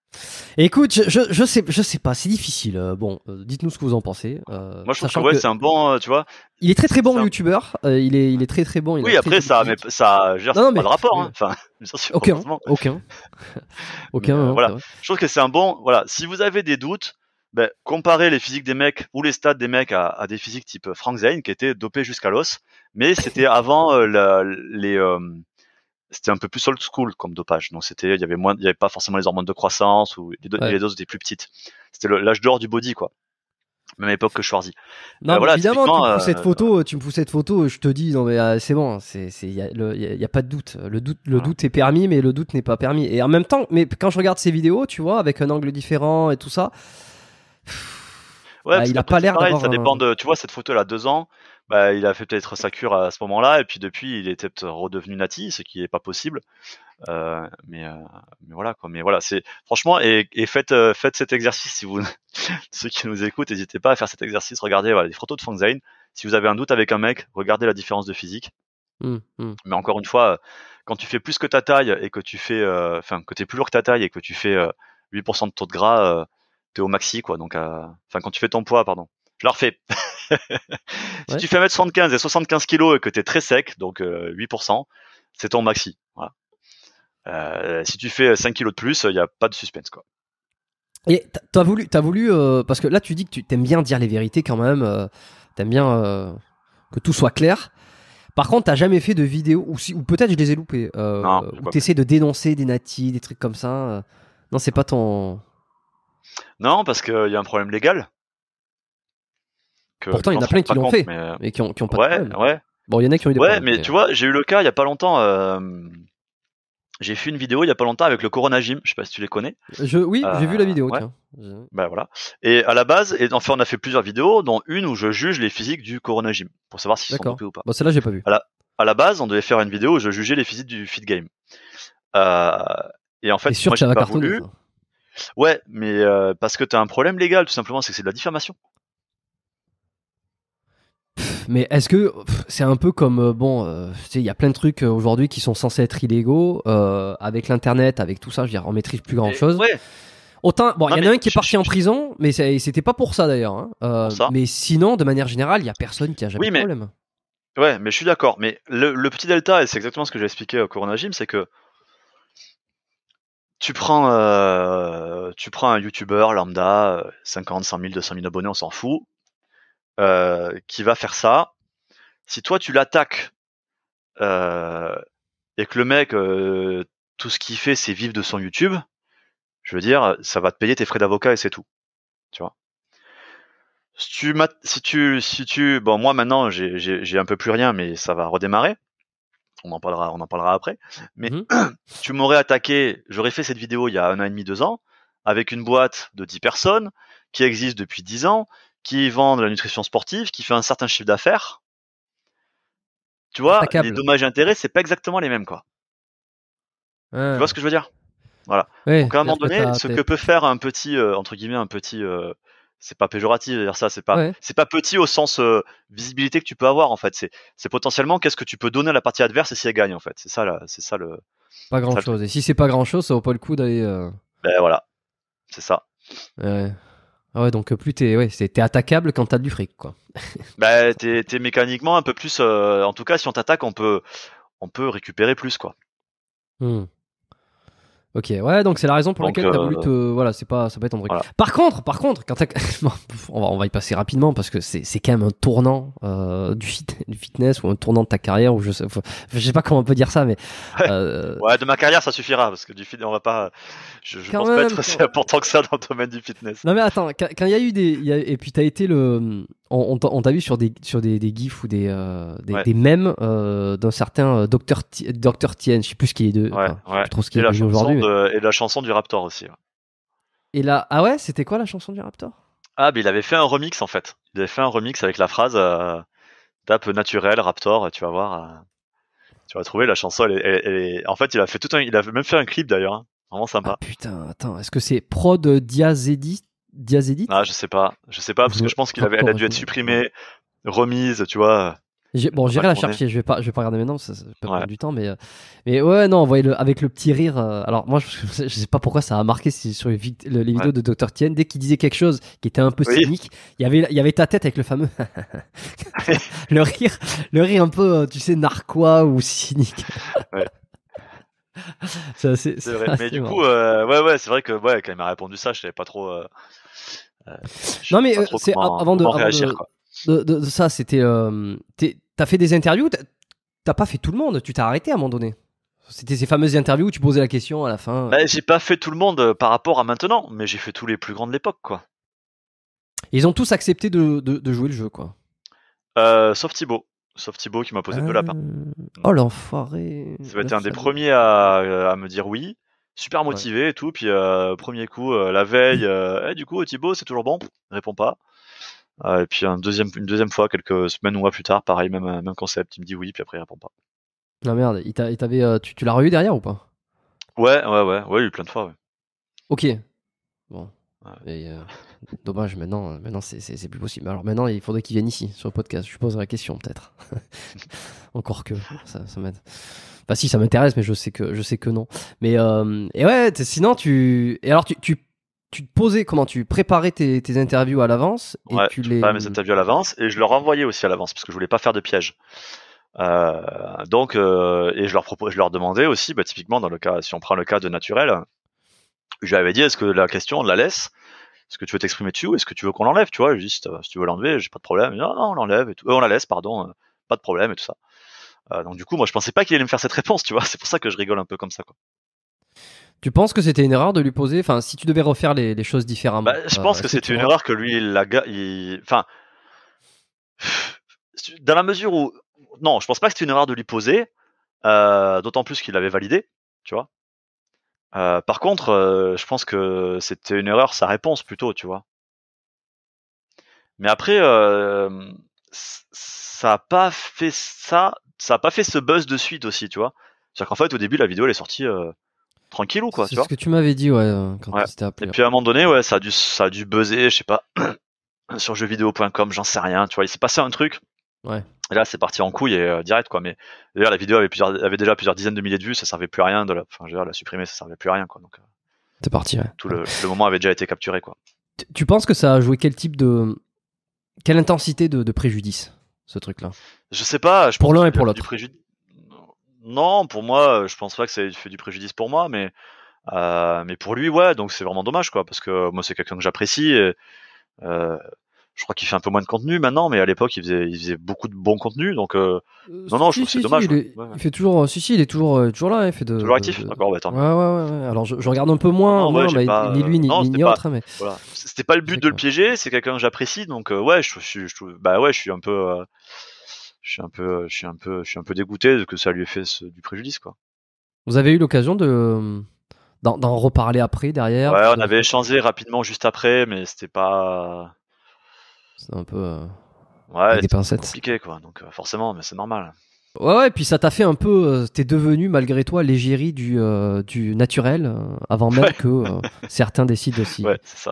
Écoute, je, je, sais je sais pas, c'est difficile. Euh, bon, euh, dites-nous ce que vous en pensez. Moi je trouve que, c'est un bon, tu vois. Il est très très bon YouTuber youtubeur, il est il est très très bon. oui, après ça mais ça gère pas de rapport enfin, aucun, aucun. aucun. voilà. Je trouve que c'est un bon voilà, si vous avez des doutes ben, comparer les physiques des mecs ou les stats des mecs à, des physiques type Frank Zane qui était dopé jusqu'à l'os, mais c'était avant les c'était un peu plus old school comme dopage. Donc c'était, il y avait moins, il y avait pas forcément les hormones de croissance ou les, doses étaient plus petites. C'était l'âge d'or du body quoi. Même époque que Schwarzy. Non, euh, évidemment, tu me pousses cette euh, photo, tu me pousses cette photo, je te dis non mais euh, c'est bon, c'est il y, a pas de doute. Le doute, le doute est permis, mais le doute n'est pas permis. Et en même temps, mais quand je regarde ces vidéos, tu vois, avec un angle différent et tout ça. Ouais, bah, il a pas l'air d'avoir. Ça dépend de, tu vois, cette photo là, deux ans bah, il a fait peut-être sa cure à ce moment-là, et puis depuis, il était peut-être redevenu nati, ce qui n'est pas possible. Euh, mais, euh, mais voilà quoi. Mais voilà, c'est franchement et, et faites euh, faites cet exercice si vous ceux qui nous écoutent, n'hésitez pas à faire cet exercice. Regardez voilà, les photos de Fang Si vous avez un doute avec un mec, regardez la différence de physique. Mmh, mmh. Mais encore une fois, quand tu fais plus que ta taille et que tu fais, enfin que plus lourd que ta taille et que tu fais 8% de taux de gras, t'es au maxi quoi. Donc, enfin quand tu fais ton poids, pardon. Je la refais. si tu fais 1m75 et 75 kg et que tu es très sec, donc 8%, c'est ton maxi. si tu fais 5 kg de plus, il n'y a pas de suspense. Quoi. Et t'as voulu, as voulu euh, parce que là tu dis que tu aimes bien dire les vérités quand même, euh, tu aimes bien euh, que tout soit clair. Par contre, t'as jamais fait de vidéo, ou, ou peut-être je les ai loupées, non, où t'essaies de dénoncer des natis, des trucs comme ça. Non, c'est pas ton. Non, parce qu'il y a un problème légal. Pourtant, il y en a plein qui l'ont fait et euh, qui ont, qui ont pas ouais, ouais. Bon, il y en a qui ont eu des Ouais, mais, tu vois, j'ai eu le cas il y a pas longtemps. Euh, j'ai fait une vidéo il y a pas longtemps avec le Corona Gym. Je sais pas si tu les connais. Je, oui, j'ai vu la euh, vidéo. Ben voilà. Et à la base, et fait, on a fait plusieurs vidéos, dont une où je juge les physiques du Corona Gym pour savoir s'ils sont dopés ou pas. Bon, celle-là, j'ai pas vu. À la... base, on devait faire une vidéo où je jugeais les physiques du Fit Game. et en fait, moi, j'ai pas voulu. Ouais, mais parce que tu as un problème légal, tout simplement, c'est que c'est de la diffamation. Mais est-ce que c'est un peu comme euh, bon, euh, tu sais, il y a plein de trucs euh, aujourd'hui qui sont censés être illégaux avec l'internet, avec tout ça. Je veux dire, on maîtrise plus grand chose. Ouais. Autant, bon, il y en a un qui est parti en prison, mais c'était pas pour ça d'ailleurs. Hein, mais sinon, de manière générale, il y a personne qui a jamais eu de problème. Ouais, mais je suis d'accord. Mais le, petit delta, et c'est exactement ce que j'ai expliqué au Corona Gym, c'est que tu prends, tu prends un YouTuber lambda, 50, 100 000, 200 000 abonnés, on s'en fout. Euh, qui va faire ça. Si toi tu l'attaques euh, et que le mec, euh, tout ce qu'il fait, c'est vivre de son YouTube, je veux dire, ça va te payer tes frais d'avocat et c'est tout. Tu vois. Si tu, si tu, si tu, bon, moi maintenant, j'ai un peu plus rien, mais ça va redémarrer. On en parlera, on en parlera après. Mais mmh tu m'aurais attaqué, j'aurais fait cette vidéo il y a un an et demi, deux ans, avec une boîte de 10 personnes qui existe depuis 10 ans, qui vend de la nutrition sportive, qui fait un certain chiffre d'affaires, tu vois, les dommages et intérêts, c'est pas exactement les mêmes, quoi. Tu vois ce que je veux dire Voilà. Donc à un moment donné, ce que peut faire un petit, euh, entre guillemets, un petit, euh, c'est pas péjoratif de dire ça, c'est pas, c'est pas petit au sens euh, visibilité que tu peux avoir en fait. C'est, c'est potentiellement qu'est-ce que tu peux donner à la partie adverse et si elle gagne en fait. C'est ça, c'est ça le. Pas grand chose. Et si c'est pas grand chose, ça vaut pas le coup d'aller. Ben voilà, c'est ça. Ah ouais, donc euh, plus t'es ouais, attaquable quand t'as du fric, quoi. bah, t'es mécaniquement un peu plus. Euh, en tout cas, si on t'attaque, on peut, on peut récupérer plus, quoi. Hmm. Ok, ouais, donc c'est la raison pour laquelle t'as voulu euh, te. Voilà, c'est pas, ça peut être un Par contre, par contre, quand on, va, on va y passer rapidement parce que c'est, quand même un tournant euh, du, fitness ou un tournant de ta carrière ou je sais, je sais pas comment on peut dire ça, mais. ouais, euh, de ma carrière, ça suffira parce que du fitness, on va pas. Je, pense pas être aussi important que ça dans le domaine du fitness. Non mais attends, quand il y a eu des, et puis t'as été le, on, t'a vu sur des sur des, gifs ou des euh, des, mèmes euh, d'un certain euh, docteur docteur Tien, je sais plus ce qu'il est de ouais, ouais. Est trop ce qu'il est aujourd'hui et la chanson du Raptor aussi. Et là ah ouais, c'était quoi la chanson du Raptor Ah mais il avait fait un remix en fait. Il avait fait un remix avec la phrase tape naturel Raptor, tu vas voir tu vas trouver la chanson elle, en fait, il a fait tout un il a même fait un clip d'ailleurs, hein. vraiment sympa. Ah putain, attends, est-ce que c'est Prod Diazedit Diazedit Ah, je sais pas. Je sais pas, parce que je pense qu'il avait, a dû être supprimée, remise, tu vois. Bon, j'irai la chercher, je vais pas, je vais pas regarder maintenant, ça, peut prendre du temps, mais, euh, mais ouais, non, le, avec le petit rire. Euh, alors, moi, je, sais pas pourquoi ça a marqué sur les, vidéos de Dr. Tien, dès qu'il disait quelque chose qui était un peu cynique, il y, avait, il y avait ta tête avec le fameux. le rire, le rire un peu, euh, tu sais, narquois ou cynique. ouais. C'est vrai. Mais du coup, ouais, ouais, c'est vrai que ouais, quand il m'a répondu ça, je savais pas trop. Euh, non, mais euh, c'est avant, de, réagir, de, ça, c'était. Euh, t'as fait des interviews, t'as pas fait tout le monde, tu t'es arrêté à un moment donné. C'était ces fameuses interviews où tu posais la question à la fin. Bah, j'ai pas fait tout le monde par rapport à maintenant, mais j'ai fait tous les plus grands de l'époque, quoi. Ils ont tous accepté de, jouer le jeu, quoi. sauf Thibaut. Sauf Thibaut qui m'a posé de deux ah. lapins. Oh mm. l'enfoiré Ça va être un des premiers à, me dire oui super motivé et tout. Puis euh, premier coup, euh, la veille, euh, et du coup, Thibaut, c'est toujours bon Répond pas. et puis un deuxième, une deuxième fois, quelques semaines ou mois plus tard, pareil, même, même concept. Il me dit oui, puis après, il répond pas. La ah, merde, il t'avait, tu, tu l'as revu derrière ou pas Ouais, ouais, ouais, ouais, il eu plein de fois. Ok. Bon. Dommage, maintenant, euh, maintenant c'est plus possible. Alors maintenant, il faudrait qu'ils viennent ici, sur le podcast. Je pose la question, peut-être. Encore que, ça, ça si, ça m'intéresse, mais je sais que, je sais que non. Mais euh, et ouais, sinon, tu. Et alors, tu, tu tu te posais comment tu préparais tes, tes interviews à l'avance et ouais, je préparais mes interviews à l'avance et je leur envoyais aussi à l'avance parce que je voulais pas faire de piège euh, donc et je leur je leur demandais aussi bah, typiquement dans le cas si on prend le cas de naturel je avais dit est-ce que la question on la laisse est-ce que tu veux t'exprimer dessus ou est-ce que tu veux qu'on l'enlève Tu vois, juste euh, si tu veux l'enlever, j'ai pas de problème. Non, non, on l'enlève et tout. Euh, on la laisse, pardon, euh, pas de problème et tout ça. donc du coup, moi, je pensais pas qu'il allait me faire cette réponse, tu vois. C'est pour ça que je rigole un peu comme ça, quoi. Tu penses que c'était une erreur de lui poser, enfin, si tu devais refaire les, choses différemment bah, Je pense que c'était une erreur que lui, il la, enfin, dans la mesure où, non, je pense pas que c'était une erreur de lui poser, d'autant plus qu'il l'avait validé, tu vois. Euh, par contre, euh, je pense que c'était une erreur sa réponse plutôt, tu vois. Mais après, euh, ça a pas fait ça, ça a pas fait ce buzz de suite aussi, tu vois. C'est-à-dire qu'en fait, au début, la vidéo elle est sortie tranquille ou quoi. C'est ce que tu m'avais dit, ouais, Et puis à un moment donné, ouais, ça a dû, ça a dû buzzer, je sais pas, sur jeuxvideo.com, j'en sais rien, tu vois. Il s'est passé un truc. Ouais. Et là, c'est parti en couille et euh, direct quoi. Mais d'ailleurs, la vidéo avait, déjà plusieurs dizaines de milliers de vues, ça servait plus à rien de la, la supprimer, ça servait plus à rien quoi. Donc, euh, c'est parti. Tout le, moment avait déjà été capturé quoi. Tu, penses que ça a joué quel type de, quelle intensité de, préjudice ce truc-là Je sais pas. Je pour l'un et pour l'autre. Non, pour moi, je pense pas que ça ait fait du préjudice pour moi, mais euh, mais pour lui, ouais. Donc c'est vraiment dommage quoi, parce que moi c'est quelqu'un que j'apprécie. Et, je crois qu'il fait un peu moins de contenu maintenant, mais à l'époque, il faisait, beaucoup de bon contenu. Donc, euh, euh, non, non, je trouve c'est dommage. Il, fait toujours, euh, si, si, il est toujours, toujours là. Il fait toujours actif, d'accord, ouais, ouais, ouais, Alors, je, regarde un peu moins, non, pas... ni lui, ni, ni autre. C'était pas le but de le piéger, c'est quelqu'un que j'apprécie, donc, ouais, je, je, bah, ouais, je suis un peu. Je suis un peu, je suis un peu, je suis un peu dégoûté que ça lui ait fait du préjudice, quoi. Vous avez eu l'occasion de, d'en reparler après, derrière. Ouais, on avait échangé rapidement juste après, mais c'était pas, c'est un peu. Euh, des pincettes. compliqué, quoi. Donc, euh, forcément, mais c'est normal. Ouais, ouais, puis ça t'a fait un peu. Euh, t'es devenu malgré toi l'égérie du, du naturel avant même que certains décident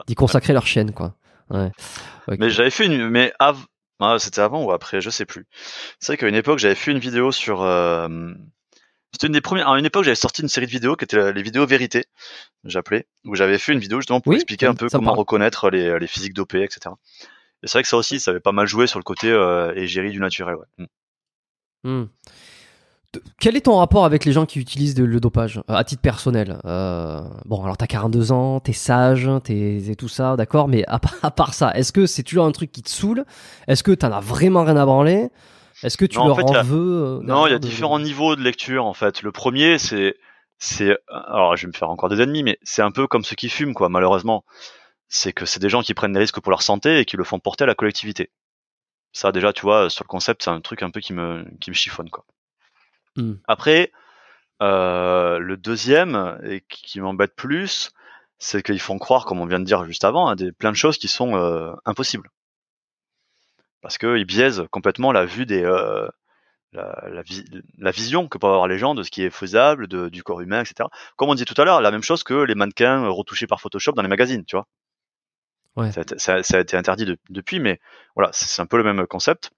d'y consacrer leur chaîne, quoi. Mais j'avais fait une. Mais ah, c'était avant ou après, je sais plus. C'est vrai qu'à une époque, j'avais fait une vidéo sur. C'était une des premières. À une époque, j'avais sorti une série de vidéos qui étaient les vidéos vérité, j'appelais, où j'avais fait une vidéo justement pour expliquer un peu comment reconnaître les, les physiques dopées, etc c'est vrai que ça aussi, ça avait pas mal joué sur le côté euh, égérie du naturel. Mmh. Mmh. Quel est ton rapport avec les gens qui utilisent le dopage euh, à titre personnel euh, Bon, alors t'as 42 ans, t'es sage, t'es tout ça, d'accord, mais à, part ça, est-ce que c'est toujours un truc qui te saoule Est-ce que t'en as vraiment rien à branler Est-ce que tu le leur en, veux Non, il y a différents niveaux de lecture en fait. Le premier, c'est. c'est Alors, je vais me faire encore des ennemis, mais c'est un peu comme ceux qui fument, quoi, malheureusement c'est que c'est des gens qui prennent des risques pour leur santé et qui le font porter à la collectivité. Ça, déjà, tu vois, sur le concept, c'est un truc un peu qui me, qui me chiffonne, quoi. Hmm. Après, euh, le deuxième, et qui m'embête plus, c'est qu'ils font croire, comme on vient de dire juste avant, à hein, des, plein de choses qui sont euh, impossibles. Parce qu'ils biaisent complètement la vue des. Euh, la, vision que peuvent avoir les gens de ce qui est faisable, du corps humain, etc. Comme on dit tout à l'heure, la même chose que les mannequins retouchés par Photoshop dans les magazines, tu vois. Ça, a été interdit depuis, mais voilà, c'est un peu le même concept.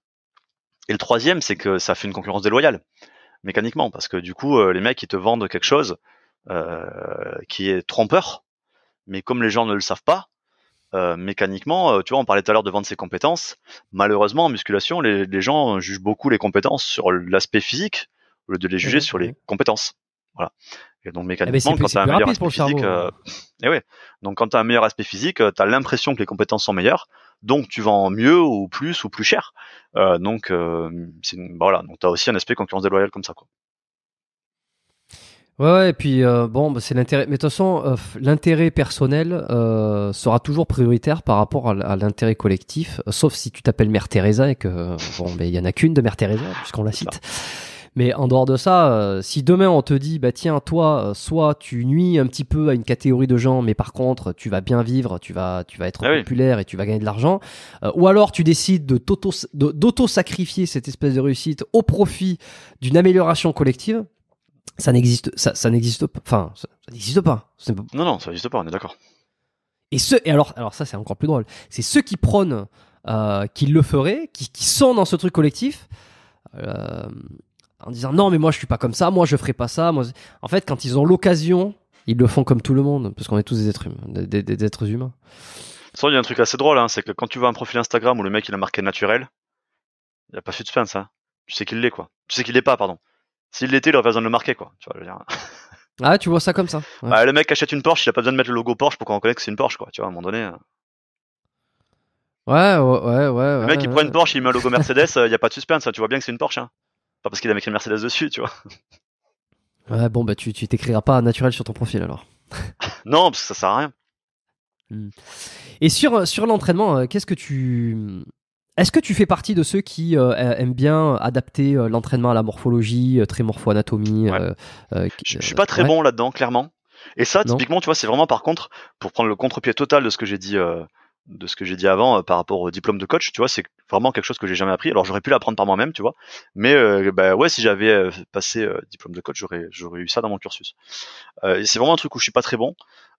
Et le troisième, c'est que ça fait une concurrence déloyale, mécaniquement, parce que du coup, euh, les mecs, ils te vendent quelque chose euh, qui est trompeur, mais comme les gens ne le savent pas, euh, mécaniquement, tu vois, on parlait tout à l'heure de vendre ses compétences. Malheureusement, en musculation, les, gens jugent beaucoup les compétences sur l'aspect physique au lieu de les juger sur les compétences. Voilà. Et donc ah, mécaniquement, quand tu as euh, eh un meilleur aspect physique, Donc quand un meilleur aspect physique, tu as l'impression que les compétences sont meilleures, donc tu vends mieux ou plus ou plus cher. Euh, donc euh, bah, voilà, donc as aussi un aspect concurrence déloyale comme ça quoi. Ouais, ouais et puis euh, bon, bah, c'est l'intérêt. Mais de toute façon, l'intérêt personnel sera toujours prioritaire par rapport à, l'intérêt collectif, sauf si tu t'appelles Mère Teresa et que bon, mais il y en a qu'une de Mère Teresa puisqu'on la cite. Mais en dehors de ça, euh, si demain on te dit, bah tiens, toi, euh, soit tu nuis un petit peu à une catégorie de gens, mais par contre, tu vas bien vivre, tu vas, tu vas être ah populaire et tu vas gagner de l'argent, euh, ou alors tu décides de d'auto-sacrifier cette espèce de réussite au profit d'une amélioration collective, ça n'existe, ça, ça n'existe pas. Enfin, ça, n'existe pas. Non, non, ça n'existe pas, on est d'accord. Et ce, et alors, alors ça c'est encore plus drôle, c'est ceux qui prônent euh, qu'ils le feraient, qui, qui, sont dans ce truc collectif, euh, en disant non mais moi je suis pas comme ça, moi je ferai pas ça. Moi... En fait, quand ils ont l'occasion, ils le font comme tout le monde parce qu'on est tous des êtres humains, des, êtres humains. il y a un truc assez drôle, hein, c'est que quand tu vois un profil Instagram où le mec il a marqué naturel, il n'y a pas de suspense. Hein. Tu sais qu'il l'est quoi. Tu sais qu'il l'est pas, pardon. S'il l'était, il aurait besoin de le marquer quoi. Tu vois, je veux dire. Ah, tu vois ça comme ça. Bah, le mec achète une Porsche, il a pas besoin de mettre le logo Porsche pour qu'on reconnaisse que c'est une Porsche, quoi. Tu vois, à un moment donné. Hein. Ouais, ouais, ouais, ouais. Le mec, il prend une Porsche, il met un logo Mercedes, euh, il n'y a pas de suspense, hein, tu vois bien que c'est une Porsche. Hein. Pas parce qu'il a écrit Mercedes dessus, tu vois. Ouais, bon, bah tu t'écriras pas naturel sur ton profil alors. non, parce que ça sert à rien. Hmm. Et sur, euh, sur l'entraînement, euh, qu'est-ce que tu. Est-ce que tu fais partie de ceux qui euh, aiment bien adapter l'entraînement à la morphologie, très morpho-anatomie je, suis pas très bon là-dedans, clairement. Et ça, typiquement, tu vois, c'est vraiment par contre, pour prendre le contre-pied total de ce que j'ai dit, de ce que j'ai dit avant par rapport au diplôme de coach, tu vois, c'est vraiment quelque chose que j'ai jamais appris. Alors j'aurais pu l'apprendre par moi-même, tu vois. Mais euh, bah, ouais, si j'avais euh, passé euh, diplôme de coach, j'aurais j'aurais eu ça dans mon cursus. Euh, et c'est vraiment un truc où je suis pas très bon,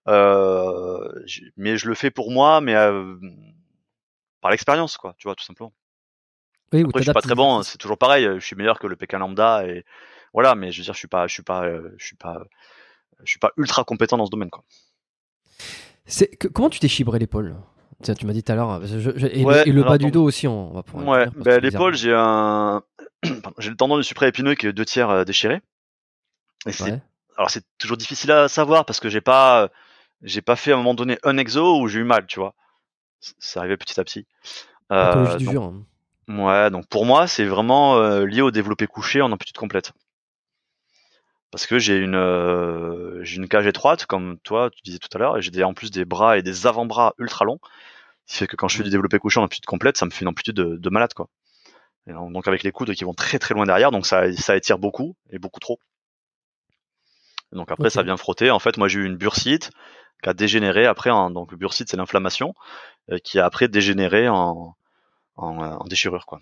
mais je le fais pour moi, mais par l'expérience, quoi. Tu vois, tout simplement. Oui, Après, je suis pas très bon, c'est toujours pareil. Je suis meilleur que le Pékin lambda et voilà. Mais je veux dire, je suis pas, je suis pas, je suis pas, je suis pas ultra compétent dans ce domaine, quoi. Comment tu t'es chibré l'épaule tu m'as dit tout à l'heure. Euh, et, le bas du dos aussi, on va pouvoir. Ouais, ben, l'épaule, j'ai un. j'ai le tendon du supraépineux qui est deux tiers euh, déchiré. Alors, c'est toujours difficile à savoir parce que j'ai pas, euh, j'ai pas fait à un moment donné un exo où j'ai eu mal, tu vois. C'est arrivé petit à petit. Dur, hein. Ouais, donc pour moi, c'est vraiment lié au développé couché en amplitude complète. Parce que j'ai une, j'ai une cage étroite, comme toi, tu disais tout à l'heure, et j'ai en plus des bras et des avant-bras ultra longs qui fait que quand je fais mmh. du développé couché en amplitude complète, ça me fait une amplitude de, malade, quoi. donc avec les coudes qui vont très très loin derrière, donc ça, étire beaucoup et beaucoup trop. donc après ça vient frotter. En fait, moi j'ai eu une bursite qui a dégénéré après. En, hein. donc le bursite c'est l'inflammation euh, qui a après dégénéré en, en déchirure quoi.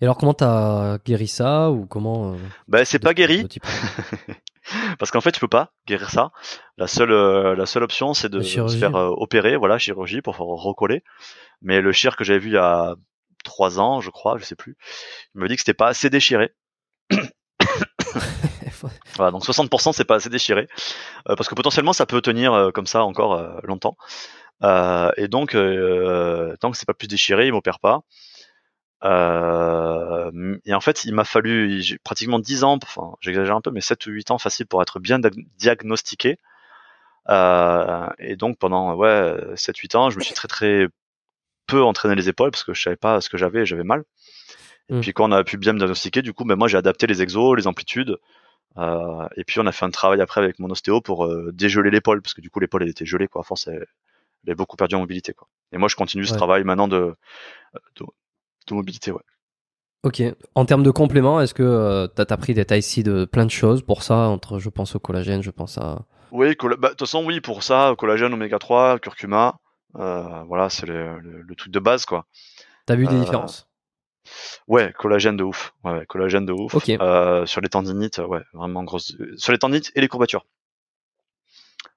Et alors, comment t'as guéri ça ou comment euh, bah, c'est pas guéri. Hein parce qu'en fait, tu peux pas guérir ça. La seule, euh, la seule option, c'est de se faire euh, opérer, voilà, chirurgie pour recoller. Mais le chir que j'avais vu il y a trois ans, je crois, je sais plus, il me dit que c'était pas assez déchiré. voilà, donc 60% c'est pas assez déchiré parce que potentiellement ça peut tenir comme ça encore longtemps et donc tant que c'est pas plus déchiré il m'opère pas euh, et en fait, il m'a fallu pratiquement 10 ans, enfin, j'exagère un peu, mais 7 ou 8 ans facile pour être bien diagnostiqué. Euh, et donc pendant ouais, 7-8 ans, je me suis très très peu entraîné les épaules parce que je savais pas ce que j'avais j'avais mal. Et mmh. puis quand on a pu bien me diagnostiquer, du coup, ben, moi j'ai adapté les exos, les amplitudes. Euh, et puis on a fait un travail après avec mon ostéo pour dégeler l'épaule parce que du coup l'épaule elle était gelée quoi, à force elle, avait beaucoup perdu en mobilité quoi. Et moi je continue ce travail maintenant de de mobilité, ouais. Ok. En termes de compléments, est-ce que euh, tu as, pris des tailles de plein de choses pour ça entre, Je pense au collagène, je pense à. Oui, bah, de toute façon, oui, pour ça, collagène, oméga 3, curcuma, euh, voilà, c'est le, truc de base, quoi. T'as vu des euh, différences Ouais, collagène de ouf. Ouais, collagène de ouf. Okay. sur les tendinites, ouais, vraiment grosse. Sur les tendinites et les courbatures.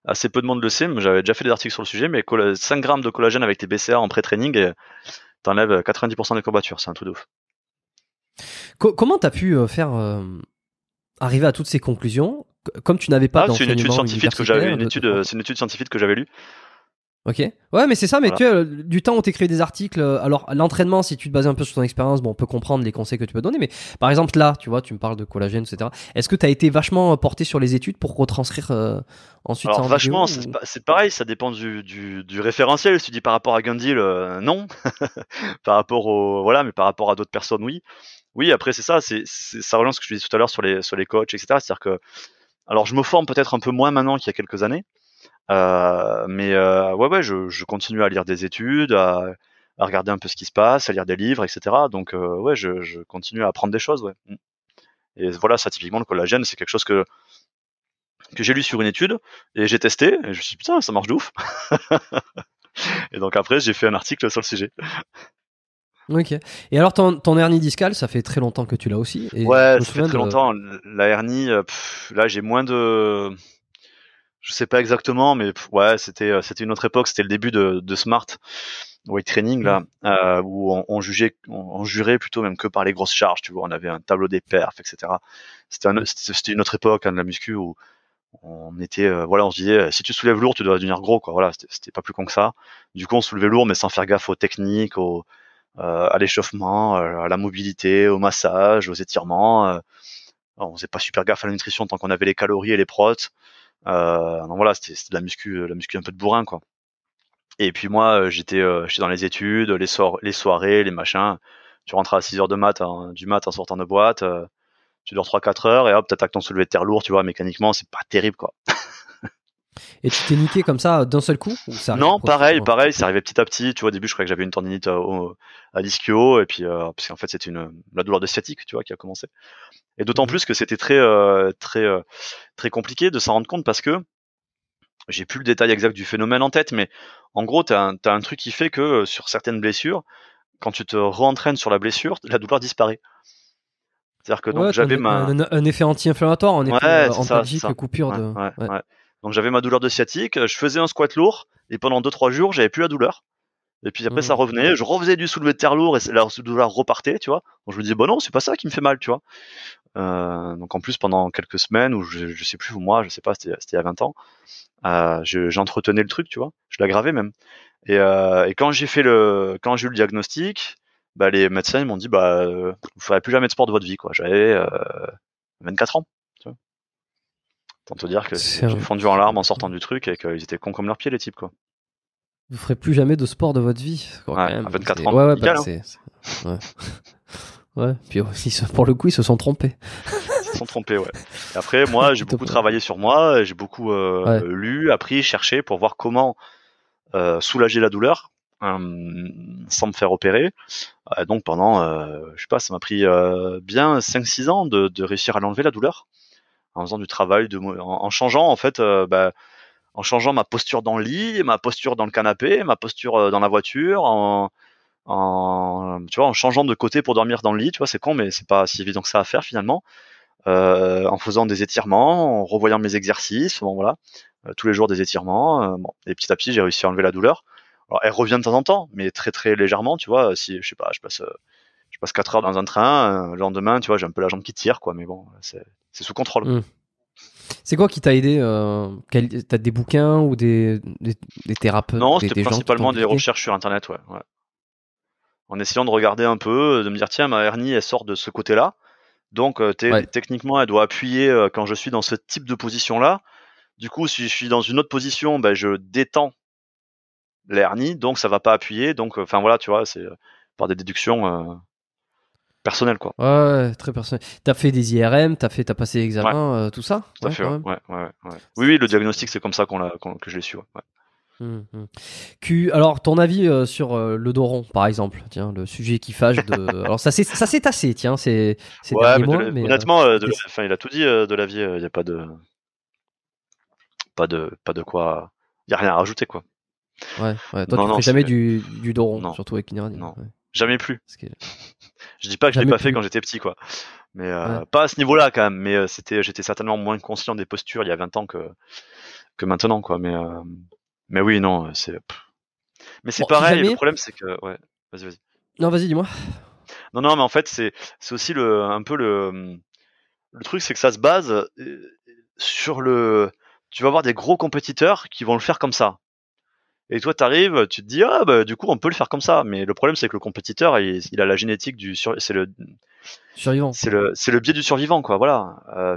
Assez peu de monde le sait, mais j'avais déjà fait des articles sur le sujet, mais 5 grammes de collagène avec tes BCA en pré-training, et t'enlèves 90% euh, des courbatures, c'est un truc de ouf. comment t'as pu euh, faire euh, arriver à toutes ces conclusions comme tu n'avais pas ah, une étude scientifique que j'avais une étude c'est une étude scientifique que j'avais lue Ok. Ouais, mais c'est ça. Mais tu as du temps où t'écris des articles, euh, alors l'entraînement, si tu te bases un peu sur ton expérience, bon, on peut comprendre les conseils que tu peux donner. Mais par exemple là, tu vois, tu me parles de collagène, etc. Est-ce que t'as été vachement euh, porté sur les études pour retranscrire euh, ensuite alors, en vachement, c'est pareil. Ça dépend du, du, du, référentiel. Si tu dis par rapport à Gundil, euh, non. par rapport au voilà, mais par rapport à d'autres personnes, oui. Oui. Après, c'est ça. C'est ça relance ce que je disais tout à l'heure sur les sur les coachs, etc. C'est-à-dire que alors je me forme peut-être un peu moins maintenant qu'il y a quelques années. Euh, mais euh, ouais, ouais, je, je, continue à lire des études, à, à, regarder un peu ce qui se passe, à lire des livres, etc. Donc euh, ouais, je, je, continue à apprendre des choses. Ouais. Mm. Et voilà, ça typiquement le collagène, c'est quelque chose que que j'ai lu sur une étude et j'ai testé et je me suis dit putain ça marche de ouf et donc après j'ai fait un article sur le sujet ok et alors ton, hernie discale ça fait très longtemps que tu l'as aussi ouais ça fait très longtemps la hernie là j'ai moins de je sais pas exactement, mais ouais, c'était euh, c'était une autre époque, c'était le début de, Smart weight training là, mm. euh, où on, jugeait, on, jurait plutôt même que par les grosses charges, tu vois, on avait un tableau des perfs, etc. C'était une autre époque hein, de la muscu où on était, euh, voilà, on se disait, si tu soulèves lourd, tu dois devenir gros, quoi. Voilà, c'était pas plus con que ça. Du coup, on soulevait lourd, mais sans faire gaffe aux techniques, à l'échauffement, à la mobilité, au massage, aux étirements. on faisait pas super gaffe à la nutrition tant qu'on avait les calories et les protes. Euh, donc voilà, c'était de la muscu, euh, la muscu un peu de bourrin quoi. Et puis moi, euh, j'étais dans les études, les, soirées, les machins. Tu rentres à 6 heures de mat, du mat en sortant de boîte, tu dors 3-4 heures et hop, t'attaques ton soulevé de terre lourd, tu vois, mécaniquement, c'est pas terrible, quoi. Et tu t'es niqué comme ça d'un seul coup ou ça Non, pareil, pareil, ça arrivait petit à petit. Tu vois, au début, je croyais que j'avais une tendinite euh, à, l'ischio, et puis euh, parce qu'en fait, c'était une la douleur de sciatique, tu vois, qui a commencé. Et d'autant mhm. plus que c'était très euh, très très compliqué de s'en rendre compte parce que j'ai plus le détail exact du phénomène en tête, mais en gros, t'as un, as un truc qui fait que sur certaines blessures, quand tu te re-entraînes sur la blessure, la douleur disparaît. C'est-à-dire que j'avais un, effet anti-inflammatoire en effet coupure de. Donc j'avais ma douleur de sciatique, euh, je faisais un squat lourd et pendant 2-3 jours, j'avais plus la douleur. Et puis après, ça mhm. revenait, je refaisais du soulevé de terre lourd et la douleur repartait, tu vois. Donc je me disais, bon bah non, c'est pas ça qui me fait mal, tu vois. Euh, donc en plus, pendant quelques semaines, ou je, sais plus, moi, je sais pas, c'était il y a 20 ans, euh, j'entretenais le truc, tu vois. Je l'aggravais même. Et, quand j'ai fait le, quand j'ai eu le diagnostic, bah, les médecins m'ont dit, bah, vous ferez plus jamais de sport de votre vie, quoi. J'avais 24 ans. Tant te dire que j'ai fondu en larmes en sortant du truc et qu'ils étaient cons comme leurs pieds, les types, quoi. Vous ferez plus jamais de sport de votre vie. à 24 ans. Ouais, ouais, bah, hein. c'est. Puis euh, pour le coup, ils se sont trompés. ils se sont trompés, ouais. après, moi, j'ai beaucoup travaillé sur moi, j'ai beaucoup euh, lu, appris, cherché pour voir comment euh, soulager la douleur hum, sans me faire opérer. donc pendant, je sais pas, ça m'a pris bien 5-6 ans de réussir à l'enlever la douleur en faisant du travail, en, changeant en fait, euh, bah, en changeant ma posture dans le lit, ma posture dans le canapé, ma posture euh, dans la voiture, en, tu vois, en changeant de côté pour dormir dans le lit. Tu vois, c'est con, mais c'est pas si évident que ça à faire finalement. Euh, en faisant des étirements, en revoyant mes exercices, voilà, tous les jours des étirements. et petit à petit, j'ai réussi à enlever la douleur. elle revient de temps en temps, mais très très légèrement, tu vois. Si je sais pas, je passe je passe 4 heures dans un train, euh, le lendemain, tu vois, j'ai un peu la jambe qui tire, quoi, mais bon, c'est sous contrôle. Hmm. C'est quoi qui t'a aidé euh, T'as des bouquins ou des, des, thérapeutes Non, c'était principalement des recherches sur Internet, ouais, En essayant de regarder un peu, de me dire, tiens, ma hernie, elle sort de ce côté-là. Donc, euh, techniquement, elle doit appuyer quand je suis dans ce type de position-là. Du coup, si je suis dans une autre position, ben, je détends l'hernie, donc ça va pas appuyer. Donc, enfin voilà, tu vois, c'est par des déductions personnel quoi. Ouais, très personnel. T'as fait des IRM, t'as fait, passé l'examen, euh, tout ça. Tout ouais, ouais, Oui, oui, le diagnostic c'est comme ça qu'on que je l'ai su. Hum, hum. Q, alors ton avis euh, sur euh, le Doron par exemple, tiens le sujet qui fâche de. alors ça c'est ça s'est tassé, tiens c'est. honnêtement, il a tout dit de la vie, il n'y a pas de pas de pas de quoi, il n'y a rien à rajouter quoi. Ouais, ouais. Toi tu fais jamais du, du Doron, surtout avec Non, Jamais plus. Je dis pas que je l'ai pas fait quand j'étais petit, quoi. Mais euh, pas à ce niveau-là, quand même. Mais euh, c'était, j'étais certainement moins conscient des postures il y a 20 ans que, que maintenant, quoi. Mais, euh, mais oui, non, c'est. Mais c'est pareil, le problème, c'est que. Ouais, vas-y, vas-y. Non, vas-y, dis-moi. Non, non, mais en fait, c'est aussi le, un peu le. Le truc, c'est que ça se base sur le. Tu vas avoir des gros compétiteurs qui vont le faire comme ça. Et toi, t'arrives, tu te dis, ah, bah, du coup, on peut le faire comme ça. Mais le problème, c'est que le compétiteur, il, a la génétique du sur... c'est le survivant. C'est le, biais du survivant, quoi. Voilà. Euh,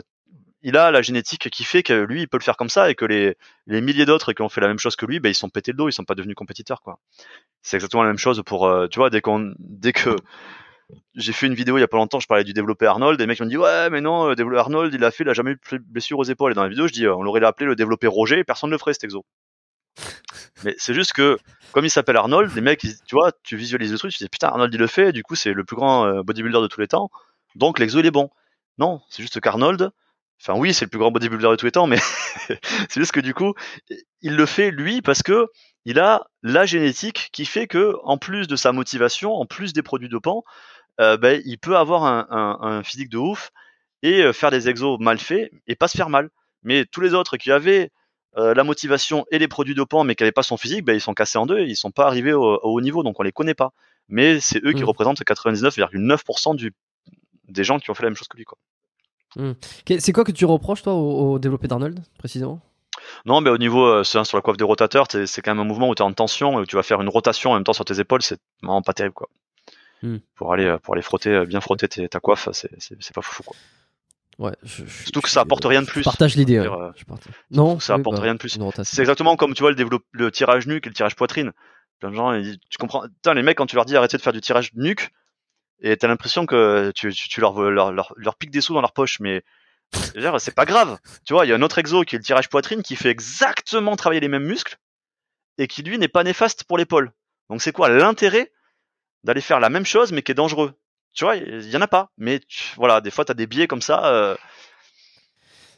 il a la génétique qui fait que lui, il peut le faire comme ça et que les, les milliers d'autres qui ont fait la même chose que lui, ben, ils sont pétés le dos, ils sont pas devenus compétiteurs, quoi. C'est exactement la même chose pour, euh, tu vois, dès dès que, j'ai fait une vidéo il y a pas longtemps, je parlais du développé Arnold, et les mecs m'ont dit ouais mais non, Arnold il a fait, il a jamais eu de blessure aux épaules. Et dans la vidéo je dis euh, on l'aurait appelé le développé Roger, personne ne le ferait cet exo. Mais c'est juste que, comme il s'appelle Arnold, les mecs, tu vois, tu visualises le truc, tu dis putain, Arnold il le fait, du coup c'est le plus grand euh, bodybuilder de tous les temps, donc l'exo il est bon. Non, c'est juste qu'Arnold, enfin oui, c'est le plus grand bodybuilder de tous les temps, mais c'est juste que du coup, il le fait lui parce que il a la génétique qui fait que, en plus de sa motivation, en plus des produits dopants, euh, ben, il peut avoir un, physique de ouf et euh, faire des exos mal faits et pas se faire mal. Mais tous les autres qui avaient euh, la motivation et les produits dopants, mais qui n'avaient pas son physique, ben, ils sont cassés en deux et ils sont pas arrivés au, haut niveau, donc on ne les connaît pas. Mais c'est eux qui mmh. représentent 99,9% des gens qui ont fait la même chose que lui. Quoi. Mmh. C'est quoi que tu reproches, toi, au, développeur développé d'Arnold, précisément non, mais au niveau euh, sur la coiffe des rotateurs, c'est quand même un mouvement où tu es en tension et où tu vas faire une rotation en même temps sur tes épaules, c'est vraiment pas terrible quoi. Mmh. Pour aller euh, pour aller frotter bien frotter ta coiffe, c'est pas fou quoi. Ouais, je, Surtout que ça apporte rien de plus. Partage l'idée. Euh, non, ça bah, rien de plus. C'est exactement comme tu vois le, le tirage nuque et le tirage poitrine. Plein de gens, tu comprends. Putain, les mecs, quand tu leur dis arrêtez de faire du tirage nuque, et t'as l'impression que tu, leur, leur, leur, leur piques des sous dans leur poche, mais c'est pas grave. Tu vois, il y a un autre exo qui est le tirage poitrine qui fait exactement travailler les mêmes muscles et qui lui n'est pas néfaste pour l'épaule. Donc c'est quoi l'intérêt d'aller faire la même chose mais qui est dangereux tu vois, il y en a pas. Mais voilà, des fois, tu as des biais comme ça. Euh,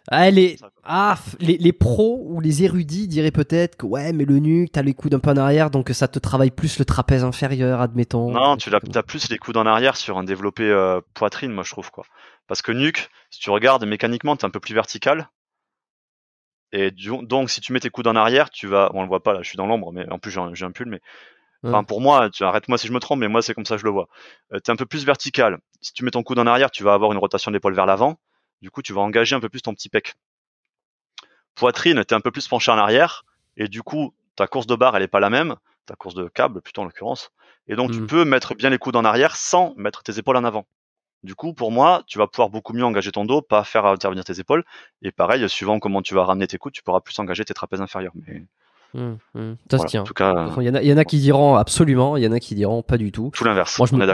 ah, les, ah, les, les, pros ou les érudits diraient peut-être que ouais, mais le nuque, as les coudes un peu en arrière, donc ça te travaille plus le trapèze inférieur, admettons. Non, tu as, plus les coudes en arrière sur un développé euh, poitrine, moi je trouve quoi. Parce que nuque, si tu regardes mécaniquement, es un peu plus vertical. Et donc si tu mets tes coudes en arrière, tu vas, on le voit pas là, je suis dans l'ombre, mais en plus j'ai un, un pull, mais Enfin, pour moi, tu arrête-moi si je me trompe, mais moi, c'est comme ça que je le vois. Euh, t'es tu es un peu plus vertical. Si tu mets ton coude en arrière, tu vas avoir une rotation d'épaule vers l'avant. Du coup, tu vas engager un peu plus ton petit pec. Poitrine, tu es un peu plus penché en arrière. Et du coup, ta course de barre, elle n'est pas la même. Ta course de câble, plutôt en l'occurrence. Et donc, tu mmh. peux mettre bien les coudes en arrière sans mettre tes épaules en avant. Du coup, pour moi, tu vas pouvoir beaucoup mieux engager ton dos, pas faire intervenir tes épaules. Et pareil, suivant comment tu vas ramener tes coudes, tu pourras plus engager tes trapèzes inférieurs. Hum, hum. Ça se tient. tout il y, en a qui diront absolument, il y en a qui diront pas du tout. Tout l'inverse. Moi, je, me,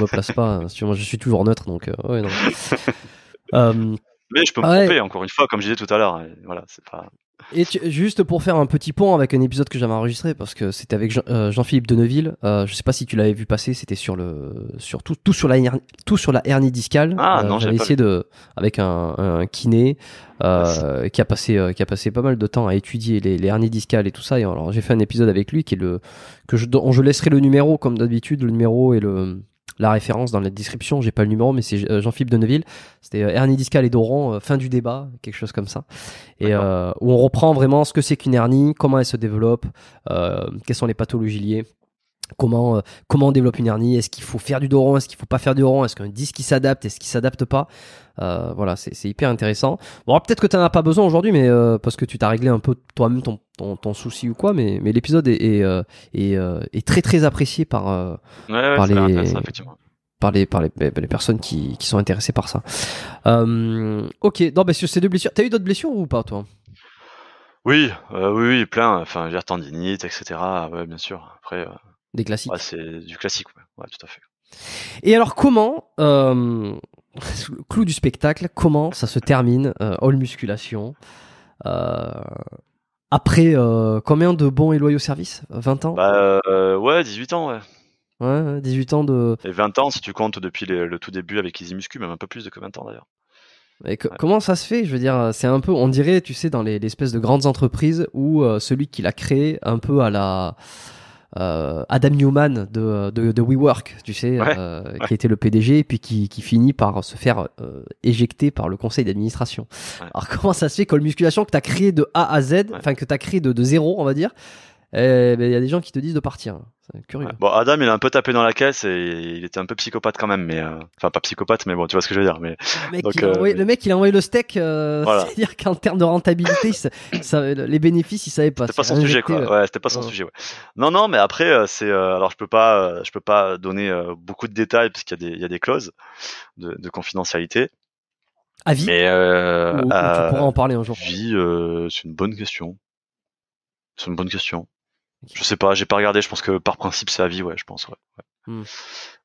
me place pas. moi, hein, je suis toujours neutre, donc. Euh, euh, mais je peux me ah tromper, encore une fois, comme je disais tout à l'heure. Voilà, c'est pas. Et juste pour faire un petit pont avec un épisode que j'avais enregistré, parce que c'était avec euh, Jean-Philippe De Deneville, euh, je sais pas si tu l'avais vu passer, c'était sur le, sur tout, tout sur la, tout sur la hernie discale. Ah, euh, j'avais essayé de, avec un, kiné, euh, ah, qui a passé, qui a passé pas mal de temps à étudier les, hernies discales et tout ça. Et alors, j'ai fait un épisode avec lui qui est le, que je, dont je laisserai le numéro, comme d'habitude, le numéro et le, la référence dans la description. J'ai pas le numéro, mais c'est euh, Jean-Philippe Deneville. C'était hernie euh, discale et Doron, euh, fin du débat, quelque chose comme ça. Et où on reprend vraiment ce que c'est qu'une hernie, comment elle se développe, quelles sont les pathologies liées. Comment, euh, comment on développe une hernie Est-ce qu'il faut faire du doron Est-ce qu'il faut pas faire du doron Est-ce qu'un disque qui s'adapte Est-ce qu'il s'adapte pas euh, Voilà, c'est hyper intéressant. Bon, peut-être que tu n'en as pas besoin aujourd'hui, mais euh, parce que tu t'as réglé un peu toi-même ton, souci ou quoi, mais, mais l'épisode est est, très très apprécié par, par, les, ben, ben, personnes qui, sont intéressées par ça. ok, non, mais ben, sur ces deux blessures, t'as eu d'autres blessures ou pas toi oui, oui, plein. Enfin, j'ai etc. Ouais, bien sûr. Après, classiques. c'est du classique, ouais. tout à fait. Et alors, comment, euh, le clou du spectacle, comment ça se termine, euh, All Musculation euh, Après euh, combien de bons et loyaux services 20 ans bah, Ouais, 18 ans, ouais. Ouais, 18 ans de. Et 20 ans si tu comptes depuis le, tout début avec Easy Muscu, même un peu plus de que 20 ans d'ailleurs. Mais comment ça se fait Je veux dire, c'est un peu, on dirait, tu sais, dans les espèces de grandes entreprises où celui qui l'a créé, un peu à la, euh, Adam Newman de, de, de WeWork, tu sais, euh, qui était le PDG, et puis qui, qui finit par se faire euh, éjecter par le conseil d'administration. Alors comment ça se fait que le musculation que tu as créé de A à Z, enfin que tu as créé de, de zéro, on va dire, eh ben, il y a des gens qui te disent de partir curieux. Bon, Adam, il a un peu tapé dans la caisse et il était un peu psychopathe quand même, mais euh, enfin pas psychopathe, mais bon, tu vois ce que je veux dire. Mais le mec, euh, il, a envoyé, le, steak, euh, c'est-à-dire qu'en termes de rentabilité, les bénéfices, il savait pas. C'était pas son sujet, quoi. Ouais, c'était pas son sujet. Ouais. Non, non, mais après, c'est alors je peux pas, je peux pas donner beaucoup de détails parce qu'il y a des, clauses de, confidentialité. À vie. Mais tu pourras en parler un jour. Vie, c'est une bonne question. C'est une bonne question. Je sais pas, j'ai pas regardé. Je pense que par principe c'est à vie, ouais, je pense. Ouais. Hmm.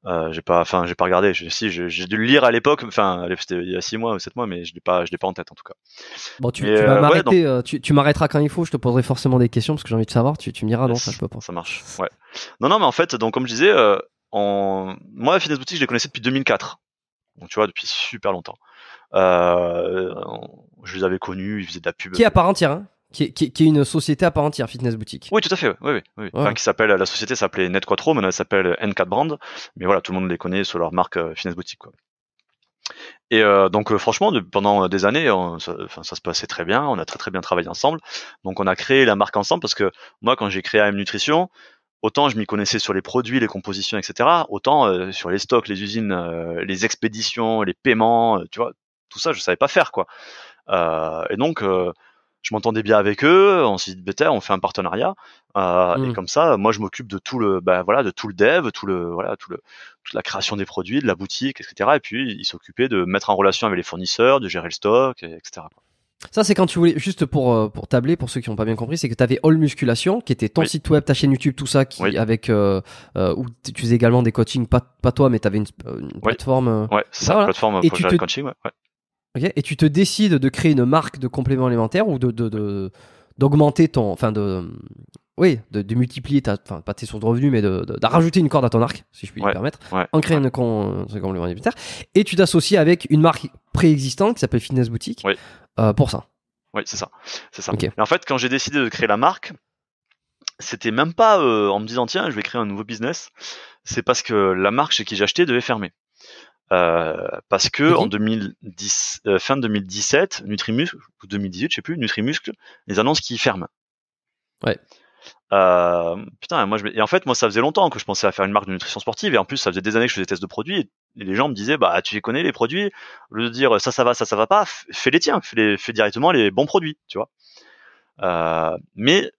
Euh, j'ai pas, enfin, j'ai pas regardé. Si, j'ai dû le lire à l'époque. Enfin, c'était il y a 6 mois ou 7 mois, mais je l'ai pas, je l'ai pas en tête en tout cas. Bon, tu, euh, euh, tu tu, m'arrêteras quand il faut. Je te poserai forcément des questions parce que j'ai envie de savoir. Tu, tu miras ça je pas. Ça marche. Ouais. Non, non, mais en fait, donc comme je disais, en... moi, la Finesse Boutique, je les connaissais depuis 2004. Donc tu vois, depuis super longtemps. je les avais connus, ils faisaient de la pub. Qui à part entière, hein qui est, une société à part entière, Fitness Boutique. Oui, tout à fait. oui, qui s'appelle, la société s'appelait Net Quattro, maintenant elle s'appelle N4 Brand. Mais voilà, tout le monde les connaît sous leur marque euh, Fitness Boutique. Quoi. Et euh, donc euh, franchement, pendant des années, ça, se passait très bien, on a très très bien travaillé ensemble. Donc on a créé la marque ensemble parce que moi, quand j'ai créé AM Nutrition, autant je m'y connaissais sur les produits, les compositions, etc. Autant sur les stocks, les usines, les expéditions, les paiements, tu vois, tout ça, je savais pas faire quoi. et donc je m'entendais bien avec eux. On s'est dit, bah, on fait un partenariat. Euh, Et mm. comme ça, moi, je m'occupe de tout le, bah, voilà, de tout le dev, tout le, voilà, tout le, toute la création des produits, de la boutique, etc. Et puis, ils s'occupaient de mettre en relation avec les fournisseurs, de gérer le stock, etc. Ça, c'est quand tu voulais, juste pour, euh, pour tabler, pour ceux qui n'ont pas bien compris, c'est que tu avais All Musculation, qui était ton site web, ta chaîne YouTube, tout ça, qui, avec, euh, euh où tu faisais également des coachings, pas, pas toi, mais tu avais une, euh, une plateforme. Ouais, c'est ça, plateforme coaching, ouais. Et tu te décides de créer une marque de complément alimentaire ou de, d'augmenter ton. Enfin, de. Oui, de, multiplier, ta, enfin, pas tes sources de revenus, mais de, rajouter une corde à ton arc, si je puis me permettre, en créant un, complément alimentaire. Et tu t'associes avec une marque préexistante qui s'appelle Fitness Boutique euh, pour ça. Oui, c'est ça. C'est ça. en fait, quand j'ai décidé de créer la marque, c'était même pas euh, en me disant tiens, je vais créer un nouveau business. C'est parce que la marque chez qui j'achetais devait fermer. Euh, parce que en 2010, euh, fin 2017, Nutrimuscle ou 2018, je sais plus, Nutrimuscle, les annonces qui ferment. Ouais. Euh, putain, moi je... et en fait, moi ça faisait longtemps que je pensais à faire une marque de nutrition sportive et en plus ça faisait des années que je faisais des tests de produits et, les gens me disaient bah tu les connais les produits, au lieu de dire ça ça va, ça ça va pas, fais les tiens, fais, les, directement les bons produits, tu vois. Euh, mais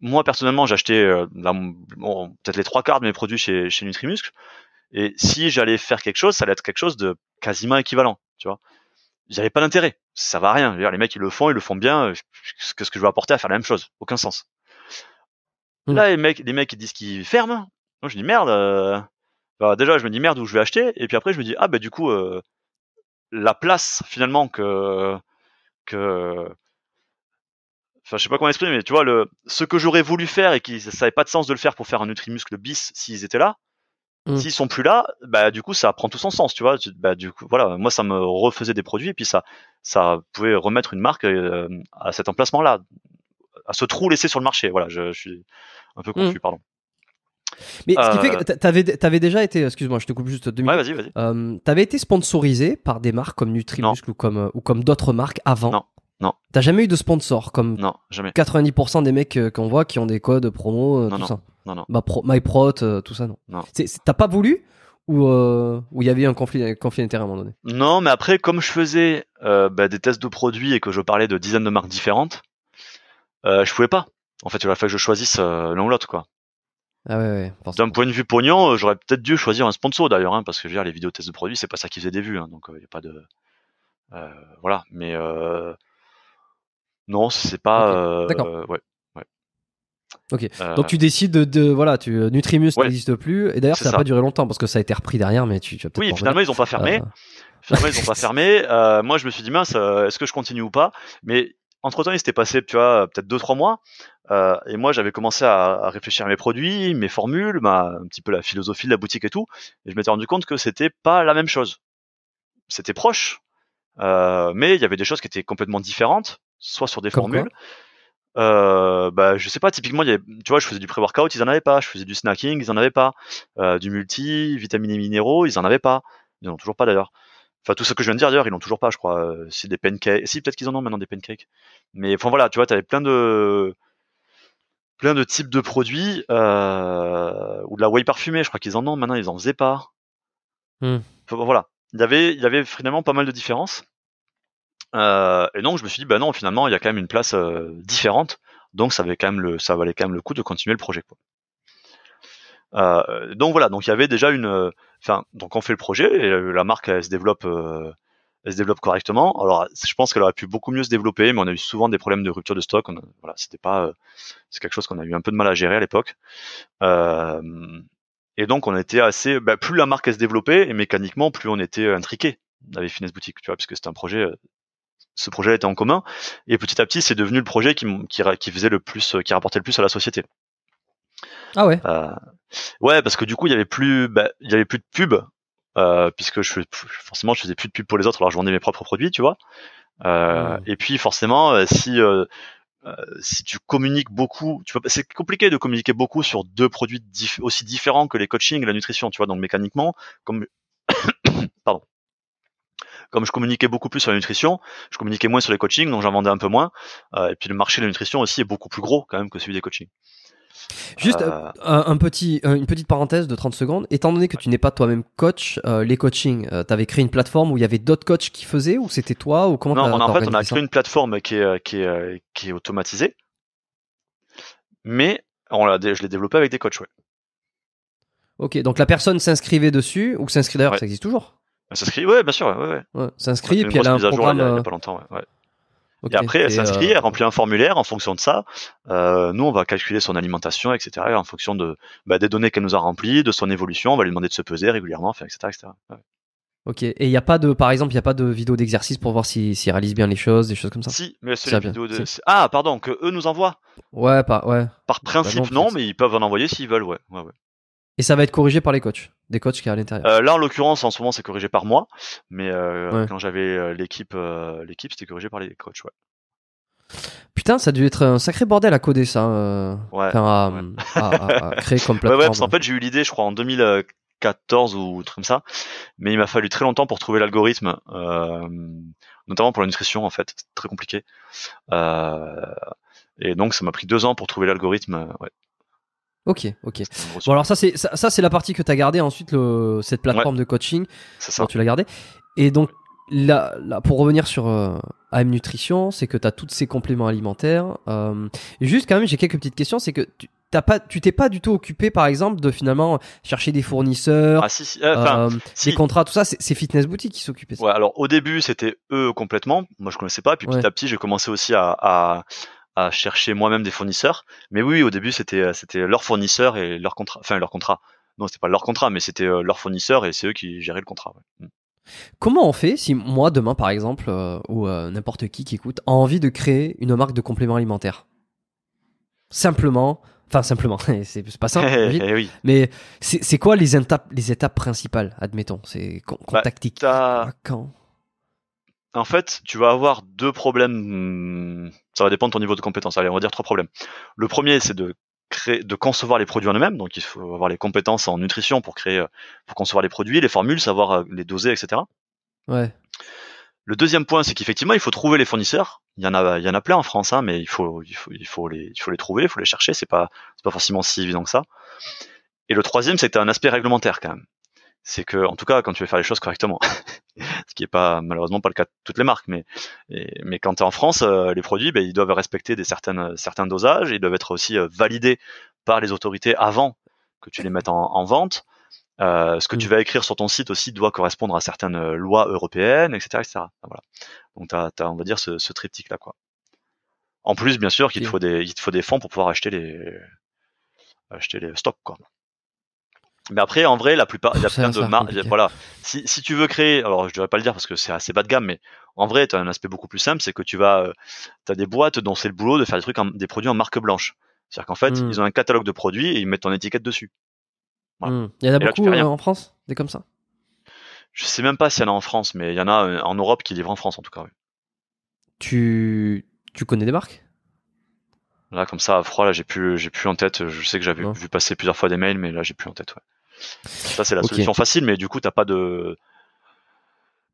moi personnellement, j'achetais euh, peut-être les trois quarts de mes produits chez, chez Nutrimuscle et si j'allais faire quelque chose, ça allait être quelque chose de quasiment équivalent, tu vois. J'avais pas d'intérêt, ça va à rien. les mecs ils le font, ils le font bien. Euh, Qu'est-ce que je vais apporter à faire la même chose Aucun sens. Mmh. Là les mecs, les mecs ils disent qu'ils ferment. Moi je dis merde. Euh, bah, déjà je me dis merde où je vais acheter. Et puis après je me dis ah bah du coup euh, la place finalement que que enfin je sais pas comment exprimer mais tu vois le ce que j'aurais voulu faire et qui ça n'avait pas de sens de le faire pour faire un Nutrimuscle bis s'ils étaient là Mm. S'ils sont plus là, bah du coup ça prend tout son sens, tu vois. Bah, du coup voilà, moi ça me refaisait des produits et puis ça ça pouvait remettre une marque euh, à cet emplacement là, à ce trou laissé sur le marché. Voilà, je, suis un peu confus, mm. pardon. Mais ce qui fait que euh. t'avais, avais déjà été, excuse-moi, je te coupe juste euh, t'avais été sponsorisé par des marques comme Nutrimuscle ou comme ou comme d'autres marques avant. Non. Non. T'as jamais eu de sponsor comme non, jamais. 90% des mecs qu'on voit qui ont des codes promo, non, tout ça non, non. MyProt, euh, tout ça, non. T'as pas voulu ou il euh, y avait un conflit, d'intérêt à un moment donné Non, mais après, comme je faisais euh, bah, des tests de produits et que je parlais de dizaines de marques différentes, je pouvais pas. En fait, il a fallu que je choisisse l'un ou l'autre, quoi. Ah ouais, D'un point de vue pognon, j'aurais peut-être dû choisir un sponsor d'ailleurs, hein, parce que les vidéos tests de produits, c'est pas ça qui faisait des vues, hein, donc il n'y a pas de. voilà, mais non, c'est pas. D'accord. Ok. Donc tu euh, décides de, de voilà, tu euh, Nutrimus n'existe plus. Et d'ailleurs, ça n'a pas duré longtemps parce que ça a été repris derrière, mais tu. oui, finalement ils ont pas fermé. Euh, finalement ils ont pas fermé. moi je me suis dit mince, est-ce que je continue ou pas Mais entre temps il s'était passé, tu vois, peut-être deux trois mois. et moi j'avais commencé à, réfléchir à mes produits, mes formules, un petit peu la philosophie de la boutique et tout. Et je m'étais rendu compte que c'était pas la même chose. C'était proche, mais il y avait des choses qui étaient complètement différentes, soit sur des formules euh, bah, je sais pas, typiquement, y tu vois, je faisais du pré-workout, ils en avaient pas. Je faisais du snacking, ils en avaient pas. Euh, du multi, vitamines et minéraux, ils en avaient pas. Ils en ont toujours pas d'ailleurs. Enfin, tout ce que je viens de dire d'ailleurs, ils l'ont toujours pas, je crois. Euh, c'est des pancakes. Si, peut-être qu'ils en ont maintenant des pancakes. Mais enfin, voilà, tu vois, t'avais plein de plein de types de produits euh, ou de la whey parfumée, je crois qu'ils en ont maintenant, ils en faisaient pas. Hmm. voilà, il y avait il y avait finalement pas mal de différences. Euh, et donc je me suis dit, bah non, finalement, il y a quand même une place euh, différente, donc ça, avait quand même le, ça valait quand même le coup de continuer le projet. Euh, donc voilà, donc il y avait déjà une. Enfin, donc on fait le projet et la marque elle, se développe, elle se développe correctement. Alors je pense qu'elle aurait pu beaucoup mieux se développer, mais on a eu souvent des problèmes de rupture de stock. voilà, c'était pas, c'est quelque chose qu'on a eu un peu de mal à gérer à l'époque. et donc on était assez, bah, plus la marque elle se développait, et mécaniquement plus on était intriqué avec Finesse Boutique, tu vois, parce que c'était un projet ce projet était en commun. Et petit à petit, c'est devenu le projet qui, qui, faisait le plus, euh, qui rapportait le plus à la société. Ah ouais. Euh, ouais, parce que du coup, il y avait plus, bah, il y avait plus de pub, euh, puisque je, forcément, je faisais plus de pub pour les autres, alors je vendais mes propres produits, tu vois. Euh, mmh. Et puis, forcément, euh, si euh, si tu communiques beaucoup, tu c'est compliqué de communiquer beaucoup sur deux produits aussi différents que les coachings et la nutrition, tu vois. Donc mécaniquement, comme pardon, comme je communiquais beaucoup plus sur la nutrition, je communiquais moins sur les coachings, donc j'en vendais un peu moins. Euh, et puis le marché de la nutrition aussi est beaucoup plus gros quand même que celui des coachings. Juste euh, euh, une petite parenthèse de 30 secondes. Étant donné que tu n'es pas toi-même coach, les coachings, tu avais créé une plateforme où il y avait d'autres coachs qui faisaient ou c'était toi ou comment Non, en fait, on a créé une plateforme qui est, automatisée, mais je l'ai développée avec des coachs. Ok, donc la personne s'inscrivait dessus ou s'inscrit d'ailleurs, ça existe toujours elle bah, s'inscrit, ouais, bien sûr, ouais, s'inscrit, et puis elle a un programme. il, y a, euh, pas longtemps, ouais. et après, elle s'inscrit, euh, elle remplit un formulaire en fonction de ça. Euh, nous, on va calculer son alimentation, etc. En fonction de, bah, des données qu'elle nous a remplies, de son évolution, on va lui demander de se peser régulièrement, etc. Ok, et il n'y a pas de, par exemple, il n'y a pas de vidéo d'exercice pour voir s'ils si, bien les choses, des choses comme ça Si, mais c'est de. Ah, pardon, que eux nous envoient Ouais, par, ouais. par bah, principe, non, mais ils peuvent en envoyer s'ils veulent, ouais. ouais, ouais. Et ça va être corrigé par les coachs, des coachs qui sont à l'intérieur. Euh, là, en l'occurrence, en ce moment, c'est corrigé par moi, mais euh, quand j'avais euh, l'équipe, l'équipe, c'était corrigé par les coachs, ouais. Putain, ça a dû être un sacré bordel à coder ça, ouais, à, créer ouais, fait, j'ai eu l'idée, je crois, en 2014 ou truc comme ça, mais il m'a fallu très longtemps pour trouver l'algorithme, notamment pour la nutrition, en fait, très compliqué. et donc, ça m'a pris deux ans pour trouver l'algorithme, ouais. Ok, ok. Bon alors ça c'est ça, c'est la partie que tu as gardée ensuite le, cette plateforme de coaching. Ça. Tu l'as gardée. Et donc là, là pour revenir sur euh, AM Nutrition, c'est que tu as tous ces compléments alimentaires. Euh, juste quand même j'ai quelques petites questions, c'est que tu t'as pas tu t'es pas du tout occupé par exemple de finalement chercher des fournisseurs, ah, si, si, euh, des contrats tout ça, c'est Fitness Boutique qui s'occupait. Ouais, alors au début c'était eux complètement, moi je connaissais pas, puis petit à petit j'ai commencé aussi à à chercher moi-même des fournisseurs. Mais oui, au début, c'était euh, c'était leur fournisseur et leur contrat, enfin leur contrat. Non, c'était pas leur contrat, mais c'était euh, leur fournisseurs et c'est eux qui géraient le contrat. Mm. Comment on fait si moi demain, par exemple, euh, ou n'importe qui qui écoute, a envie de créer une marque de compléments alimentaires Simplement, enfin simplement, c'est pas simple, eh, eh mais c'est quoi les, les étapes principales, admettons C'est bah, contactique en fait, tu vas avoir deux problèmes. Hmm, ça va dépendre de ton niveau de compétence. Allez, on va dire trois problèmes. Le premier, c'est de créer, de concevoir les produits en eux-mêmes. Donc, il faut avoir les compétences en nutrition pour créer, pour concevoir les produits, les formules, savoir euh, les doser, etc. Ouais. Le deuxième point, c'est qu'effectivement, il faut trouver les fournisseurs. Il y en a, il y en a plein en France, hein, mais il faut, il faut, il faut les, il faut les trouver, il faut les chercher. C'est pas, c'est pas forcément si évident que ça. Et le troisième, c'est que as un aspect réglementaire quand même c'est que, en tout cas, quand tu veux faire les choses correctement, ce qui est pas malheureusement pas le cas de toutes les marques, mais, mais quand tu es en France, euh, les produits, ben, ils doivent respecter des certaines, euh, certains dosages, ils doivent être aussi euh, validés par les autorités avant que tu les mettes en, vente. ce que tu mmh. vas écrire sur ton site aussi doit correspondre à certaines lois européennes, etc. etc. Voilà. Donc, tu as, on va dire, ce, triptyque-là. quoi. En plus, bien sûr, qu'il te, faut des, il te faut des fonds pour pouvoir acheter les, acheter les stocks. Quoi. Mais après, en vrai, la plupart, il y a plein de marques. voilà. Si, si, tu veux créer, alors je devrais pas le dire parce que c'est assez bas de gamme, mais en vrai, tu as un aspect beaucoup plus simple, c'est que tu vas, euh, tu as des boîtes dont c'est le boulot de faire des trucs, des produits en marque blanche. C'est-à-dire qu'en fait, hmm. ils ont un catalogue de produits et ils mettent ton étiquette dessus. Hmm. Il y en a beaucoup euh, en France, des comme ça. Je sais même pas s'il y en a en France, mais il y en a euh, en Europe qui livrent en France en tout cas. Tu, tu connais des marques Là, comme ça, à froid, là, j'ai plus, j'ai plus en tête. Je sais que j'avais vu passer plusieurs fois des mails, mais là, j'ai plus en tête. Ouais. Ça, c'est la solution facile, mais du coup, t'as pas de.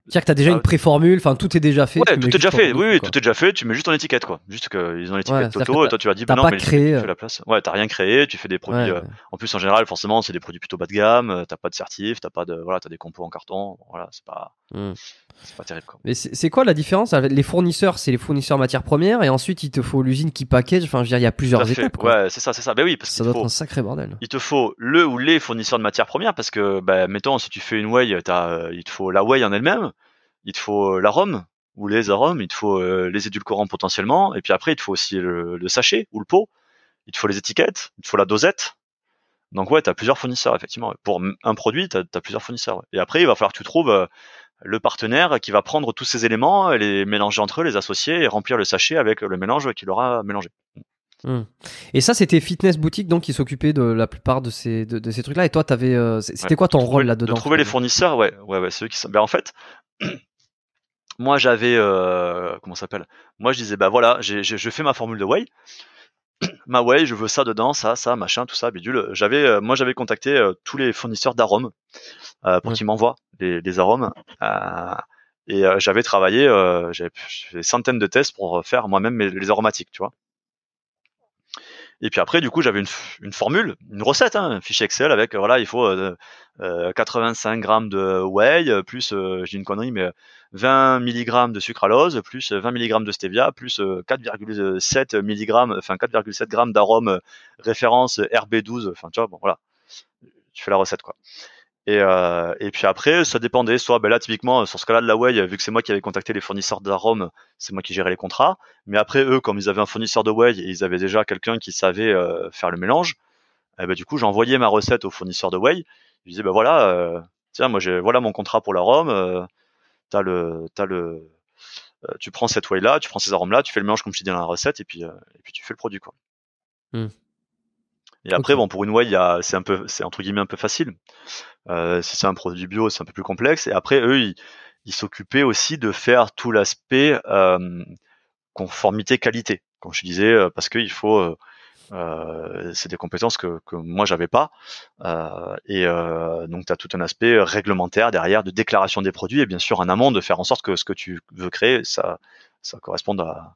C'est-à-dire que t'as déjà ah une préformule, enfin tout est déjà fait. Ouais, tout est déjà fait. oui, tout est déjà fait. Tu mets juste en étiquette, quoi. Juste qu'ils ont l'étiquette et toi tu vas dire, non, mais créé, tu fais euh. la place. Ouais, t'as rien créé. Tu fais des produits. Euh, en plus, en général, forcément, c'est des produits plutôt bas de gamme. T'as pas de certif, t'as pas de, voilà, t'as des compos en carton. Voilà, c'est pas. Hmm. C'est pas terrible. Quoi. Mais c'est quoi la différence Les fournisseurs, c'est les fournisseurs matières premières, et ensuite il te faut l'usine qui package. Enfin, je veux dire, il y a plusieurs étapes. Ouais, c'est ça, c'est ça. Ben oui, parce ça doit être un sacré bordel. Il te faut le ou les fournisseurs de matières premières, parce que, ben, mettons, si tu fais une whey, as, euh, il te faut la whey en elle-même, il te faut euh, l'arôme ou les arômes, il te faut euh, les édulcorants potentiellement, et puis après, il te faut aussi le, le, sachet ou le pot, il te faut les étiquettes, il te faut la dosette. Donc ouais, tu as plusieurs fournisseurs, effectivement. Pour un produit, tu as, plusieurs fournisseurs. Et après, il va falloir que tu trouves le partenaire qui va prendre tous ces éléments, et euh, les mélanger entre eux, les associer et remplir le sachet avec le mélange qu'il aura mélangé. Hmm. Et ça, c'était Fitness Boutique donc qui s'occupait de la plupart de ces, de, ces trucs-là. Et toi, t'avais, euh, c'était quoi ton rôle là-dedans De trouver les fournisseurs, ouais, ouais, qui ben, en fait, moi j'avais, euh, comment s'appelle Moi, je disais, bah voilà, je fais ma formule de whey ma way, bah je veux ça dedans, ça, ça, machin, tout ça, bidule. J'avais, euh, moi, j'avais contacté euh, tous les fournisseurs d'arômes euh, pour qu'ils m'envoient les arômes. et j'avais travaillé, j'avais des centaines de tests pour faire moi-même les aromatiques, tu vois. Et puis après, du coup, j'avais une, formule, une recette, hein, un fichier Excel avec, euh, voilà, il faut 85 euh, euh, grammes de whey, plus, je j'ai une connerie, mais 20 mg de sucralose, plus 20 mg de stevia, plus 4,7 mg, enfin 4,7 grammes d'arôme référence RB12, enfin tu vois, bon voilà, tu fais la recette quoi. Euh, et, puis après, ça dépendait. Soit, ben là, typiquement, sur ce cas-là de la Way, vu que c'est moi qui avais contacté les fournisseurs d'arômes, c'est moi qui gérais les contrats. Mais après, eux, comme ils avaient un fournisseur de Way et ils avaient déjà quelqu'un qui savait euh, faire le mélange, eh ben, du coup, j'envoyais ma recette au fournisseur de Way. Je disais, ben voilà, euh, tiens, moi, j'ai, voilà mon contrat pour la as le, le, tu prends cette Way-là, tu prends ces arômes-là, tu fais le mélange comme je te dans la recette, et puis, et puis tu fais le produit, quoi. Mmh. Et après, bon, pour une whey, c'est un peu, c'est entre guillemets un peu facile. Euh, si c'est un produit bio, c'est un peu plus complexe. Et après, eux, ils, s'occupaient aussi de faire tout l'aspect euh, conformité qualité, comme je disais, euh, parce que faut, c'est des compétences que, que moi j'avais pas. et donc, tu as tout un aspect réglementaire derrière de déclaration des produits et bien sûr en amont de faire en sorte que ce que tu veux créer, ça, ça corresponde à,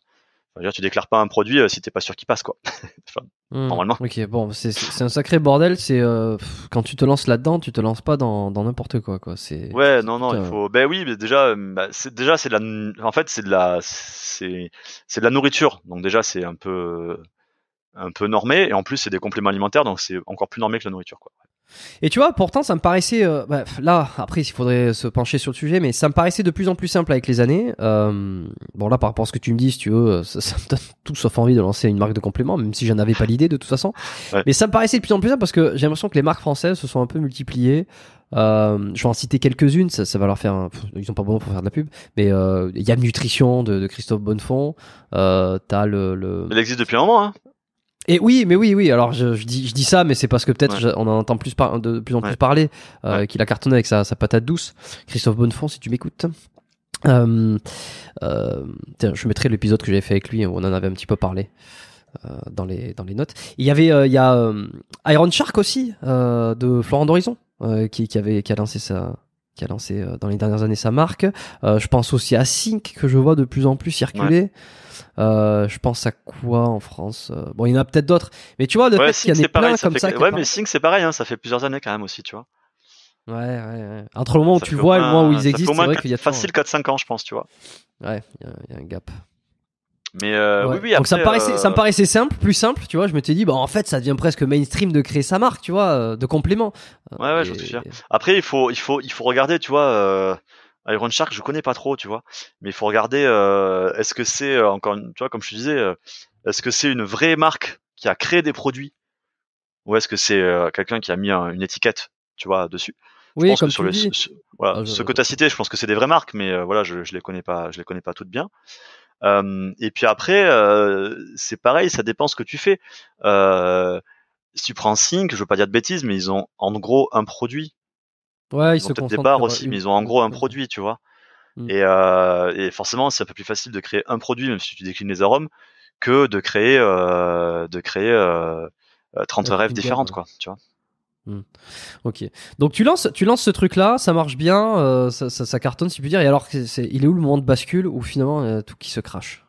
tu déclares pas un produit euh, si t'es pas sûr qu'il passe, quoi. enfin, hmm. normalement. Ok, bon, c'est un sacré bordel. C'est euh, quand tu te lances là-dedans, tu te lances pas dans n'importe quoi, quoi. C'est. Ouais, non, non, il faut. Ben oui, mais déjà, euh, bah, c'est déjà c'est de la. En fait, c'est de la, c'est de la nourriture. Donc déjà, c'est un peu, un peu normé. Et en plus, c'est des compléments alimentaires, donc c'est encore plus normé que la nourriture, quoi. Et tu vois, pourtant, ça me paraissait. Euh, bah, là, après, il faudrait se pencher sur le sujet, mais ça me paraissait de plus en plus simple avec les années. Euh, bon, là, par rapport à ce que tu me dis, si tu veux, euh, ça, me donne tout sauf envie de lancer une marque de complément, même si j'en avais pas l'idée de toute façon. Mais ça me paraissait de plus en plus simple parce que j'ai l'impression que les marques françaises se sont un peu multipliées. Euh, je vais en citer quelques-unes, ça, va leur faire. ils ont pas besoin pour faire de la pub, mais il y a Nutrition de, Christophe Bonnefond. Euh, t'as le, le. Elle existe depuis un moment, hein et oui, mais oui, oui. Alors je, dis, ça, mais c'est parce que peut-être on en entend plus de, plus en plus parler euh, qu'il a cartonné avec sa, patate douce. Christophe Bonnefond, si tu m'écoutes. Euh, euh, je mettrai l'épisode que j'avais fait avec lui, on en avait un petit peu parlé. dans les dans les notes il y avait il y a Iron Shark aussi de Florent d'Horizon qui, avait qui a lancé sa qui a lancé euh, dans les dernières années sa marque. Euh, je pense aussi à Sync que je vois de plus en plus circuler. Euh, je pense à quoi en France Bon, il y en a peut-être d'autres, mais tu vois, de fait y en a plein comme ça. ouais, mais Sync, c'est pareil, hein, ça fait plusieurs années quand même aussi, tu vois. Ouais, ouais, ouais. Entre le moment où tu vois et le moment où ils existent, c'est vrai qu'il y a facile 4-5 ans, je pense, tu vois. Ouais, il y, a un gap. Mais euh, oui, oui, Donc ça me, euh, paraissait, simple, plus simple, tu vois. Je m'étais dit, bah en fait, ça devient presque mainstream de créer sa marque, tu vois, euh, de complément. Ouais, ouais, Après, il faut, il faut, il faut regarder, tu vois. Euh, Iron Shark, je connais pas trop, tu vois, mais il faut regarder. est-ce que c'est encore, tu vois, comme je te disais, est-ce que c'est une vraie marque qui a créé des produits, ou est-ce que c'est quelqu'un qui a mis une étiquette, tu vois, dessus. oui, comme sur le, ce, voilà, ah, ce que tu as cité, je pense que c'est des vraies marques, mais voilà, je, je les connais pas, je les connais pas toutes bien. Euh, et puis après, euh, c'est pareil, ça dépend ce que tu fais. Euh, si tu prends Sync, je veux pas dire de bêtises, mais ils ont en gros un produit. Ouais, ils, ils se peut-être des bars aussi, mais ils ont en gros un produit, tu vois. Mmh. Et, forcément, c'est un peu plus facile de créer un produit, même si tu déclines les arômes, que de créer, de créer euh, 30 rêves différentes, quoi. Tu vois. Hmm. Ok. Donc tu lances, tu lances ce truc-là, ça marche bien, euh, ça, cartonne si je puis dire. Et alors, il est où le moment de bascule où finalement euh, tout qui se crache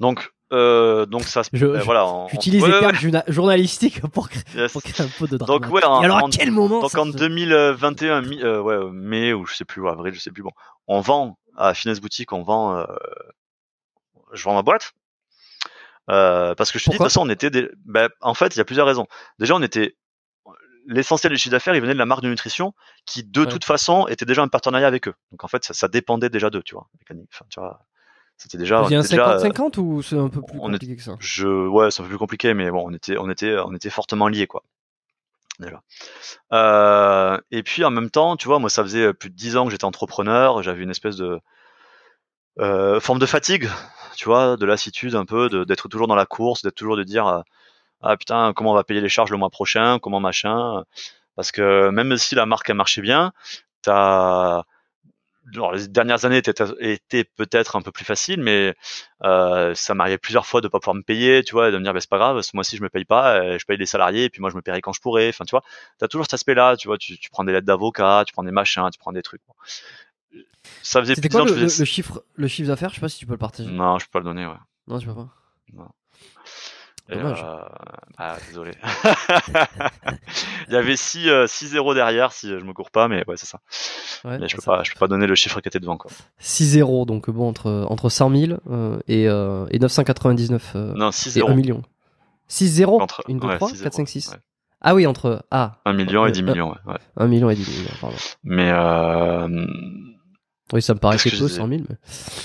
Donc, euh, donc ça voilà, J'utilise les termes journalistiques pour, créer, un peu de Donc ouais, en, alors à quel moment 2021, ouais, mai ou je sais plus, avril, je sais plus. Bon, on vend à Finesse Boutique, on vend, je vends ma boîte. parce que je te dis, de toute façon, on était. Ben, en fait, il y a plusieurs raisons. Déjà, on était l'essentiel du chiffre d'affaires, il venait de la marque de nutrition qui, de toute façon, était déjà un partenariat avec eux. Donc en fait, ça, ça dépendait déjà d'eux, tu vois. Enfin, tu vois c'était déjà. Il un 50-50 ou c'est un peu plus compliqué que ça je, Ouais, c'est un peu plus compliqué, mais bon, on était, on était, on était fortement liés, quoi. Déjà. Euh, et puis en même temps, tu vois, moi, ça faisait euh, plus de 10 ans que j'étais entrepreneur, j'avais une espèce de. Euh, forme de fatigue, tu vois, de lassitude un peu, d'être toujours dans la course, d'être toujours de dire ah putain, comment on va payer les charges le mois prochain, comment machin. Euh, parce que même si la marque a marché bien, t'as les dernières années étaient, peut-être un peu plus faciles, mais euh, ça m'arrivait plusieurs fois de pas pouvoir me payer, tu vois, de me dire, bah, c'est pas grave, ce mois-ci je me paye pas, euh, je paye les salariés, et puis moi je me paierai quand je pourrai. Enfin, tu vois, as toujours cet aspect-là, tu vois, tu, prends des lettres d'avocat, tu prends des machins, tu prends des trucs. Ça faisait C'était quoi le, le, chiffre, le chiffre d'affaires Je sais pas si tu peux le partager. Non, je peux pas le donner, ouais. Non, tu peux pas. Non. Dommage. Euh, ah, désolé. il y avait 6-0 euh, derrière, si je me cours pas, mais ouais, c'est ça. mais je peux, pas, je peux pas donner le chiffre qui était devant. 6-0, donc bon, entre, entre 100 000 euh, et, 999. non, 6-0. 1 million. 6-0 entre... 1, 2, 3, 4, 5, 6. Ah oui, entre. 1 ah. million et 10 millions, ouais. 1 million et 10 millions, pardon. Mais. Oui, ça me paraît peu, 100 000.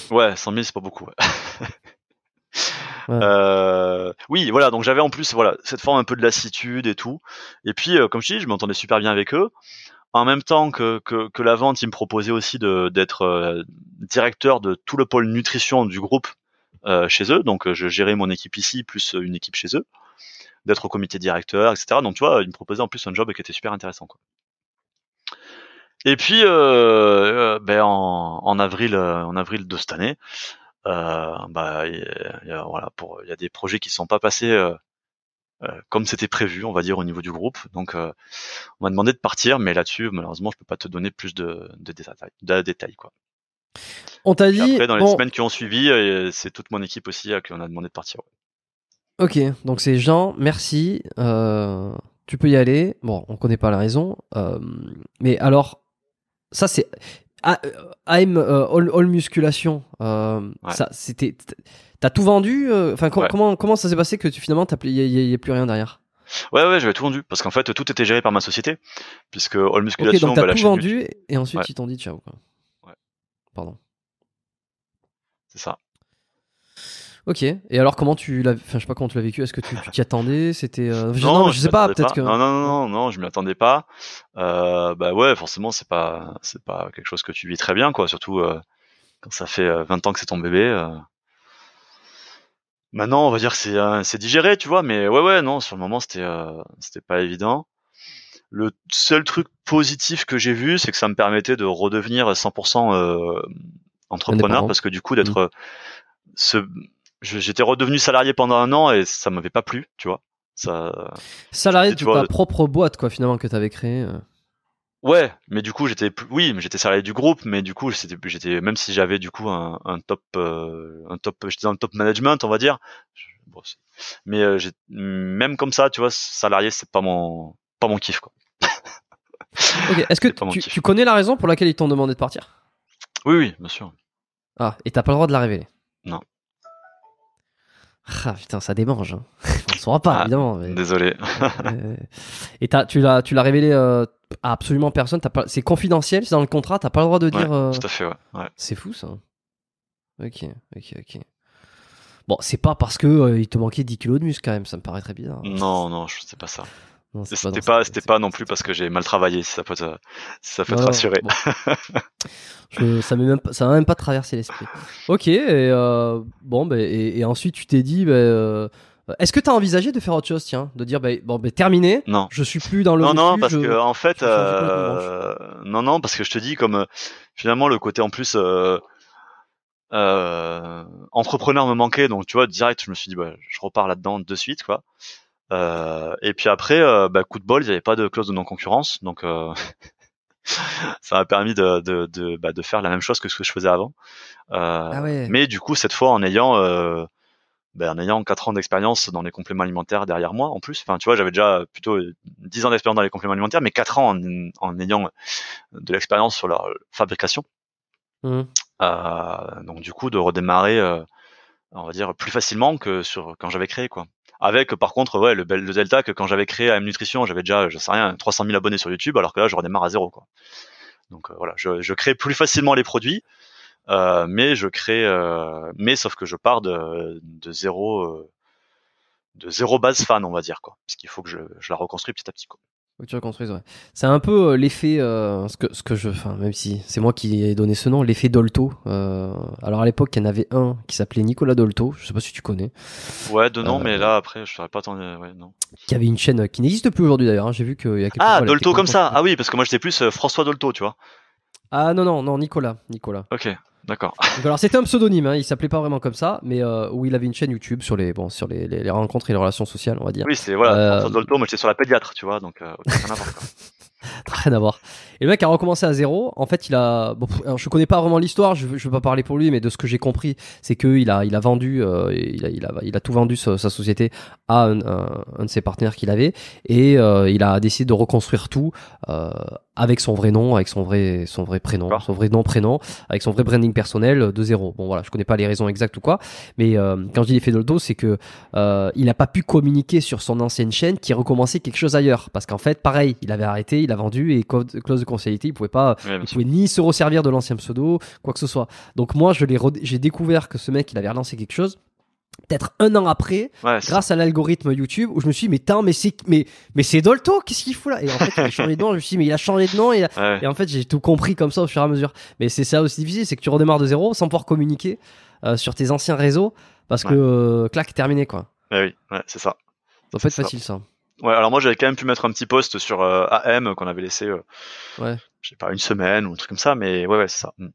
Ouais, 100 000, c'est pas beaucoup. Ouais. Euh, oui, voilà. Donc j'avais en plus voilà cette forme un peu de lassitude et tout. Et puis euh, comme je dis, je m'entendais super bien avec eux. En même temps que, que, la vente, ils me proposaient aussi d'être euh, directeur de tout le pôle nutrition du groupe chez eux. Donc je gérais mon équipe ici plus une équipe chez eux, d'être au comité directeur, etc. Donc tu vois, ils me proposaient en plus un job qui était super intéressant. Et puis ben, en, en avril en avril de cette année. Euh, bah, voilà, pour il y a des projets qui sont pas passés euh, euh, comme c'était prévu, on va dire au niveau du groupe. Donc, on m'a demandé de partir, mais là-dessus, malheureusement, je peux pas te donner plus de, détails, quoi. On t'a dit. après, dans les semaines qui ont suivi, c'est toute mon équipe aussi à qui on a demandé de partir. Ok, donc c'est Jean, merci. tu peux y aller. Bon, on connaît pas la raison, mais alors ça c'est Am ah, euh, I'm euh, all, musculation. Euh, ça, c'était. T'as tout vendu. Enfin, comment comment ça s'est passé que tu, finalement t'as n'y a plus rien derrière. Ouais, ouais, j'avais tout vendu parce qu'en fait tout était géré par ma société puisque all musculation. Ok, donc bah, t'as tout vendu et ensuite ils t'ont dit ciao. Ouais. Pardon. C'est ça. Ok. Et alors, comment tu l'as, enfin, je sais pas comment tu l'as vécu. Est-ce que tu t'y attendais C'était euh, non, je sais pas. Peut-être que non, non, non, non, je m'y attendais pas. Euh, bah ouais, forcément, c'est pas, c'est pas quelque chose que tu vis très bien, quoi. Surtout euh, quand ça fait 20 euh, ans que c'est ton bébé. Maintenant, on va dire que c'est, c'est digéré, tu vois. Mais ouais, ouais, non, sur le moment, c'était, c'était pas évident. Le seul truc positif que j'ai vu, c'est que ça me permettait de redevenir 100% entrepreneur, parce que du coup, d'être mmh. ce j'étais redevenu salarié pendant un an et ça m'avait pas plu, tu vois. Ça, salarié de ta propre boîte, quoi, finalement, que tu avais créé euh. Ouais, mais du coup, j'étais oui, j'étais salarié du groupe, mais du coup, j'étais même si j'avais du coup un, top, euh, un top, j'étais dans le top management, on va dire. mais euh, même comme ça, tu vois, salarié, c'est pas mon pas mon kiff quoi. Est-ce que tu, tu, connais la raison pour laquelle ils t'ont demandé de partir Oui, oui, bien sûr. Ah, et t'as pas le droit de la révéler. Non. Ah putain, ça démange. Hein. On ne pas, ah, évidemment. Désolé. Euh, et as, tu l'as, tu l'as révélé euh, à absolument personne. C'est confidentiel, c'est dans le contrat, t'as pas le droit de dire. Euh, fait, ouais. C'est fou ça. Hein. Ok, ok, ok. Bon, c'est pas parce que il te manquait 10 kilos de muscle quand même, ça me paraît très bizarre. Non, non, je sais pas ça. C'était pas, c'était pas, non plus parce que j'ai mal travaillé, ça peut te, ça peut rassurer. ça m'a même, même pas traversé l'esprit. Ok, et, euh, bon, ben, et, ensuite tu t'es dit, ben, euh, est-ce que tu as envisagé de faire autre chose, tiens, de dire, ben, bon, ben terminé, non. je suis plus dans le. Non, non, parce que en fait, euh, non, non, parce que je te dis comme finalement le côté en plus. entrepreneur me manquait donc tu vois direct je me suis dit bah, je repars là-dedans de suite quoi euh, et puis après, euh, bah, coup de bol, il n'y avait pas de clause de non-concurrence, donc euh, ça m'a permis de, de, de, bah, de, faire la même chose que ce que je faisais avant. Ah mais du coup, cette fois, en ayant bah, en ayant 4 ans d'expérience dans les compléments alimentaires derrière moi en plus enfin tu vois j'avais déjà plutôt 10 ans d'expérience dans les compléments alimentaires mais 4 ans en, ayant de l'expérience sur leur fabrication mmh. donc du coup de redémarrer on va dire plus facilement que sur quand j'avais créé quoi avec par contre, ouais, le, de Delta que quand j'avais créé AM Nutrition, j'avais déjà, je sais rien, 300 000 abonnés sur YouTube, alors que là, je redémarre à zéro. Quoi. Donc euh, voilà, je, crée plus facilement les produits, euh, mais je crée, euh, mais sauf que je pars de, zéro, de zéro base fan, on va dire quoi, parce qu'il faut que je, la reconstruis petit à petit. Quoi tu C'est un peu euh, l'effet, euh, ce, que, ce que je, enfin, même si c'est moi qui ai donné ce nom, l'effet Dolto. Euh, alors à l'époque, il y en avait un qui s'appelait Nicolas Dolto, je sais pas si tu connais. Ouais, de nom, mais là après, je saurais pas tant. Ouais, non. avait une chaîne qui n'existe plus aujourd'hui d'ailleurs, hein. j'ai vu qu'il y a Ah, Dolto comme ça, ah oui, parce que moi j'étais plus François Dolto, tu vois. Ah non, non, non, Nicolas. Nicolas. Ok, d'accord. alors c'était un pseudonyme, hein, il s'appelait pas vraiment comme ça, mais euh, où il avait une chaîne YouTube sur les, bon, sur les, rencontres et les relations sociales, on va dire. Oui, c'est voilà, euh... mais j'étais sur la pédiatre, tu vois, donc euh, rien à voir. Et le mec a recommencé à zéro. En fait, il a. je connais pas vraiment l'histoire, je, ne veux pas parler pour lui, mais de ce que j'ai compris, c'est qu'il a, il a vendu, euh, il, a, il, a, tout vendu sa, société à un, de ses partenaires qu'il avait, et il a décidé de reconstruire tout avec son vrai nom, avec son vrai, son vrai prénom, son vrai nom, prénom, avec son vrai branding personnel euh, de zéro. Bon voilà, je connais pas les raisons exactes ou quoi, mais euh, quand je dis l'effet Doldo, c'est que euh, il n'a pas pu communiquer sur son ancienne chaîne qui recommençait quelque chose ailleurs, parce qu'en fait, pareil, il avait arrêté, il a vendu et clause de confidentialité, il pouvait pas, il pouvait ni se resservir de l'ancien pseudo, quoi que ce soit. Donc moi, je l'ai, j'ai découvert que ce mec, il avait relancé quelque chose peut-être un an après, grâce à l'algorithme YouTube, où je me suis dit, mais tant mais c'est, mais, mais Dolto, qu'est-ce qu'il fout là Et en fait, il a changé de nom, je me suis dit, mais il a changé de nom, et, en fait, j'ai tout compris comme ça au fur et à mesure. Mais c'est ça aussi difficile, c'est que tu redémarres de zéro sans pouvoir communiquer euh, sur tes anciens réseaux, parce que, euh, clac, terminé quoi. Eh ouais, oui, c'est ça. En fait, facile ça. Ouais, alors moi j'avais quand même pu mettre un petit post sur euh, AM qu'on avait laissé, je sais pas, une semaine ou un truc comme ça, mais ouais, ouais, c'est ça. Mm.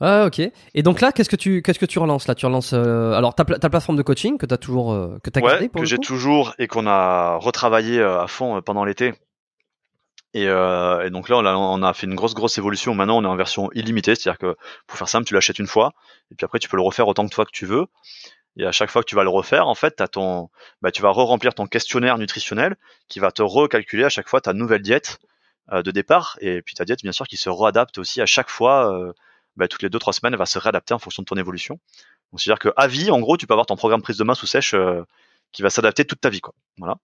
Ah, ok. Et donc là, qu'est-ce que tu, qu'est-ce que tu relances là Tu relances euh, alors ta, ta, plateforme de coaching que tu as toujours, euh, que as pour que j'ai toujours et qu'on a retravaillé euh, à fond pendant l'été. Et, donc là, on a, fait une grosse, grosse évolution. Maintenant, on est en version illimitée, c'est-à-dire que pour faire simple, tu l'achètes une fois, et puis après, tu peux le refaire autant que toi que tu veux. Et à chaque fois que tu vas le refaire, en fait, ton, bah, tu vas re-remplir ton questionnaire nutritionnel qui va te recalculer à chaque fois ta nouvelle diète de départ, et puis ta diète, bien sûr, qui se réadapte aussi à chaque fois bah, toutes les deux trois semaines, elle va se réadapter en fonction de ton évolution. c'est-à-dire que vie, en gros, tu peux avoir ton programme prise de main sous sèche euh, qui va s'adapter toute ta vie, quoi. Voilà.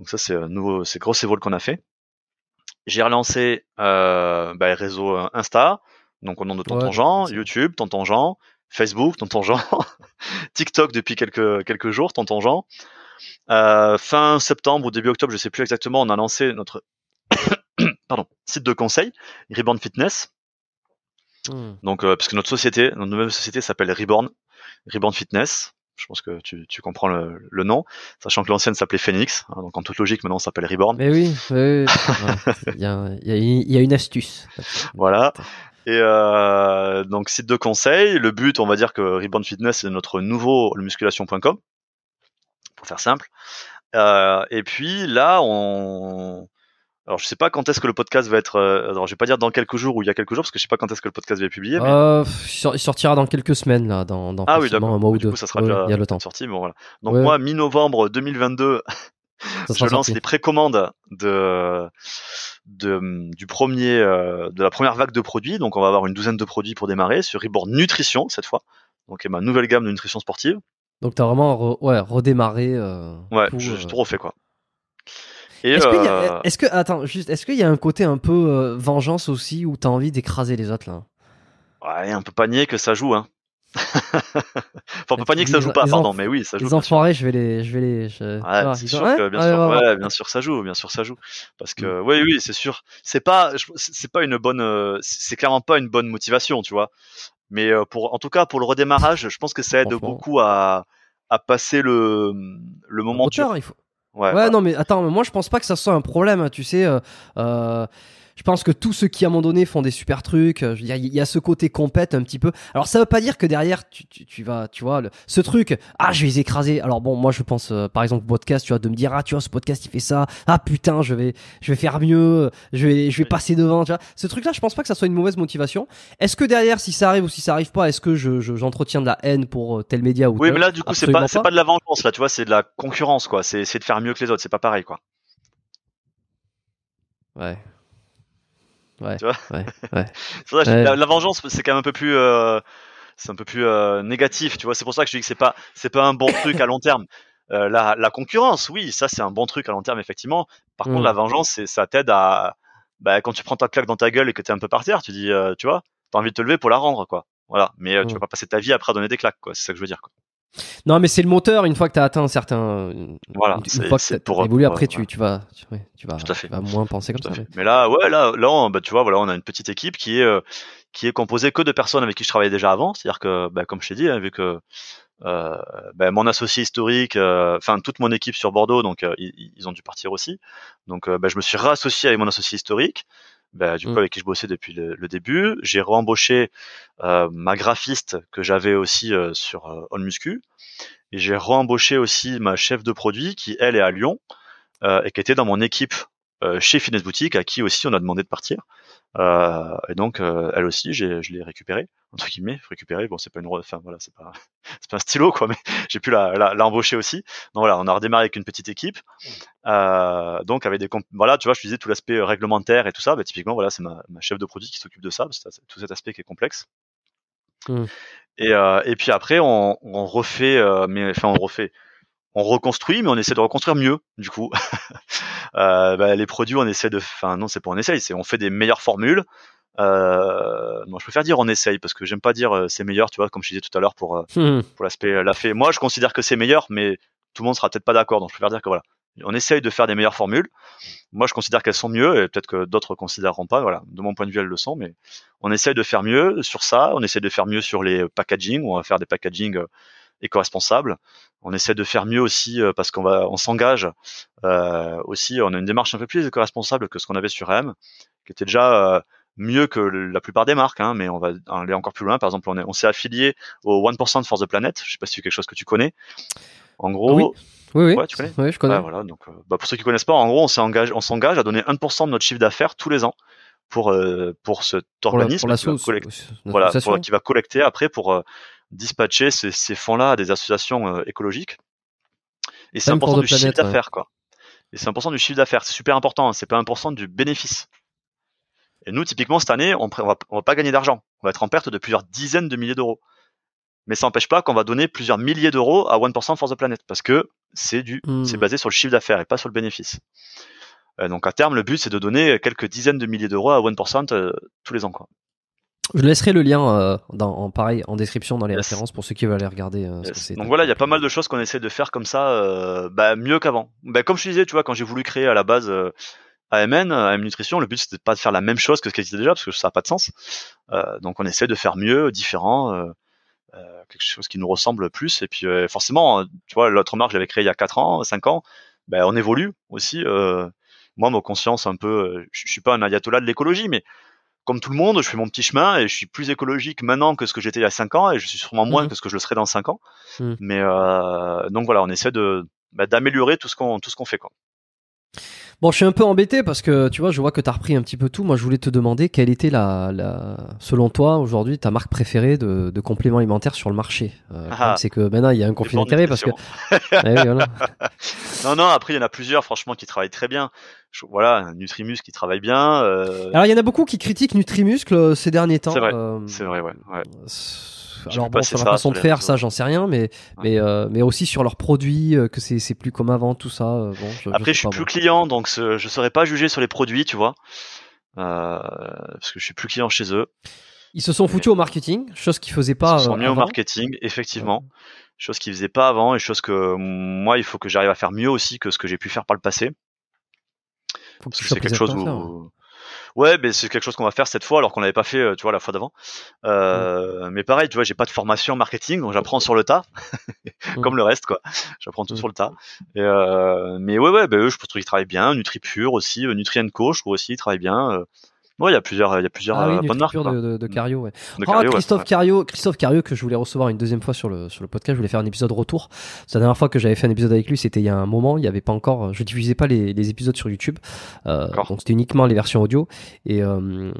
Donc ça, c'est euh, nouveau, c'est grosse évol qu'on a fait. J'ai relancé euh, bah, réseau euh, Insta, donc au nom de Tonton Jean, YouTube, Tonton Jean, Facebook, Tonton Jean, TikTok depuis quelques quelques jours, Tonton Jean. fin septembre ou début octobre, je sais plus exactement, on a lancé notre site de conseil, Riband Fitness. Hmm. Donc, euh, parce que notre société, notre nouvelle société s'appelle Reborn, Reborn Fitness. Je pense que tu, tu comprends le, nom, sachant que l'ancienne s'appelait Phoenix. Hein, donc en toute logique, maintenant, s'appelle Reborn. Mais oui, il, y a, y a une astuce. Voilà. Et euh, donc site de conseil, le but, on va dire que Reborn Fitness est notre nouveau musculation.com pour faire simple. Euh, et puis là, on, alors je sais pas quand est-ce que le podcast va être. Euh, alors je vais pas dire dans quelques jours ou il y a quelques jours parce que je sais pas quand est-ce que le podcast va être publié. Mais... Euh, il sortira dans quelques semaines là, dans, dans ah oui, un mois ou du Coup, ça sera déjà, il y a le temps. Sorti, bon, voilà. Donc moi mi-novembre 2022, je lance les précommandes de, de du premier euh, de la première vague de produits. Donc on va avoir une douzaine de produits pour démarrer sur Reborn Nutrition cette fois. Donc ma nouvelle gamme de nutrition sportive. Donc tu as vraiment ouais redémarré. Euh, ouais, je, euh, tout refait quoi. Est-ce qu'il y, a... Euh, que... attends, juste, est-ce qu'il y a un côté un peu euh, vengeance aussi où tu as envie d'écraser les autres là Ouais, on peut pas nier que ça joue, hein. enfin, on peut pas nier que ça joue pas, pardon, mais oui, ça joue. Les enfoirés, je vais les. Je vais les c'est sûr, que, bien, sûr bien sûr, ça joue, bien sûr, ça joue. Parce que, mm. oui, oui, c'est sûr. C'est pas, c'est pas une bonne. Euh, c'est clairement pas une bonne motivation, tu vois. Mais pour, en tout cas, pour le redémarrage, je pense que ça aide beaucoup à, à passer le, le moment dur. Il faut, Ouais, ah. non, mais attends, moi je pense pas que ça soit un problème, tu sais. Euh, euh je pense que tous ceux qui à un moment donné font des super trucs, euh, il y, a ce côté compète un petit peu. Alors ça veut pas dire que derrière tu, tu, tu vas, tu vois, le, ce truc, ah je vais les écraser. Alors bon, moi je pense euh, par exemple podcast, tu vois, de me dire ah tu vois ce podcast il fait ça, ah putain je vais je vais faire mieux, je vais je vais passer devant. Tu vois. Ce truc là, je pense pas que ça soit une mauvaise motivation. Est-ce que derrière si ça arrive ou si ça arrive pas, est-ce que je, je, j'entretiens de la haine pour euh, tel média ou Oui, mais là du coup c'est pas. c'est pas de la vengeance là, tu vois, c'est de la concurrence quoi. C'est, c'est de faire mieux que les autres, c'est pas pareil quoi. Ouais la, vengeance, c'est quand même un peu plus, euh, c'est un peu plus euh, négatif, tu vois. C'est pour ça que je dis que c'est pas, c'est pas un bon truc à long terme. Euh, la, concurrence, oui, ça c'est un bon truc à long terme, effectivement. Par contre, mmh. la vengeance, ça t'aide à, bah, quand tu prends ta claque dans ta gueule et que t'es un peu par terre, tu dis, tu vois, t'as envie de te lever pour la rendre, quoi. Voilà. Mais tu mmh. vas pas passer ta vie après à donner des claques, quoi. C'est ça que je veux dire, non, mais c'est le moteur. Une fois que tu as atteint un certain. Voilà, une que pour, évoluer après, tu, tu, vas, tu, vas, tu vas moins penser comme ça. Mais... là, ouais, là, là on, bah, tu vois, voilà, on a une petite équipe qui est, euh, qui est composée que de personnes avec qui je travaillais déjà avant. C'est-à-dire que, bah, comme je t'ai dit, hein, vu que euh, bah, mon associé historique, euh, enfin, toute mon équipe sur Bordeaux, donc ils, ont dû partir aussi. Donc, je me suis rassocié avec mon associé historique bah, du coup mmh. avec qui je bossais depuis le, début. J'ai reembauché euh, ma graphiste que j'avais aussi euh, sur euh, OnMuscu. Et j'ai reembauché aussi ma chef de produit qui, elle, est à Lyon euh, et qui était dans mon équipe euh, chez Finesse Boutique, à qui aussi on a demandé de partir. Euh, et donc, euh, elle aussi, je l'ai récupérée, entre guillemets, récupérée. Bon, c'est pas une, enfin voilà, c'est pas, c'est pas un stylo quoi, mais j'ai pu l'embaucher aussi. Donc voilà, on a redémarré avec une petite équipe. donc avec des, voilà, tu vois, je faisais disais tout l'aspect réglementaire et tout ça. Bah, typiquement, voilà, c'est ma, chef de produit qui s'occupe de ça, tout cet aspect qui est complexe. Mmh. Et, puis après, on, on refait, mais enfin on refait on reconstruit, mais on essaie de reconstruire mieux, du coup. euh, bah, les produits, on essaie de, enfin non, c'est pas on essaye, c'est on fait des meilleures formules. Euh, non, je préfère dire on essaye parce que j'aime pas dire euh, c'est meilleur, tu vois, comme je disais tout à l'heure pour euh, hmm. pour l'aspect euh, la fée. Moi, je considère que c'est meilleur, mais tout le monde sera peut-être pas d'accord, donc je préfère dire que voilà, on essaye de faire des meilleures formules. Moi, je considère qu'elles sont mieux, et peut-être que d'autres considéreront pas. Voilà, de mon point de vue, elles le sont, mais on essaye de faire mieux sur ça. On essaye de faire mieux sur les packaging. on va faire des packaging éco-responsable. On essaie de faire mieux aussi euh, parce qu'on va, on s'engage euh, aussi. On a une démarche un peu plus éco-responsable que ce qu'on avait sur M, qui était déjà euh, mieux que la plupart des marques, hein, mais on va aller encore plus loin. Par exemple, on s'est affilié au 1% de Force the Planet. Je ne sais pas si c'est quelque chose que tu connais. En gros. Oui. Oui, oui. tu connais oui, je connais. Ah, voilà, donc, bah, pour ceux qui ne connaissent pas, en gros, on s'engage, on s'engage à donner 1% de notre chiffre d'affaires tous les ans pour pour cet organisme voilà, pour, qui va collecter après pour dispatcher ces, fonds-là à des associations euh, écologiques. Et c'est 1% du chiffre d'affaires, quoi. Et c'est important du chiffre d'affaires. C'est super important. Hein. C'est pas 1% du bénéfice. Et nous, typiquement, cette année, on va, pas gagner d'argent. On va être en perte de plusieurs dizaines de milliers d'euros. Mais ça n'empêche pas qu'on va donner plusieurs milliers d'euros à 1% force the Planet parce que c'est hmm. basé sur le chiffre d'affaires et pas sur le bénéfice. Euh, donc à terme, le but c'est de donner quelques dizaines de milliers d'euros à 1% euh, tous les ans. Quoi. Je laisserai le lien euh, en pareil en description dans les références pour ceux qui veulent aller regarder. Euh, donc voilà, il y a pas mal de choses qu'on essaie de faire comme ça, euh, bah, mieux qu'avant. Bah, comme je disais, tu vois, quand j'ai voulu créer à la base AMN, AM Nutrition, le but c'était pas de faire la même chose que ce qui existait déjà parce que ça n'a pas de sens. donc on essaie de faire mieux, différent, quelque chose qui nous ressemble plus. Et puis forcément, tu vois, l'autre marque j'avais créée il y a 4 ans, 5 ans, bah, on évolue aussi. moi, ma conscience un peu, je suis pas un ayatollah de l'écologie, mais comme tout le monde, je fais mon petit chemin et je suis plus écologique maintenant que ce que j'étais il y a 5 ans et je suis sûrement moins mmh. que ce que je le serai dans 5 ans. Mmh. Mais euh, donc voilà, on essaie de bah, d'améliorer tout ce qu'on tout ce qu'on fait quoi. Bon, je suis un peu embêté parce que tu vois, je vois que tu as repris un petit peu tout. Moi, je voulais te demander quelle était la, selon toi, aujourd'hui, ta marque préférée de, de, compléments alimentaires sur le marché. Euh, ah. c'est que maintenant, il y a un conflit d'intérêt parce que. Eh non, non, après, il y en a plusieurs, franchement, qui travaillent très bien. voilà, Nutrimus qui travaille bien. Euh, Alors, il y en a beaucoup qui critiquent Nutrimuscle euh, ces derniers temps. C'est vrai, c'est vrai, ouais genre bon, sur la façon de faire, ça, j'en sais rien, mais, mais, euh, mais aussi sur leurs produits, euh, que c'est plus comme avant, tout ça. Euh, bon, Après, je, suis plus client, donc je saurais pas jugé sur les produits, tu vois, parce que je suis plus client chez eux. Ils se sont foutus au marketing, chose qu'ils faisaient pas. Ils se sont mis au marketing, effectivement, chose qu'ils faisaient pas avant et chose que moi, il faut que j'arrive à faire mieux aussi que ce que j'ai pu faire par le passé. Faut c'est quelque chose où Ouais, mais c'est quelque chose qu'on va faire cette fois alors qu'on l'avait pas fait, euh, tu vois, la fois d'avant. Euh, mais pareil, tu vois, j'ai pas de formation en marketing, donc j'apprends sur le tas, comme mmh. le reste, quoi. J'apprends tout mmh. sur le tas. Euh, mais ouais, ouais, ben eux, je trouve qu'ils travaillent bien. NutriPure aussi, Nutri Co, je trouve aussi, ils travaillent bien. Oui, il y a plusieurs, il y a plusieurs ah euh, De, de, mm. oh, Cario, ouais. Christophe Cario, Christophe Cario que je voulais recevoir une deuxième fois sur le sur le podcast. Je voulais faire un épisode retour. C'est la dernière fois que j'avais fait un épisode avec lui, c'était il y a un moment. Il y avait pas encore, je diffusais pas les, épisodes sur YouTube, euh, donc c'était uniquement les versions audio. Et euh,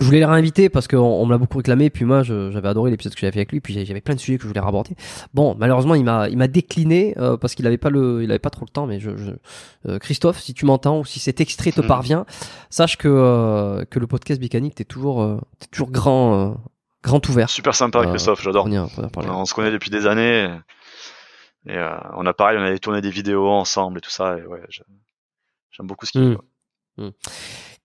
je voulais le réinviter parce qu'on on me l'a beaucoup réclamé, puis moi j'avais adoré l'épisode que j'avais fait avec lui, puis j'avais plein de sujets que je voulais raborder. Bon, malheureusement il m'a il m'a décliné euh, parce qu'il avait pas le il avait pas trop le temps, mais je, je... Euh, Christophe, si tu m'entends ou si cet extrait te hmm. parvient, sache que euh, que le podcast Bicanic t'es toujours t'es toujours grand grand ouvert. Super sympa Christophe, j'adore. On, on, se connaît depuis des années et, on a pareil, on avait tourné des vidéos ensemble et tout ça. Et ouais, j'aime beaucoup ce qu'il hmm. fait. Hmm.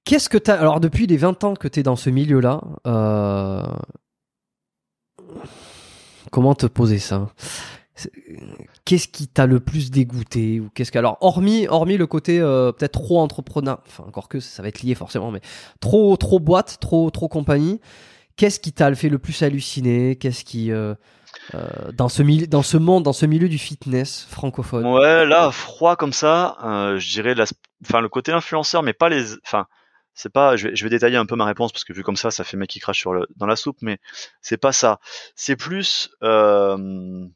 Qu'est-ce que tu Alors, depuis les 20 ans que tu es dans ce milieu-là, euh... comment te poser ça Qu'est-ce qui t'a le plus dégoûté ou qu'est-ce que alors hormis hormis le côté euh, peut-être trop entrepreneur enfin encore que ça va être lié forcément mais trop trop boîte trop trop compagnie qu'est-ce qui t'a fait le plus halluciner qu'est-ce qui euh, euh, dans ce milieu dans ce monde dans ce milieu du fitness francophone ouais là froid comme ça je dirais la... enfin le côté influenceur mais pas les enfin c'est pas, je vais, détailler un peu ma réponse parce que vu comme ça, ça fait mec qui crache sur le, dans la soupe, mais c'est pas ça. C'est plus euh,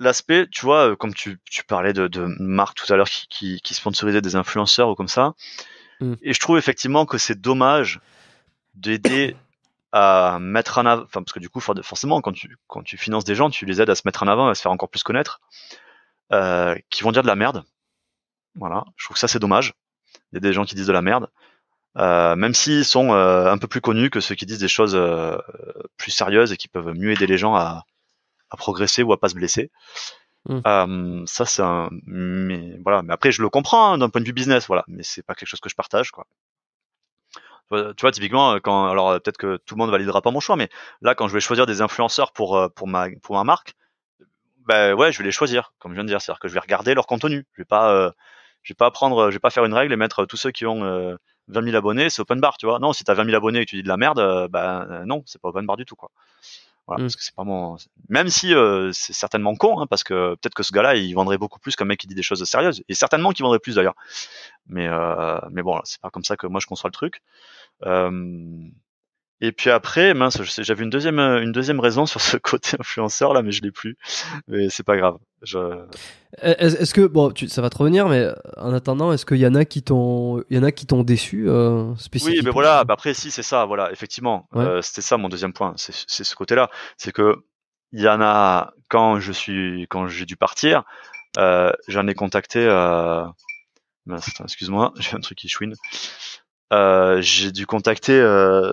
l'aspect, tu vois, euh, comme tu, tu parlais de, de marques tout à l'heure qui, qui, qui sponsorisait des influenceurs ou comme ça. Mm. Et je trouve effectivement que c'est dommage d'aider à mettre en avant, enfin, parce que du coup, forcément, quand tu, quand tu finances des gens, tu les aides à se mettre en avant, à se faire encore plus connaître, euh, qui vont dire de la merde. Voilà, je trouve que ça c'est dommage. Il y a des gens qui disent de la merde. Euh, même s'ils sont euh, un peu plus connus que ceux qui disent des choses euh, plus sérieuses et qui peuvent mieux aider les gens à, progresser ou à pas se blesser. Mm. ça, c'est un. Mais voilà. Mais après, je le comprends hein, d'un point de vue business, voilà. Mais c'est pas quelque chose que je partage, quoi. Tu vois, typiquement, quand alors peut-être que tout le monde validera pas mon choix, mais là, quand je vais choisir des influenceurs pour pour ma pour ma marque, ben ouais, je vais les choisir, comme je viens de dire, c'est-à-dire que je vais regarder leur contenu. Je vais pas je vais pas prendre, je vais pas faire une règle et mettre tous ceux qui ont 20 euh, 000 abonnés, c'est open bar, tu vois. Non, si t'as 20 000 abonnés et que tu dis de la merde, euh, bah euh, non, c'est pas open bar du tout, quoi. Voilà, mm. parce que c'est pas mon... Même si c'est certainement con, hein, parce que peut-être que ce gars-là, il vendrait beaucoup plus qu'un mec qui dit des choses sérieuses, et certainement qu'il vendrait plus d'ailleurs. Mais, mais bon, c'est pas comme ça que moi je conçois le truc. Et puis après, mince, j'avais une deuxième, euh, une deuxième raison sur ce côté influenceur là, mais je l'ai plus. Mais c'est pas grave. Je... Euh, est-ce que bon, tu, ça va te revenir, mais en attendant, est-ce qu'il y en a qui t'ont, y en a qui t'ont déçu euh, spécifiquement Oui, mais voilà. Bah après, si c'est ça, voilà, effectivement, c'était ça mon deuxième point. C'est ce côté-là, c'est que il y en a quand je suis, quand j'ai dû partir, j'en ai contacté. excuse-moi, j'ai un truc qui chouine. Euh, j'ai dû contacter euh,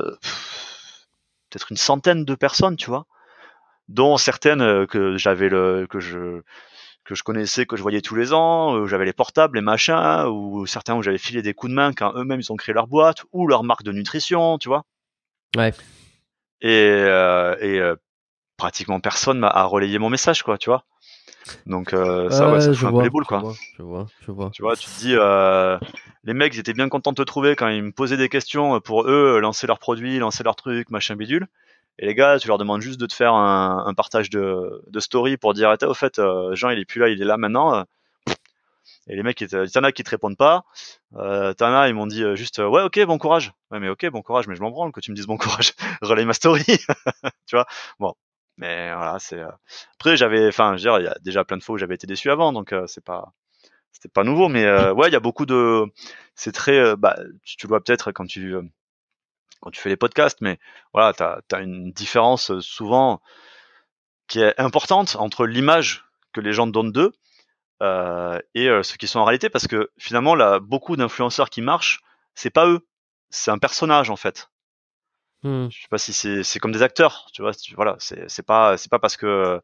peut-être une centaine de personnes, tu vois, dont certaines euh, que j'avais le que je que je connaissais, que je voyais tous les ans, j'avais les portables, les machins, ou certains où j'avais filé des coups de main quand eux-mêmes ils ont créé leur boîte ou leur marque de nutrition, tu vois. Ouais. Et, pratiquement personne m'a relayé mon message, quoi, tu vois. Donc euh, ça, ouais, euh, ça fait un peu les boules, quoi. Je vois, je vois. Tu vois, tu te dis, euh, les mecs, ils étaient bien contents de te trouver quand ils me posaient des questions pour eux, lancer leurs produits, lancer leurs trucs, machin bidule. Et les gars, tu leur demandes juste de te faire un, partage de, story pour dire, eh, au fait, Jean, il est plus là, il est là maintenant. Et les mecs, il y en a qui te répondent pas. Euh, t'en ils m'ont dit juste ouais, ok, bon courage. Ouais, mais ok, bon courage, mais je m'en branle que tu me dises bon courage. Relaye ma story, tu vois. Bon, mais voilà, c'est. Euh, après, j'avais, enfin, je veux dire, il y a déjà plein de fois où j'avais été déçu avant, donc euh, c'est pas c'était pas nouveau, mais euh, ouais, il y a beaucoup de. C'est très. Bah, tu, le vois peut-être quand tu quand tu fais les podcasts, mais voilà, tu as une différence souvent qui est importante entre l'image que les gens donnent d'eux et ce qui sont en réalité, parce que finalement, là, beaucoup d'influenceurs qui marchent, c'est pas eux, c'est un personnage en fait. Hmm. Je sais pas si c'est comme des acteurs, tu vois. Voilà, c'est pas c'est pas parce que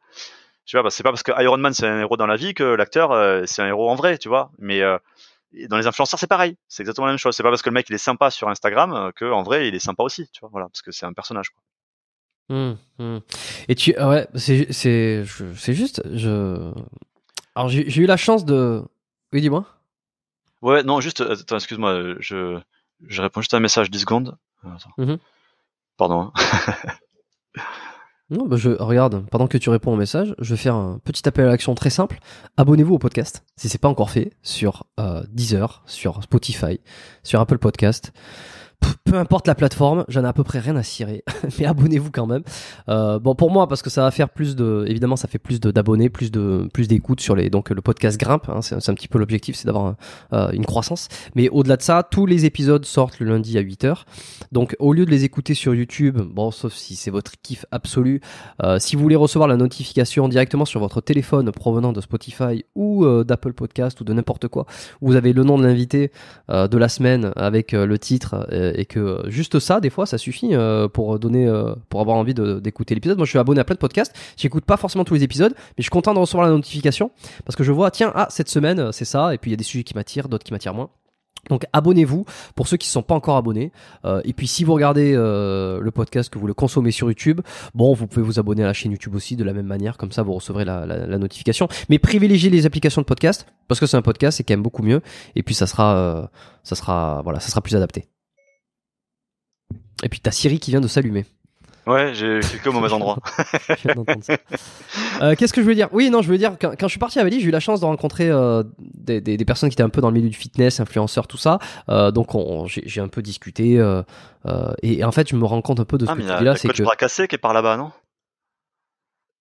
tu vois, c'est pas parce que Iron Man c'est un héros dans la vie que l'acteur euh, c'est un héros en vrai, tu vois. Mais euh, dans les influenceurs c'est pareil, c'est exactement la même chose. C'est pas parce que le mec il est sympa sur Instagram euh, que en vrai il est sympa aussi, tu vois. Voilà, parce que c'est un personnage. Quoi. Hmm, hmm. Et tu, ah ouais, c'est c'est juste. Je, alors j'ai eu la chance de. Oui, dis-moi. Ouais, non, juste, attends, excuse-moi, je, je réponds juste à un message 10 secondes. Attends. Mm-hmm. Pardon. Hein. non, bah, je regarde, pendant que tu réponds au message, je vais faire un petit appel à l'action très simple. Abonnez-vous au podcast, si c'est pas encore fait, sur euh, Deezer, sur Spotify, sur Apple Podcast peu importe la plateforme, j'en ai à peu près rien à cirer, mais abonnez-vous quand même. Euh, bon, pour moi, parce que ça va faire plus de, évidemment, ça fait plus d'abonnés, plus de, plus d'écoutes sur les, donc le podcast grimpe. Hein, c'est un petit peu l'objectif, c'est d'avoir euh, une croissance. Mais au-delà de ça, tous les épisodes sortent le lundi à 8 h Donc, au lieu de les écouter sur YouTube, bon, sauf si c'est votre kiff absolu, euh, si vous voulez recevoir la notification directement sur votre téléphone provenant de Spotify ou d'Apple Podcast ou de n'importe quoi, vous avez le nom de l'invité de la semaine avec le titre et que euh, juste ça, des fois, ça suffit euh, pour donner, euh, pour avoir envie d'écouter l'épisode. Moi, je suis abonné à plein de podcasts. J'écoute pas forcément tous les épisodes, mais je suis content de recevoir la notification parce que je vois, tiens, ah, cette semaine, c'est ça. Et puis il y a des sujets qui m'attirent, d'autres qui m'attirent moins. Donc abonnez-vous pour ceux qui ne sont pas encore abonnés. et puis si vous regardez le podcast, que vous le consommez sur YouTube, bon, vous pouvez vous abonner à la chaîne YouTube aussi de la même manière, comme ça vous recevrez la, notification. Mais privilégiez les applications de podcast parce que c'est un podcast, c'est quand même beaucoup mieux. Et puis ça sera, ça sera, voilà, ça sera plus adapté. Et puis t'as Siri qui vient de s'allumer. Ouais, j'ai comme au mauvais endroit. Euh, qu'est-ce que je veux dire Oui, non, je veux dire, quand, je suis parti à Bali, j'ai eu la chance de rencontrer euh, des, personnes qui étaient un peu dans le milieu du fitness, influenceurs, tout ça. Euh, donc, j'ai un peu discuté. Et, en fait, je me rends compte un peu de ce ah, que tu dis là. C'est que. Bracassé qui est par là-bas, non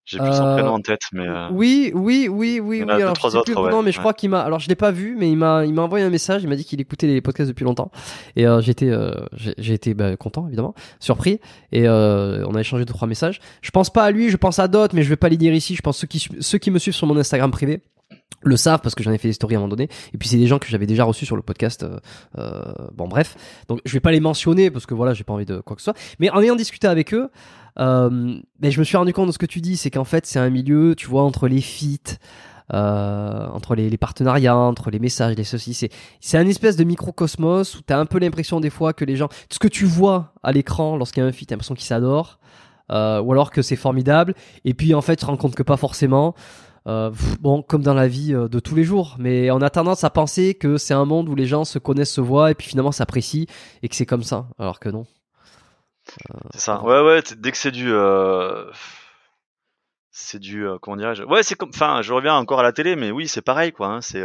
j'ai plus son prénom en tête, mais. Oui, oui, oui, oui, oui. Alors, trois autres, non, mais je crois qu'il m'a. Alors, je l'ai pas vu, mais il m'a, il m'a envoyé un message. Il m'a dit qu'il écoutait les podcasts depuis longtemps. Et euh, j'étais, j'ai été content, évidemment, surpris. Et euh, on a échangé deux trois messages. Je pense pas à lui, je pense à d'autres, mais je vais pas les dire ici. Je pense ceux qui, ceux qui me suivent sur mon Instagram privé le savent parce que j'en ai fait des stories à un moment donné. Et puis c'est des gens que j'avais déjà reçus sur le podcast. Euh, bon bref, donc je vais pas les mentionner parce que voilà, j'ai pas envie de quoi que ce soit. Mais en ayant discuté avec eux, euh, mais je me suis rendu compte de ce que tu dis, c'est qu'en fait, c'est un milieu, tu vois, entre les feats, euh, entre les, les, partenariats, entre les messages, les saucisses. C'est un espèce de microcosmos où tu as un peu l'impression des fois que les gens. Ce que tu vois à l'écran lorsqu'il y a un feat, t'as l'impression qu'ils s'adorent, euh, ou alors que c'est formidable, et puis en fait, tu te rends compte que pas forcément. Euh, bon, comme dans la vie euh, de tous les jours, mais on a tendance à penser que c'est un monde où les gens se connaissent, se voient, et puis finalement s'apprécient, et que c'est comme ça, alors que non. C'est euh, ça. Ouais, ouais, dès que c'est du. Euh, c'est du. Euh, comment dirais-je Ouais, c'est comme. Enfin, je reviens encore à la télé, mais oui, c'est pareil, quoi. Hein, c'est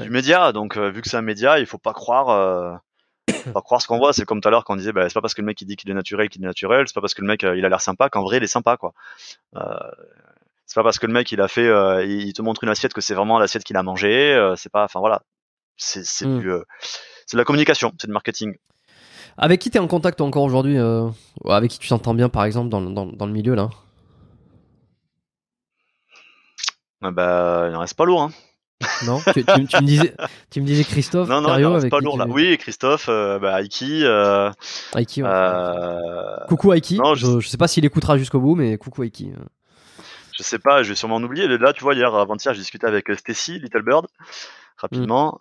du média. Donc, vu que c'est un média, il faut pas croire. pas croire ce qu'on voit, c'est comme tout à l'heure qu'on disait, bah, c'est pas parce que le mec il dit qu'il est naturel qu'il est naturel, c'est pas parce que le mec il a l'air sympa qu'en vrai il est sympa quoi. c'est pas parce que le mec il a fait, il te montre une assiette que c'est vraiment l'assiette qu'il a mangé, c'est pas, enfin voilà, c'est mmh. c'est de la communication, c'est du marketing. Avec qui t'es en contact encore aujourd'hui euh, Avec qui tu t'entends bien, par exemple, dans, le milieu là ah bah, il n'en reste pas lourd. Hein. Non, tu, me disais, Christophe. Non, non, il n'en reste pas lourd là. Oui, Christophe, euh, bah, Aiki. Euh, coucou Aiki. je... ne sais pas s'il écoutera jusqu'au bout, mais coucou Aiki. Je sais pas, je vais sûrement en oublier. Là, tu vois, hier, avant-hier, j'ai discuté avec Stacy, Little Bird, mm. rapidement.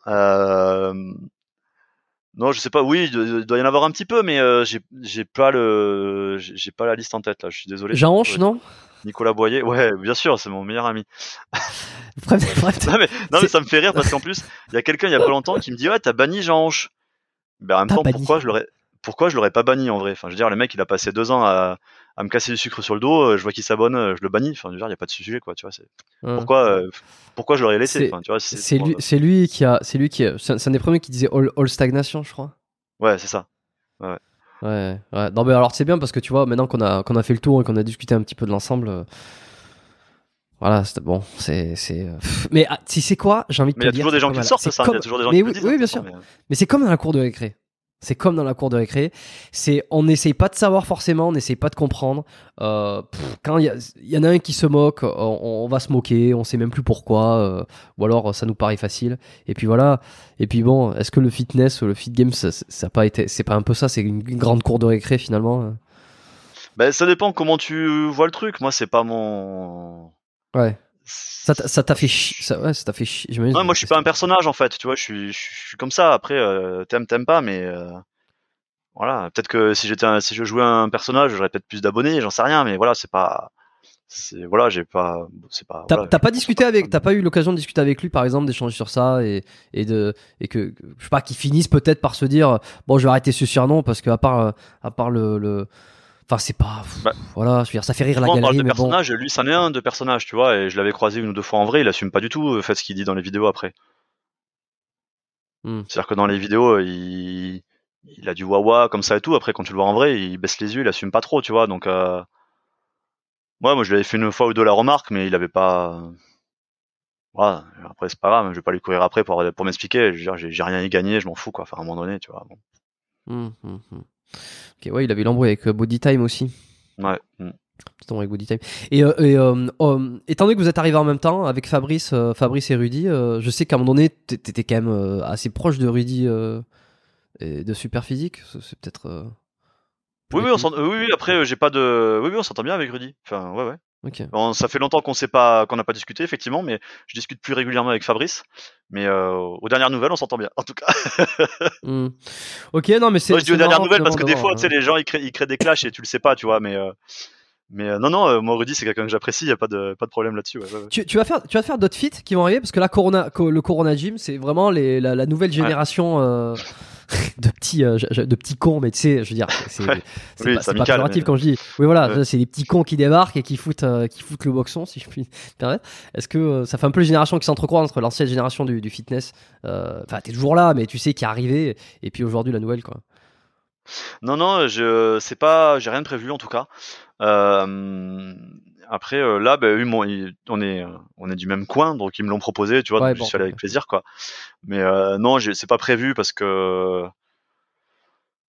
Non, je sais pas. Oui, il doit y en avoir un petit peu, mais euh, j'ai pas le j'ai pas la liste en tête là. Je suis désolé. Jean Hanche, non Nicolas Boyer, ouais, bien sûr, c'est mon meilleur ami. non, mais, ça me fait rire parce qu'en plus, il y a quelqu'un il y a pas longtemps qui me dit ouais, t'as banni Jean Hanche. Ben en même temps, pourquoi je l'aurais pourquoi je l'aurais pas banni en vrai Enfin, je veux dire, le mec, il a passé deux ans à à me casser du sucre sur le dos, euh, je vois qu'il s'abonne, euh, je le bannis. Enfin, il n'y a pas de sujet, quoi. Tu vois, C'est pourquoi, euh, pourquoi je l'aurais laissé. C'est lui, lui qui a, c'est lui qui, c'est un des premiers qui disait all, stagnation, je crois. Ouais, c'est ça. Ouais. ouais. Non, mais alors c'est bien parce que tu vois, maintenant qu'on a, qu'on a fait le tour et qu'on a discuté un petit peu de l'ensemble, Voilà, c'est bon, c'est. Mais ah, si c'est quoi J'ai envie de te dire. Il y a toujours des gens qui sortent, ça. Il y a toujours des gens qui oui, hein, bien sûr. Mais, c'est comme dans la cour de récré. C'est comme dans la cour de récré. C'est on n'essaye pas de savoir forcément, on n'essaye pas de comprendre. Euh, quand il y, en a un qui se moque, on, va se moquer, on sait même plus pourquoi, euh, ou alors euh, ça nous paraît facile. Et puis voilà. Et puis bon, est-ce que le fitness, ou le fit game, ça, pas été, c'est pas un peu ça, c'est une, grande cour de récré finalement. Ben ça dépend comment tu vois le truc. Moi c'est pas mon. Ouais. Ça t'a fait Ça, ouais, ça t'a moi, je suis pas un personnage en fait. Tu vois, je suis, comme ça. Après, euh, t'aimes, t'aimes pas, mais euh, voilà. Peut-être que si j'étais, si je jouais un personnage, j'aurais peut-être plus d'abonnés. J'en sais rien, mais voilà, c'est pas. C'est voilà, j'ai pas. C'est pas. T'as pas discuté avec. T'as pas eu l'occasion de discuter avec lui, par exemple, d'échanger sur ça et, et de et que je sais pas qu'ils finissent peut-être par se dire bon, je vais arrêter ce surnom parce que à part euh, à part le, le Enfin, c'est pas. Bah, voilà, ça fait rire la galerie. On parle de personnage, lui, ça est un de personnage, tu vois, et je l'avais croisé une ou deux fois en vrai, il assume pas du tout, euh, fait ce qu'il dit dans les vidéos après. Hmm. C'est-à-dire que dans les vidéos, euh, il... il a du wawa comme ça et tout, après, quand tu le vois en vrai, il baisse les yeux, il assume pas trop, tu vois, donc. Euh... Ouais, moi, je l'avais fait une fois ou deux la remarque, mais il avait pas. Voilà, après, c'est pas grave, je vais pas lui courir après pour, pour m'expliquer, j'ai rien y gagné, je m'en fous, quoi, à un moment donné, tu vois. Bon. Hmm, hmm, hmm. Ok, ouais, il avait l'embrouille avec euh, Body Time aussi. Ouais. Mm. Petit avec Body Time. Et, euh, et euh, étant donné que vous êtes arrivé en même temps avec Fabrice, Fabrice et Rudy, je sais qu'à un moment donné, t'étais quand même assez proche de Rudy et de Super Physique. C'est peut-être. Oui oui, on oui, oui, après, j'ai pas de. Oui, oui, on s'entend bien avec Rudy. Enfin, ouais, ouais. Bon, ça fait longtemps qu'on pas, qu'on n'a pas discuté effectivement, mais je discute plus régulièrement avec Fabrice. Mais euh, aux dernières nouvelles, on s'entend bien, en tout cas. Hmm. Ok, non, mais c'est. je dis aux dernières nouvelles parce que des fois, tu sais, euh, les gens ils créent, ils créent, des clashs et tu le sais pas, tu vois. Mais euh, mais non, non, moi Rudy, c'est quelqu'un que j'apprécie, il n'y a pas de pas de problème là-dessus. tu, vas faire, tu vas faire d'autres feats qui vont arriver parce que là, Corona, le Corona Gym, c'est vraiment les, la, la, nouvelle génération. de petits, euh, de petits cons, mais tu sais, je veux dire, c'est pas, pas quand je dis. Oui, voilà, c'est des petits cons qui débarquent et qui foutent, euh, qui foutent le boxon, si je puis me permettre. Est-ce que euh, ça fait un peu les générations qui s'entrecroisent entre l'ancienne génération du, fitness Enfin, t'es toujours là, mais tu sais qui est arrivé, et puis aujourd'hui la nouvelle, quoi. Non, non, je sais pas, j'ai rien de prévu en tout cas. Euh, après, euh, là, bah, on, est, euh, on est du même coin, donc ils me l'ont proposé, tu vois, donc je suis allé avec plaisir, quoi. Mais euh, non, c'est pas prévu parce que.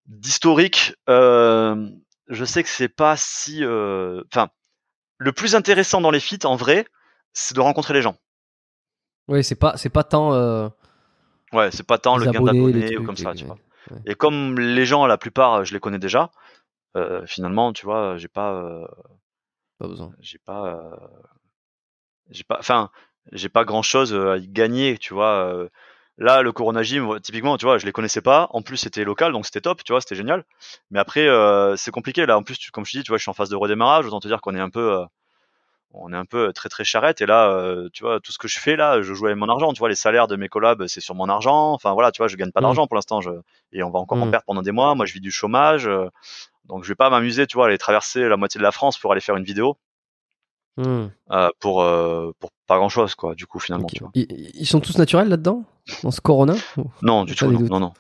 D'historique, euh, je sais que c'est pas si. Enfin, le plus intéressant dans les feats, en vrai, c'est de rencontrer les gens. Oui, c'est pas, c'est pas tant. Ouais, c'est pas tant le gain d'abonnés ou comme ça, tu vois. Et comme les gens, la plupart, je les connais déjà, finalement, tu vois, j'ai pas. Pas besoin. J'ai pas, euh, j'ai pas, enfin, j'ai pas grand chose euh, à y gagner, tu vois. Là, le Corona Gym, typiquement, tu vois, je les connaissais pas. En plus, c'était local, donc c'était top, tu vois, c'était génial. Mais après, c'est compliqué. Là, en plus, comme je te dis, tu vois, je suis en phase de redémarrage. Autant te dire qu'on est un peu, on est un peu très très charrette. Et là, tu vois, tout ce que je fais là, je joue avec mon argent. Tu vois, les salaires de mes collabs, c'est sur mon argent. Enfin voilà, tu vois, je gagne pas mmh. d'argent pour l'instant. Je... Et on va encore en mmh. perdre pendant des mois. Moi, je vis du chômage. Donc je vais pas m'amuser, tu vois, aller traverser la moitié de la France pour aller faire une vidéo. Mmh. Euh, pour, euh, pour pas grand chose, quoi, du coup, finalement. Ils, sont tous naturels là-dedans Dans ce Corona Non, du tout, non, non,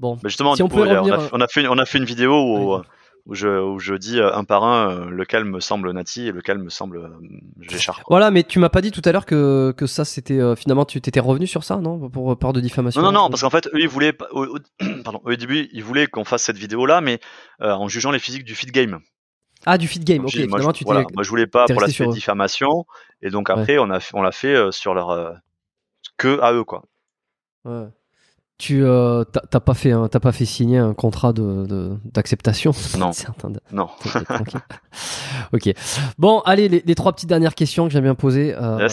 Bon, justement, on, a, fait, on a fait une vidéo où. Euh, où je, dis euh, un par un, euh, lequel me semble Nati et lequel me semble euh, Géchard. Voilà, mais tu m'as pas dit tout à l'heure que, ça c'était finalement tu t'étais revenu sur ça, non Pour peur de diffamation. Non, non, parce qu'en fait, eux ils voulaient, pardon, au début ils voulaient qu'on fasse cette vidéo là, mais en jugeant les physiques du feed game. Ah, du feed game, ok. moi, je, voulais pas pour la suite diffamation, et donc après on l'a fait sur leur. que à eux quoi. Ouais. Tu euh, t'as pas fait t'as pas fait signer un contrat de, d'acceptation Non. non. ok. Bon, allez, les, trois petites dernières questions que j'aime bien poser. Euh,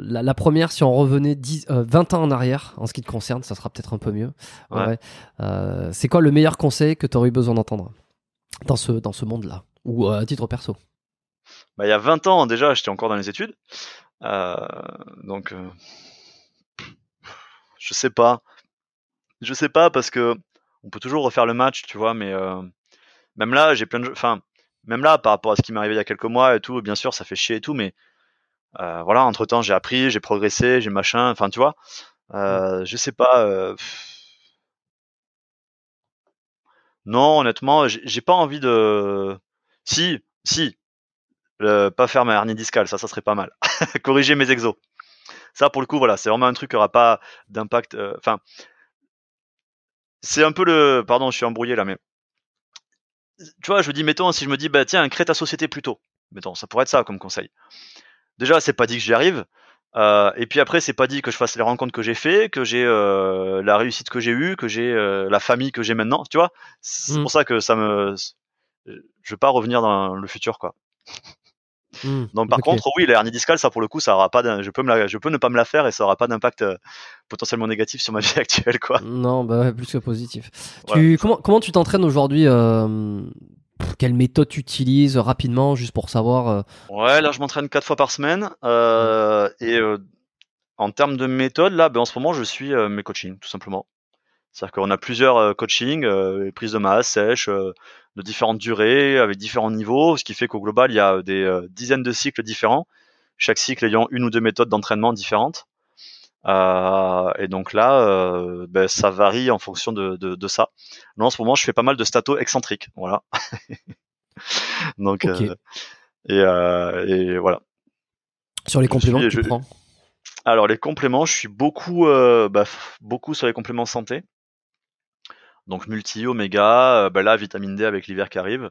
la, première, si on revenait 10, 20 euh, ans en arrière, en ce qui te concerne, ça sera peut-être un peu mieux. c'est quoi le meilleur conseil que tu aurais eu besoin d'entendre dans ce dans ce monde-là ou à titre perso Bah, il y a 20 ans déjà, j'étais encore dans les études, donc je sais pas je sais pas parce que on peut toujours refaire le match, tu vois, mais euh, même là, j'ai plein de enfin même là par rapport à ce qui m'est arrivé il y a quelques mois et tout, bien sûr, ça fait chier et tout, mais euh, voilà, entre-temps, j'ai appris, j'ai progressé, j'ai machin, enfin, tu vois. Mmh. Euh, je sais pas. Non, honnêtement, j'ai pas envie de si, si, pas faire ma hernie discale, ça, ça serait pas mal. Corriger mes exos. Ça, pour le coup, voilà, c'est vraiment un truc qui aura pas d'impact. Enfin, c'est un peu le. Pardon, je suis embrouillé là, mais. Tu vois, je me dis, mettons, si je me dis, bah tiens, crée ta société plutôt. Mettons, ça pourrait être ça comme conseil. Déjà, c'est pas dit que j'y arrive. Euh, et puis après, c'est pas dit que je fasse les rencontres que j'ai fait, que j'ai euh, la réussite que j'ai eue, que j'ai euh, la famille que j'ai maintenant. Tu vois, c'est mmh. pour ça que ça me. Je veux pas revenir dans le futur, quoi. Donc hmm, par contre, oui, la hernie discale, ça pour le coup, ça aura pas je peux me je peux ne pas me la faire et ça aura pas d'impact euh, potentiellement négatif sur ma vie actuelle quoi. Non, bah plus que positif. comment tu t'entraînes aujourd'hui euh, Quelle méthode tu utilises euh, rapidement juste pour savoir Ouais, là je m'entraîne quatre fois par semaine mmh. et en termes de méthode, là, ben, en ce moment, je suis mes coachings, tout simplement. C'est-à-dire qu'on a plusieurs euh, coachings, euh, prises de masse, sèches, euh, de différentes durées, avec différents niveaux, ce qui fait qu'au global, il y a des dizaines de cycles différents, chaque cycle ayant une ou deux méthodes d'entraînement différentes. et donc là, ben, ça varie en fonction de, ça. Non, en ce moment, je fais pas mal de stato excentriques, voilà. donc, et, voilà. Sur les compléments tu prends Alors, les compléments, je suis beaucoup, bah, beaucoup sur les compléments santé. Donc multi-oméga, euh, bah là, vitamine D avec l'hiver qui arrive.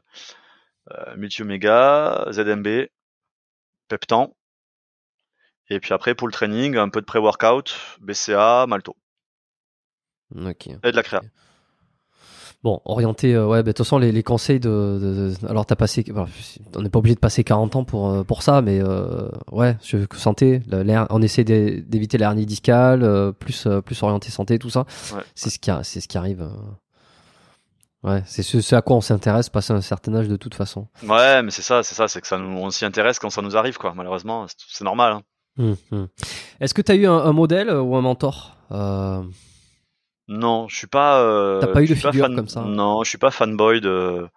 Euh, multi-oméga, ZMB, peptan. Et puis après, pour le training, un peu de pré-workout, BCA, malto. Et de la créa. Bon, orienté, euh, ouais, bah, de toute façon, les, conseils de. alors, t'as passé. Bah, on n'est pas obligé de passer 40 ans pour, pour ça, mais ouais, je, santé, on essaie d'éviter l'hernie discale, plus, plus orienté santé, tout ça. C'est ce, ce qui arrive c'est à quoi on s'intéresse passé un certain âge de toute façon. Ouais, mais c'est ça, c'est ça, c'est que ça on s'y intéresse quand ça nous arrive, quoi. Malheureusement, c'est normal. Hein. Hum, hum. Est-ce que tu as eu un, modèle euh, ou un mentor euh? Non, je suis pas. Euh, t'as pas eu de figure comme ça Non, je suis pas fanboy de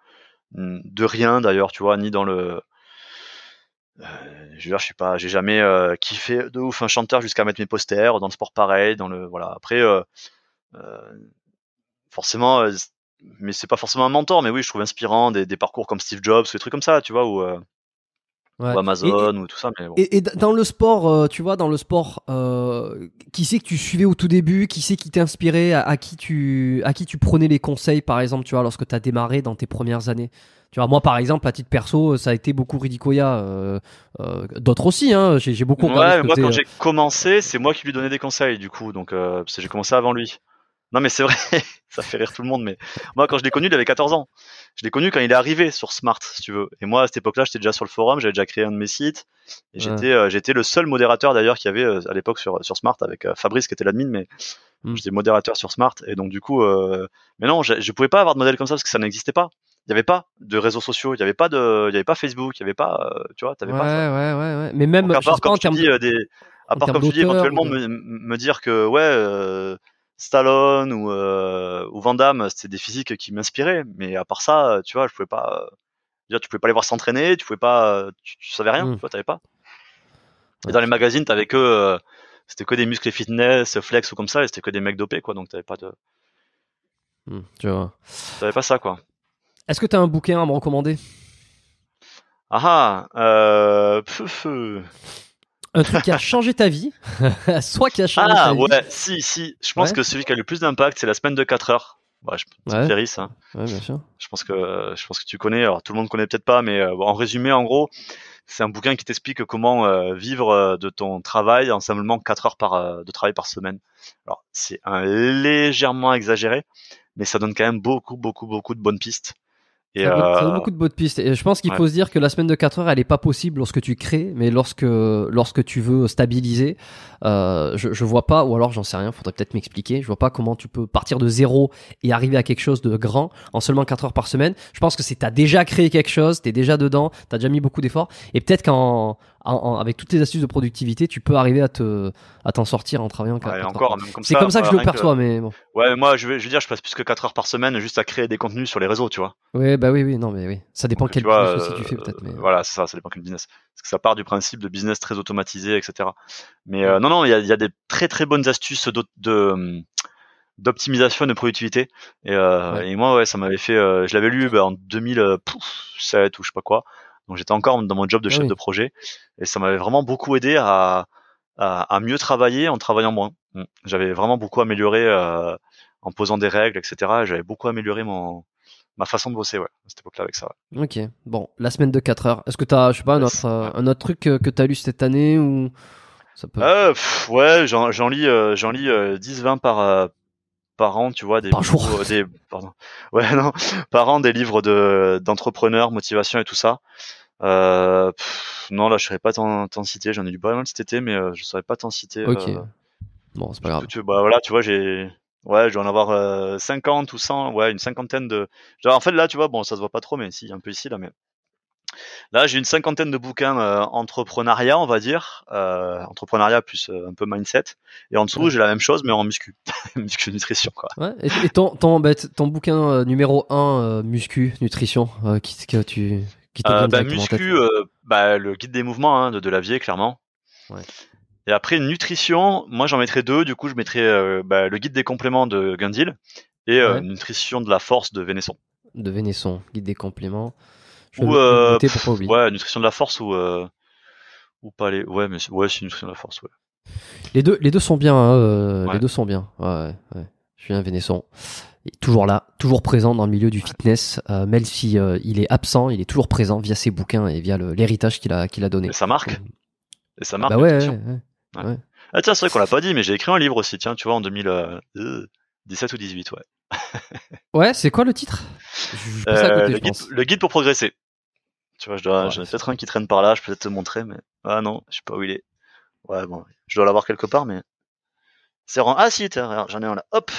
de rien d'ailleurs, tu vois, ni dans le. je veux dire, je suis pas, j'ai jamais kiffé de ouf un chanteur jusqu'à mettre mes posters dans le sport pareil, dans le voilà. Après, forcément mais c'est pas forcément un mentor, mais oui, je trouve inspirant des, des, parcours comme Steve Jobs, des trucs comme ça, tu vois, ou, euh, Amazon ou tout ça. et, dans le sport, euh, tu vois, dans le sport, euh, qui c'est que tu suivais au tout début, qui c'est qui t'inspirait, à, à, qui tu, à qui tu prenais les conseils, par exemple, tu vois, lorsque tu as démarré dans tes premières années tu vois, moi par exemple, à titre perso, ça a été beaucoup Ridicoya. D'autres aussi, hein, j'ai beaucoup Ouais, moi quand j'ai commencé, c'est moi qui lui donnais des conseils, du coup, donc j'ai commencé avant lui. Non, mais c'est vrai, ça fait rire tout le monde. Mais moi, quand je l'ai connu, il avait 14 ans. Je l'ai connu quand il est arrivé sur Smart, si tu veux. Et moi, à cette époque-là, j'étais déjà sur le forum, j'avais déjà créé un de mes sites. Et euh, j'étais, le seul modérateur d'ailleurs qu'il y avait euh, à l'époque sur, Smart avec euh, Fabrice qui était l'admin, mais hmm. j'étais modérateur sur Smart. Et donc, du coup, mais non, je, ne pouvais pas avoir de modèle comme ça parce que ça n'existait pas. Il n'y avait pas de réseaux sociaux, il n'y avait pas de, il avait pas Facebook, il n'y avait pas, tu vois, tu ouais, pas. Ça. Ouais, ouais, ouais. Mais même, à part, tu dis, à part comme tu dis éventuellement me, me, dire que ouais Stallone ou, euh, ou Van c'était des physiques qui m'inspiraient. Mais à part ça, tu vois, je pouvais pas. Euh, tu pouvais pas les voir s'entraîner, tu pouvais pas. Euh, tu, savais rien, mmh. tu vois, t'avais pas. Et dans les magazines, t'avais que. Euh, c'était que des muscles fitness, flex ou comme ça, et c'était que des mecs dopés, quoi. Donc t'avais pas de. Mmh, tu vois. T'avais pas ça, quoi. Est-ce que t'as un bouquin à me recommander Ah ah pfeu, un truc qui a changé ta vie, soit qui a changé ah, ta ouais. vie. Ah si, si. Je pense que celui qui a le plus d'impact, c'est la semaine de 4 heures. je, Je pense que je pense que tu connais. Alors tout le monde connaît peut-être pas, mais euh, en résumé, en gros, c'est un bouquin qui t'explique comment euh, vivre euh, de ton travail en simplement 4 heures de travail par semaine. Alors c'est légèrement exagéré, mais ça donne quand même beaucoup, beaucoup, beaucoup de bonnes pistes. Et ça, euh, beaucoup de bonnes pistes. Et euh, je pense qu'il faut se dire que la semaine de 4 heures, elle n'est pas possible lorsque tu crées, mais lorsque, lorsque tu veux stabiliser, euh, je, je vois pas, ou alors j'en sais rien, faudrait peut-être m'expliquer, je vois pas comment tu peux partir de zéro et arriver à quelque chose de grand en seulement 4 heures par semaine. Je pense que c'est, t'as déjà créé quelque chose, t'es déjà dedans, t'as déjà mis beaucoup d'efforts, et peut-être qu'en avec toutes tes astuces de productivité, tu peux arriver à te t'en sortir en travaillant. Ouais, encore, c'est comme ça que je le perçois, mais bon. Ouais, moi je je veux dire, je passe plus que 4 heures par semaine juste à créer des contenus sur les réseaux, tu vois. Ouais, bah oui, oui, non, mais oui, ça dépend quel business euh, tu fais peut-être. Euh. Voilà, ça, ça dépend quel business. ça part du principe de business très automatisé, etc. Mais euh, non, non, il y a, des très très bonnes astuces hum, d'optimisation de productivité et, moi ouais ça m'avait fait je l'avais lu bah, en 2007 ou je sais pas quoi donc j'étais encore dans mon job de ah chef de projet et ça m'avait vraiment beaucoup aidé à, à, à, mieux travailler en travaillant moins. Mmh. J'avais vraiment beaucoup amélioré euh, en posant des règles, etc. J'avais beaucoup amélioré mon ma façon de bosser ouais, à cette époque-là avec ça. Ok. Bon, la semaine de 4 heures. Est-ce que tu as, je sais pas, un autre, un autre truc euh, que tu as lu cette année ou ça peut... Euh, ouais, j'en lis, j'en lis 10-20 euh, euh, par par an, tu vois, des, par jour. des pardon, ouais, non, par an, des livres de d'entrepreneurs, motivation et tout ça. Euh, non, là, je serais pas t'en, citer. J'en ai du pas mal cet été, mais euh, je serais pas t'en citer. Ok. Euh, bon, c'est pas grave. bah, voilà, tu vois, j'ai. Ouais, je vais en avoir 50 ou 100, ouais, une cinquantaine de. en fait, là, tu vois, bon, ça se voit pas trop, mais si, un peu ici, là, mais. Là, j'ai une cinquantaine de bouquins entrepreneuriat, on va dire, entrepreneuriat plus un peu mindset. Et en dessous, j'ai la même chose, mais en muscu, muscu nutrition, quoi. Ouais. Et, ton, ton, bah, ton, bouquin numéro 1, muscu nutrition, qui, que tu, euh, bah, muscu, euh, bah, le guide des mouvements hein, de, Delavier clairement. Et après, nutrition, moi j'en mettrais deux. Du coup, je mettrais euh, bah, le guide des compléments de Gundil et nutrition de la force de Vénesson. De Vénesson, guide des compléments. ou, ouais, nutrition de la force ou, ou pas les. Ouais, mais ouais, c'est nutrition de la force, ouais. Les deux, les deux sont bien, hein, les deux sont bien. Ouais, ouais. Je suis un Vénesson est toujours là, toujours présent dans le milieu du fitness, euh, même si euh, il est absent, il est toujours présent via ses bouquins et via l'héritage qu'il a, qu'il a donné. Et ça marque. Et ça marque. Ah bah ouais, ouais, Ah tiens, c'est vrai qu'on l'a pas dit, mais j'ai écrit un livre aussi, tiens, tu vois, en 2017 euh, ou 18, ouais. ouais, c'est quoi le titre le, guide, pour progresser. Tu vois, je dois, j'en ai peut-être un qui traîne par là, je peux peut-être te montrer, mais ah non, je sais pas où il est. Ouais, bon, je dois l'avoir quelque part, mais c'est rang. Ah si, j'en ai un là. Hop,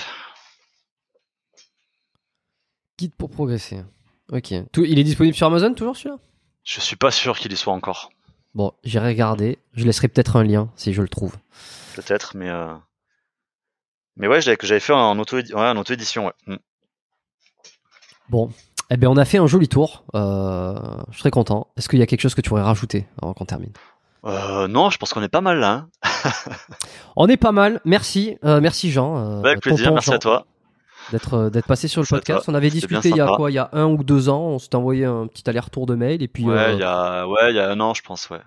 Guide pour progresser. Ok. Tout, il est disponible sur Amazon toujours celui-là Je suis pas sûr qu'il y soit encore. Bon, j'irai regarder. Je laisserai peut-être un lien si je le trouve. Peut-être, mais. Euh, mais ouais, j'avais fait en auto-édition. auto mm. Bon. Eh bien, on a fait un joli tour. Euh, je serais content. Est-ce qu'il y a quelque chose que tu aurais rajouter avant qu'on termine euh, non, je pense qu'on est pas mal là. Hein. on est pas mal. Merci, euh, merci Jean. avec plaisir, merci à toi. Euh, d'être passé sur le podcast. On avait discuté il y a quoi Il y a un ou deux ans, on s'est envoyé un petit aller-retour de mail et puis. Ouais, euh, il y a un an, je pense, ouais.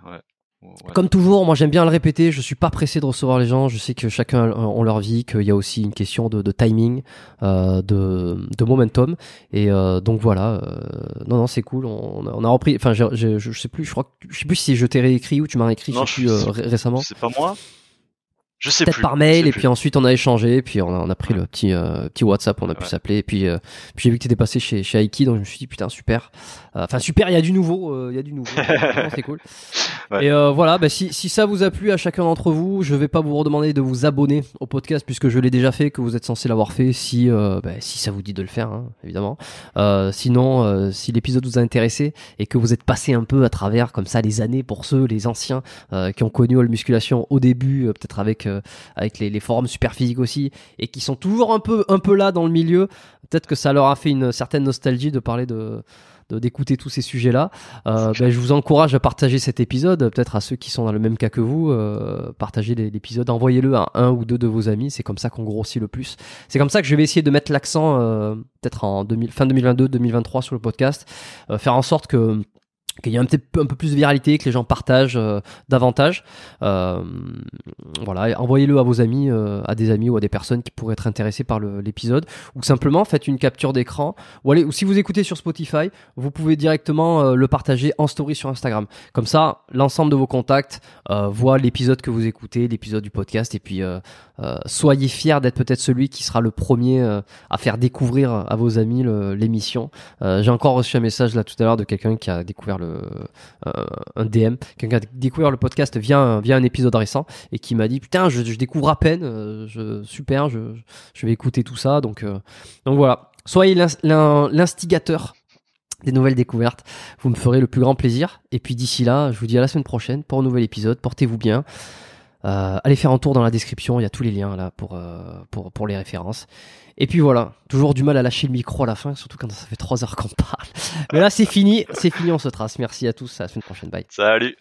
Comme toujours, moi j'aime bien le répéter, je suis pas pressé de recevoir les gens, je sais que chacun on leur vie, qu'il y a aussi une question de, timing, euh, de, momentum, et donc voilà, non non c'est cool, on, a repris, enfin je, je, sais plus, je crois, je sais plus si je t'ai réécrit ou tu m'as réécrit je sais plus, récemment. C'est pas moi je sais Peut-être par mail, et puis ensuite on a échangé, puis on a, on a pris le petit, euh, petit WhatsApp, on a pu s'appeler, et puis, euh, puis j'ai vu que t'étais passé chez, chez Aiki, donc je me suis dit putain, super. Euh, enfin, super, il y a du nouveau, il y a du nouveau, c'est cool. Et voilà, bah, si, si ça vous a plu à chacun d'entre vous, je vais pas vous redemander de vous abonner au podcast puisque je l'ai déjà fait, que vous êtes censé l'avoir fait, si, bah, si ça vous dit de le faire, hein, évidemment. sinon, si l'épisode vous a intéressé et que vous êtes passé un peu à travers comme ça les années pour ceux, les anciens qui ont connu la musculation au début, peut-être avec avec, euh, les, forums super physiques aussi, et qui sont toujours un peu, un peu là dans le milieu. Peut-être que ça leur a fait une certaine nostalgie de parler de d'écouter tous ces sujets-là. Euh, ben, je vous encourage à partager cet épisode, peut-être à ceux qui sont dans le même cas que vous, partager euh, partagez l'épisode, envoyez-le à un ou deux de vos amis, c'est comme ça qu'on grossit le plus. C'est comme ça que je vais essayer de mettre l'accent, peut-être en fin 2022-2023 sur le podcast, faire en sorte que qu'il y a un, peu, plus de viralité, que les gens partagent euh, davantage. Euh, voilà, envoyez-le à vos amis, euh, à des amis ou à des personnes qui pourraient être intéressées par l'épisode, ou simplement faites une capture d'écran. Ou allez, ou si vous écoutez sur Spotify, vous pouvez directement le partager en story sur Instagram. Comme ça, l'ensemble de vos contacts voient l'épisode que vous écoutez, l'épisode du podcast, et puis soyez fiers d'être peut-être celui qui sera le premier à faire découvrir à vos amis l'émission. J'ai encore reçu un message là tout à l'heure de quelqu'un qui a découvert le euh, un DM, quelqu'un qui a découvert le podcast via un, un épisode récent et qui m'a dit Putain, je, découvre à peine, euh, je, super, je, vais écouter tout ça. Donc, euh, donc voilà, soyez l'instigateur des nouvelles découvertes. Vous me ferez le plus grand plaisir. Et puis d'ici là, je vous dis à la semaine prochaine pour un nouvel épisode. Portez-vous bien. Euh, allez faire un tour dans la description, il y a tous les liens là pour, euh, pour, pour, les références. Et puis voilà, toujours du mal à lâcher le micro à la fin, surtout quand ça fait trois heures qu'on parle. Mais là c'est fini, c'est fini, on se trace. Merci à tous, à la semaine prochaine, bye. Salut